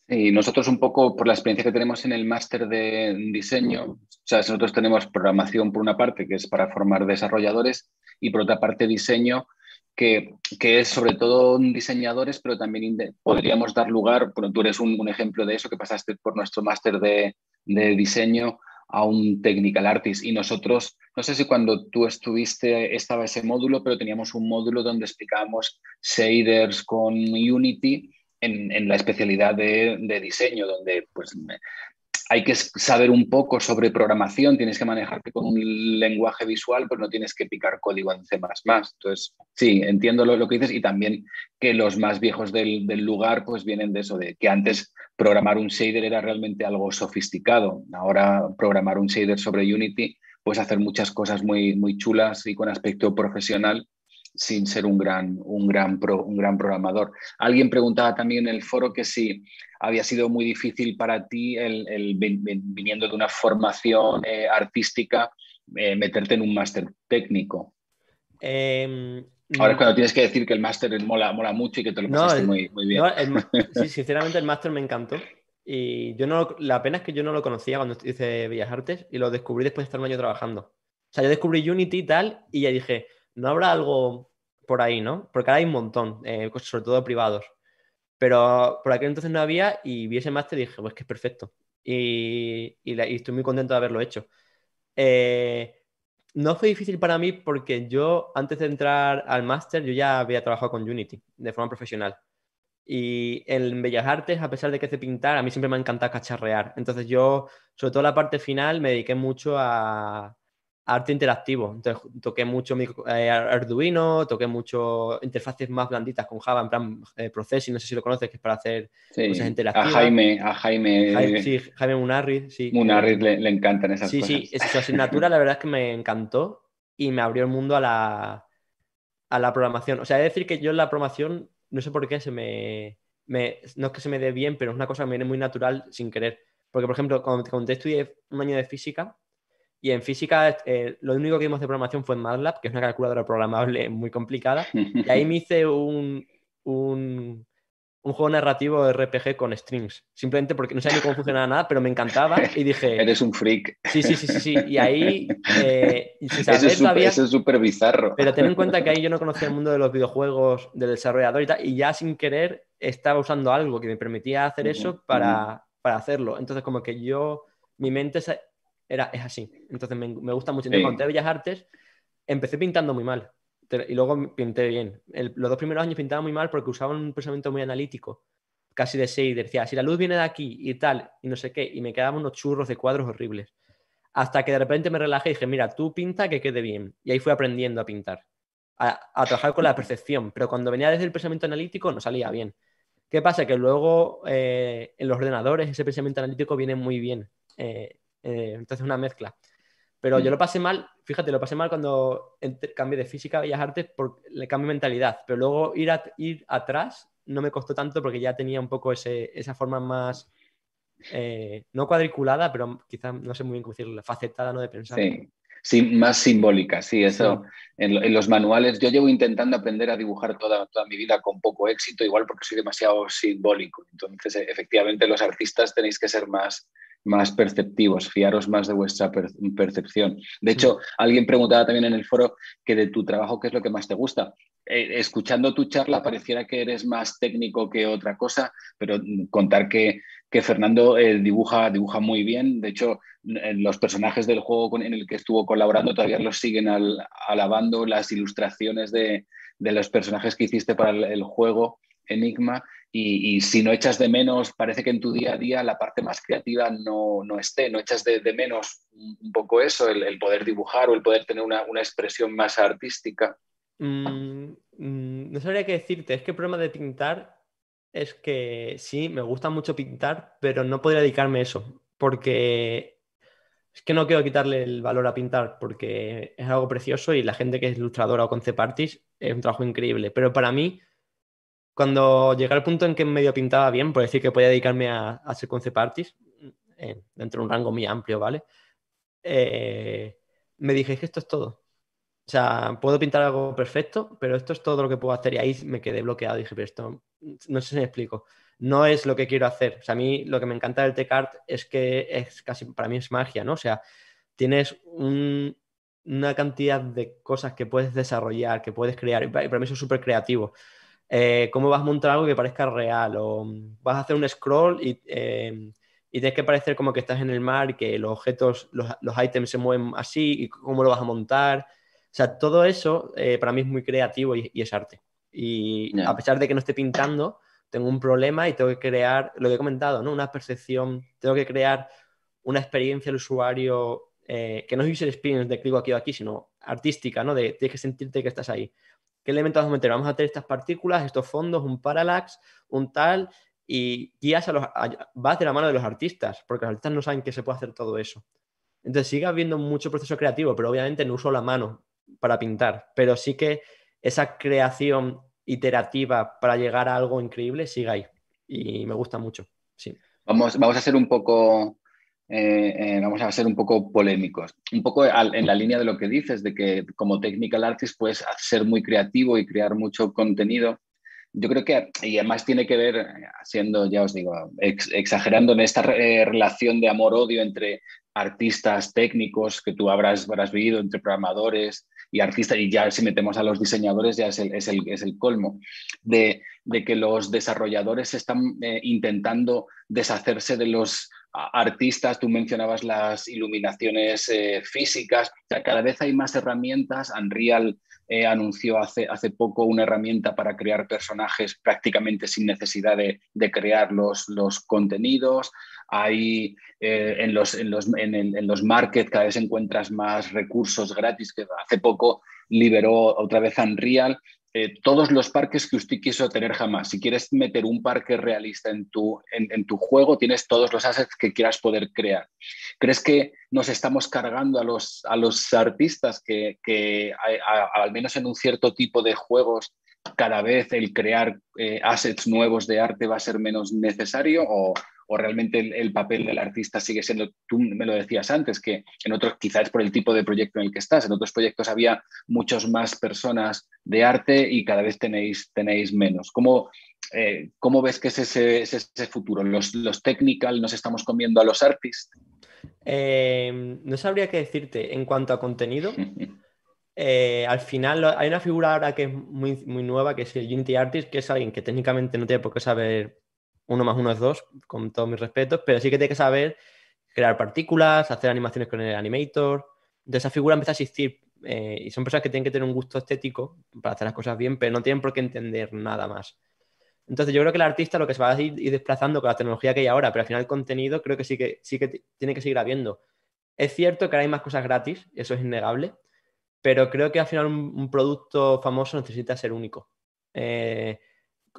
Y nosotros un poco por la experiencia que tenemos en el máster de diseño, o sea, nosotros tenemos programación por una parte, que es para formar desarrolladores, y por otra parte diseño, que, que, es sobre todo diseñadores, pero también podríamos dar lugar, bueno, tú eres un, ejemplo de eso, que pasaste por nuestro máster de, de, diseño a un technical artist. Y nosotros, no sé si cuando tú estuviste estaba ese módulo, pero teníamos un módulo donde explicábamos shaders con Unity en, la especialidad de, diseño, donde pues, hay que saber un poco sobre programación, tienes que manejarte con un lenguaje visual, pues no tienes que picar código en C++. Entonces, sí, entiendo lo, que dices y también que los más viejos del, lugar pues vienen de eso, de que antes programar un shader era realmente algo sofisticado. Ahora programar un shader sobre Unity puedes hacer muchas cosas muy, muy chulas y con aspecto profesional sin ser un gran, un gran, un gran programador. Alguien preguntaba también en el foro que si había sido muy difícil para ti, el, viniendo de una formación eh, artística, eh, meterte en un máster técnico. Em, Ahora es cuando tienes que decir que el máster mola, mola mucho y que te lo pasaste muy, bien. sinceramente el máster me encantó. Y yo no, la pena es que yo no lo conocía cuando hice Bellas Artes y lo descubrí después de estar un año trabajando. O sea, yo descubrí Unity y tal y ya dije, ¿No habrá algo por ahí, no? Porque ahora hay un montón, eh, sobre todo privados. Pero por aquel entonces no había y vi ese máster y dije, pues que es perfecto. Y, estoy muy contento de haberlo hecho. Eh, no fue difícil para mí porque yo, antes de entrar al máster, yo ya había trabajado con Unity de forma profesional. Y en Bellas Artes, a pesar de que sé pintar, a mí siempre me ha encantado cacharrear. Entonces yo, sobre todo la parte final, me dediqué mucho a, arte interactivo. Entonces toqué mucho eh, Arduino, toqué mucho interfaces más blanditas con Java, en plan eh, Processing, no sé si lo conoces, que es para hacer cosas interactivas. A Jaime, a Jaime. Eh, sí, Jaime Munarri, Munarri le, encantan esas cosas. Sí, sí, su asignatura la verdad es que me encantó y me abrió el mundo a la, a la programación. O sea, he de decir que yo en la programación, no sé por qué, se me, no es que se me dé bien, pero es una cosa que me viene muy natural sin querer. Porque, por ejemplo, cuando, cuando estudié un año de física, y en física, eh, lo único que vimos de programación fue en MATLAB, que es una calculadora programable muy complicada. Y ahí me hice un, un, juego narrativo RPG con strings. Simplemente porque no sabía cómo funcionaba nada, pero me encantaba y dije... Eres un freak. Sí, sí, sí, sí. Y ahí... Eh, eso, es súper bizarro. Pero ten en cuenta que ahí yo no conocía el mundo de los videojuegos, del desarrollador y tal, y ya sin querer estaba usando algo que me permitía hacer eso para, para hacerlo. Entonces como que yo mi mente era, es así. Entonces me, me gusta mucho. Entonces, cuando Bellas Artes, empecé pintando muy mal y luego pinté bien. los dos primeros años pintaba muy mal porque usaba un pensamiento muy analítico, casi de seis. Decía, si la luz viene de aquí y tal, y no sé qué, y me quedaban unos churros de cuadros horribles. Hasta que de repente me relajé y dije, mira, tú pinta que quede bien. Y ahí fui aprendiendo a pintar, a, trabajar con la percepción. Pero cuando venía desde el pensamiento analítico, no salía bien. ¿Qué pasa? Que luego eh, en los ordenadores ese pensamiento analítico viene muy bien. Eh, eh, entonces una mezcla. Pero yo mm. lo pasé mal, fíjate, lo pasé mal cuando cambié de física a Bellas Artes por le cambio mentalidad, pero luego ir, ir atrás no me costó tanto porque ya tenía un poco esa forma más, eh, no cuadriculada, pero quizás no sé muy bien cómo decirlo, facetada ¿no? de pensar. Sí. más simbólica, sí, eso. En, en, los manuales, yo llevo intentando aprender a dibujar toda, toda mi vida con poco éxito, igual porque soy demasiado simbólico. Entonces, efectivamente, los artistas tenéis que ser más, más perceptivos, fiaros más de vuestra percepción. De hecho, alguien preguntaba también en el foro que de tu trabajo, ¿qué es lo que más te gusta? Eh, escuchando tu charla pareciera que eres más técnico que otra cosa, pero mm, contar que, que Fernando eh, dibuja, dibuja muy bien. De hecho, los personajes del juego en el que estuvo colaborando todavía los siguen alabando las ilustraciones de, de, los personajes que hiciste para el juego. Enigma y, si no echas de menos, parece que en tu día a día la parte más creativa no, no esté, no echas de, menos un poco eso, el, poder dibujar o el poder tener una, una expresión más artística. Mm, mm, no sabría qué decirte, es que el problema de pintar es que sí, me gusta mucho pintar, pero no podría dedicarme a eso, porque es que no quiero quitarle el valor a pintar, porque es algo precioso y la gente que es ilustradora o concept artist es un trabajo increíble, pero para mí cuando llegué al punto en que medio pintaba bien, por decir que podía dedicarme a, hacer concept dentro de un rango muy amplio, ¿vale? Eh, me dije, es que esto es todo. O sea, puedo pintar algo perfecto, pero esto es todo lo que puedo hacer. Y ahí me quedé bloqueado. Dije, pero esto, no sé si me explico. No es lo que quiero hacer. O sea, a mí lo que me encanta del tech es que es casi, para mí es magia, ¿no? O sea, tienes una cantidad de cosas que puedes desarrollar, que puedes crear. Y para mí eso es súper creativo. Eh, cómo vas a montar algo que parezca real o vas a hacer un scroll y, eh, tienes que parecer como que estás en el mar, que los objetos, los, los items se mueven así y cómo lo vas a montar. O sea, todo eso eh, para mí es muy creativo y, es arte. Y a pesar de que no esté pintando, tengo un problema y tengo que crear, lo que he comentado, ¿no? Una percepción, tengo que crear una experiencia al usuario que no es user experience de clic aquí o aquí, sino artística, ¿no? De tienes que sentirte que estás ahí. ¿Qué elementos vamos a meter? Vamos a tener estas partículas, estos fondos, un parallax, un tal, y guías a los, vas de la mano de los artistas, porque los artistas no saben que se puede hacer todo eso. Entonces sigue habiendo mucho proceso creativo, pero obviamente no uso la mano para pintar, pero sí que esa creación iterativa para llegar a algo increíble sigue ahí y me gusta mucho. Sí. Vamos, vamos a hacer un poco eh, eh, vamos a ser un poco polémicos, un poco en la línea de lo que dices, de que como technical artist puedes ser muy creativo y crear mucho contenido. Yo creo que, y además tiene que ver, siendo, ya os digo, exagerando en esta eh, relación de amor-odio entre artistas técnicos que tú habrás, habrás vivido, entre programadores, y artistas, y ya si metemos a los diseñadores ya es el, es el, colmo, de, que los desarrolladores están intentando deshacerse de los artistas, tú mencionabas las iluminaciones eh, físicas, cada vez hay más herramientas. Unreal eh, anunció hace, hace poco una herramienta para crear personajes prácticamente sin necesidad de, crear los, contenidos. Hay eh, en, los, en, los, en los markets cada vez encuentras más recursos gratis que hace poco liberó otra vez Unreal eh, todos los parques que usted quiso tener jamás. Si quieres meter un parque realista en tu, en, tu juego, tienes todos los assets que quieras poder crear. ¿Crees que nos estamos cargando a los, a los artistas que, que al menos en un cierto tipo de juegos, cada vez el crear eh, assets nuevos de arte va a ser menos necesario? ¿O, o realmente el, papel del artista sigue siendo, tú me lo decías antes, que en otros quizás por el tipo de proyecto en el que estás, en otros proyectos había muchas más personas de arte y cada vez tenéis, tenéis menos. ¿Cómo, eh, ves que es ese, ese futuro? ¿Los, ¿Los, technical nos estamos comiendo a los artists? Eh, no sabría qué decirte en cuanto a contenido. Eh, al final hay una figura ahora que es muy, muy nueva, que es el Unity Artist, que es alguien que técnicamente no tiene por qué saber uno más uno es dos, con todos mis respetos, pero sí que tiene que saber crear partículas, hacer animaciones con el animator. De esa figura empieza a existir eh, y son personas que tienen que tener un gusto estético para hacer las cosas bien, pero no tienen por qué entender nada más. Entonces yo creo que el artista lo que se va a ir, desplazando con la tecnología que hay ahora, pero al final el contenido creo que sí que, sí que tiene que seguir habiendo. Es cierto que ahora hay más cosas gratis, eso es innegable, pero creo que al final un, producto famoso necesita ser único. Eh,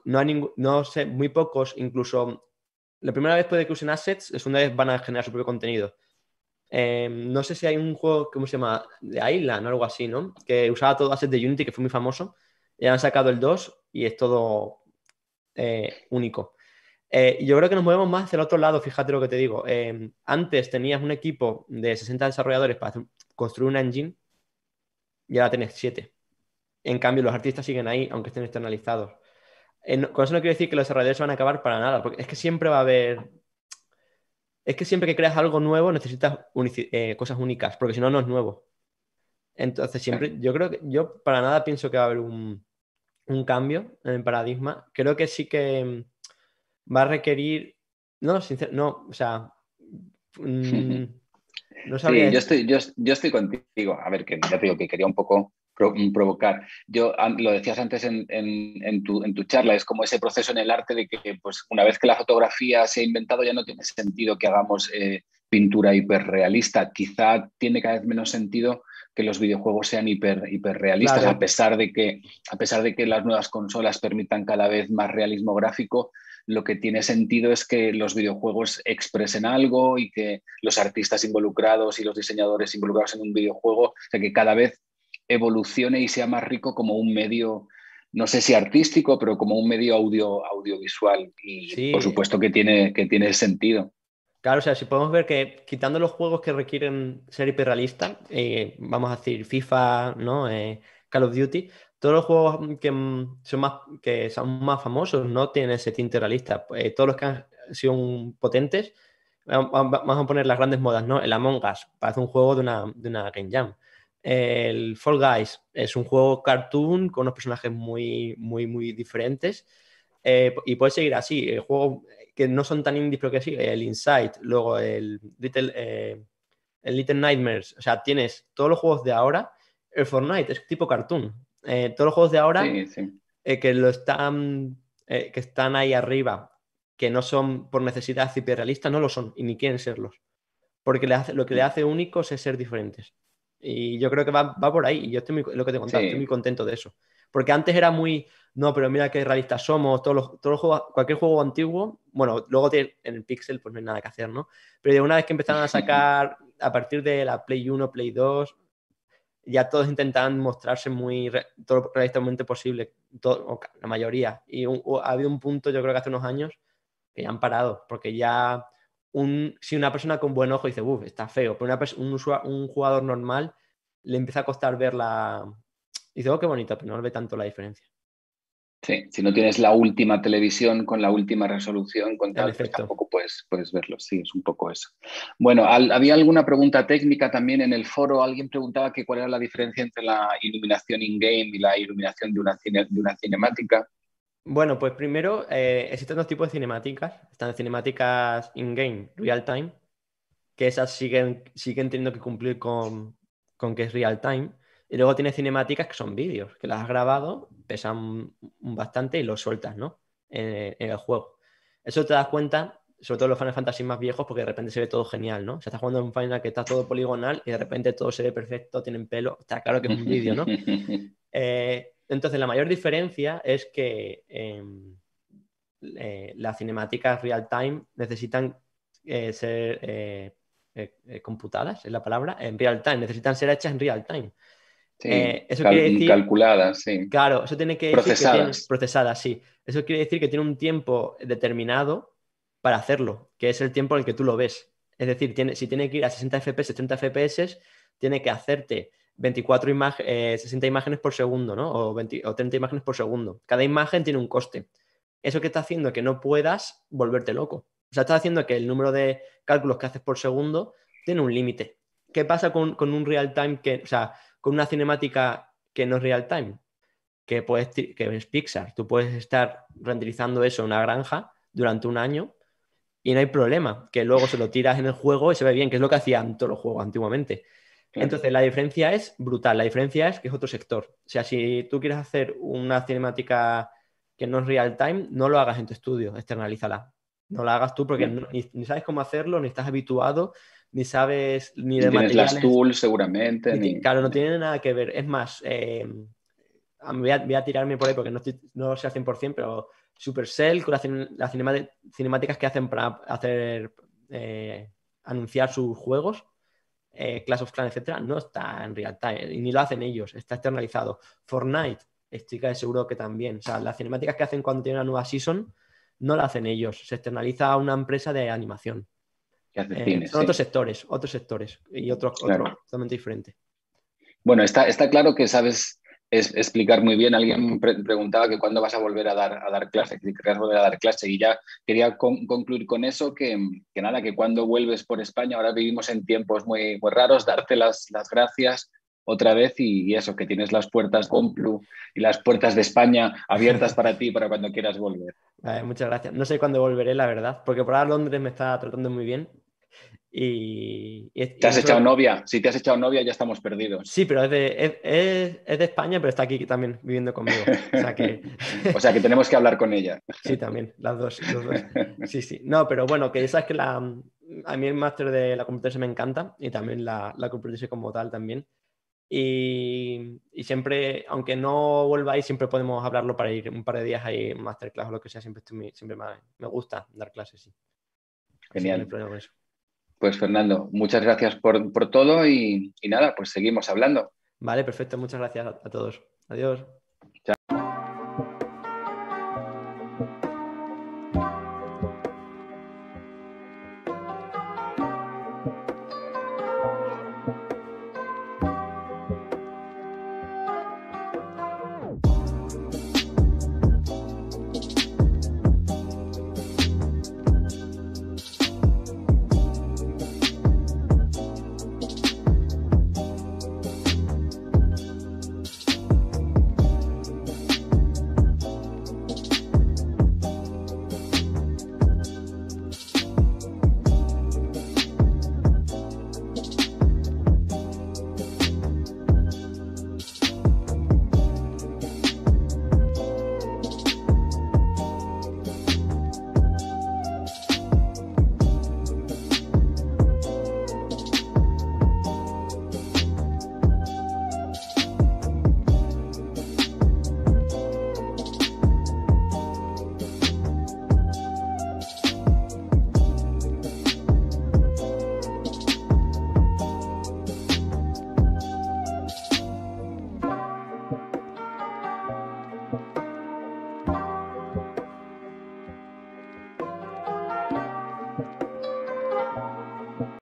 no, sé, muy pocos, incluso la primera vez puede que usen assets, la segunda vez van a generar su propio contenido. Em, no sé si hay un juego, ¿cómo se llama? De Island o algo así, ¿no? Que usaba todo assets de Unity, que fue muy famoso. Ya han sacado el 2 y es todo eh, único. Eh, yo creo que nos movemos más hacia el otro lado, fíjate lo que te digo. Em, antes tenías un equipo de 60 desarrolladores para construir un engine y ahora tenés 7. En cambio, los artistas siguen ahí, aunque estén externalizados. Eh, con eso no quiero decir que los desarrolladores van a acabar para nada, porque es que siempre va a haber... Es que siempre que creas algo nuevo necesitas eh, cosas únicas, porque si no, no es nuevo. Entonces, siempre, yo creo que yo para nada pienso que va a haber un, cambio en el paradigma. Creo que sí que mm, va a requerir. No, sincero, no, o sea. Mm, no sabía. yo estoy, estoy contigo. A ver, que ya te digo que quería un poco Mm, provocar. Yo lo decías antes en, en, tu, en, tu, charla, es como ese proceso en el arte de que pues, una vez que la fotografía se ha inventado ya no tiene sentido que hagamos eh, pintura hiperrealista. Quizá tiene cada vez menos sentido que los videojuegos sean hiper, hiperrealistas, a, pesar de que, a pesar de que las nuevas consolas permitan cada vez más realismo gráfico, lo que tiene sentido es que los videojuegos expresen algo y que los artistas involucrados y los diseñadores involucrados en un videojuego, o sea, que cada vez evolucione y sea más rico como un medio, no sé si artístico, pero como un medio audio, audiovisual. Y por supuesto que tiene, que tiene sentido. Claro, o sea, si podemos ver que quitando los juegos que requieren ser hiperrealistas, eh, vamos a decir FIFA, ¿no? Eh, Call of Duty, todos los juegos que son más, que son más famosos no tienen ese tinte realista. Eh, todos los que han sido potentes, vamos a poner las grandes modas, ¿no? El Among Us parece un juego de una, de una Game Jam. El Fall Guys es un juego cartoon con unos personajes muy, muy, muy diferentes. Eh, y puede seguir así, el juego que no son tan indies, pero que sigue, el Insight, luego el Little, eh, el Little Nightmares, o sea, tienes todos los juegos de ahora, el Fortnite es tipo cartoon, eh, todos los juegos de ahora que lo están, que están ahí arriba, que no son por necesidad hiperrealistas, no lo son y ni quieren serlos, porque lo que le hace únicos es ser diferentes. Y yo creo que va, va por ahí. Y yo estoy muy, lo que te estoy muy contento de eso. Porque antes era muy, no, pero mira qué realistas somos, todos los, todos cualquier juego antiguo, bueno, luego en el Pixel pues no hay nada que hacer, ¿no? Pero de una vez que empezaron a sacar a partir de la Play 1, Play 2, ya todos intentaban mostrarse muy todo realistamente posible, todo, la mayoría. Y ha habido un punto, yo creo que hace unos años, que ya han parado, porque ya si una persona con buen ojo dice, uff, está feo, pero un, jugador normal le empieza a costar ver la... Dice, oh, qué bonito, pero no ve tanto la diferencia. Sí, si no tienes la última televisión con la última resolución, con tal, pues tampoco puedes, verlo. Sí, es un poco eso. Bueno, había alguna pregunta técnica también en el foro. Alguien preguntaba que cuál era la diferencia entre la iluminación in-game y la iluminación de una, de una cinemática. Bueno, pues primero eh, existen dos tipos de cinemáticas. Están cinemáticas in-game, real-time, que esas siguen, siguen teniendo que cumplir con, que es real-time. Y luego tienes cinemáticas que son vídeos, que las has grabado, pesan bastante y los sueltas, ¿no? En, el juego. Eso te das cuenta, sobre todo los Final Fantasy más viejos, porque de repente se ve todo genial, ¿no? Se está jugando en un Final que está todo poligonal y de repente todo se ve perfecto, tienen pelo. Está claro que es un vídeo, ¿no? Eh, entonces, la mayor diferencia es que em, eh, las cinemáticas real time necesitan eh, ser eh, computadas, es la palabra, en real time, necesitan ser hechas en real time. Sí, eso quiere decir, calculadas, sí. Claro, eso tiene que procesadas. procesadas, sí. Eso quiere decir que tiene un tiempo determinado para hacerlo, que es el tiempo en el que tú lo ves. Es decir, tiene, si tiene que ir a 60 FPS, 70 FPS, tiene que hacerte 24 60 eh, imágenes por segundo, ¿no? O, 30 imágenes por segundo. Cada imagen tiene un coste. Eso que está haciendo que no puedas volverte loco. O sea, está haciendo que el número de cálculos que haces por segundo tiene un límite. ¿Qué pasa con, un real time que, o sea, con una cinemática que no es real time? Que puedes, que es Pixar. Tú puedes estar renderizando eso en una granja durante un año y no hay problema. Que luego se lo tiras en el juego y se ve bien, que es lo que hacían todos los juegos antiguamente. Entonces, la diferencia es brutal. La diferencia es que es otro sector. O sea, si tú quieres hacer una cinemática que no es real time, no lo hagas en tu estudio, externalízala. No la hagas tú porque ni, sabes cómo hacerlo, ni estás habituado, ni sabes ni de tienes las tools seguramente. Claro, no tiene nada que ver. Es más, eh, voy, a, tirarme por ahí porque no, se sé al 100%, pero Supercell con las, cinemáticas que hacen para hacer eh, anunciar sus juegos eh, Class of Clans, etcétera, no está en realidad, y ni lo hacen ellos, está externalizado. Fortnite, estoy seguro que también. O sea, las cinemáticas que hacen cuando tienen una nueva season no la hacen ellos, se externaliza a una empresa de animación. Eh, son otros sectores, otros sectores y otros, otro totalmente diferente. Bueno, está, está claro que sabes es explicar muy bien. Alguien preguntaba que cuándo vas a volver a dar, a dar clase, que querías volver a dar clase. Y ya quería concluir con eso, que, nada, que cuando vuelves por España, ahora vivimos en tiempos muy, raros, darte las, las gracias otra vez y, eso, que tienes las puertas Complu y las puertas de España abiertas para ti para cuando quieras volver. muchas gracias. No sé cuándo volveré, la verdad, porque por ahora Londres me está tratando muy bien y, te has echado novia. Si te has echado novia, ya estamos perdidos. Sí, pero es de, España, pero está aquí también viviendo conmigo. O sea, que... tenemos que hablar con ella. Sí, también, las dos, Sí, sí. No, pero bueno, que ya sabes que la, a mí el máster de la competencia me encanta y también la, computación como tal también. Y, siempre, aunque no volváis, siempre podemos hablarlo para ir un par de días ahí, masterclass o lo que sea. Siempre, siempre me, gusta dar clases, sí. Genial. Pues Fernando, muchas gracias por, todo y, nada, pues seguimos hablando. Vale, perfecto. Muchas gracias a todos. Adiós.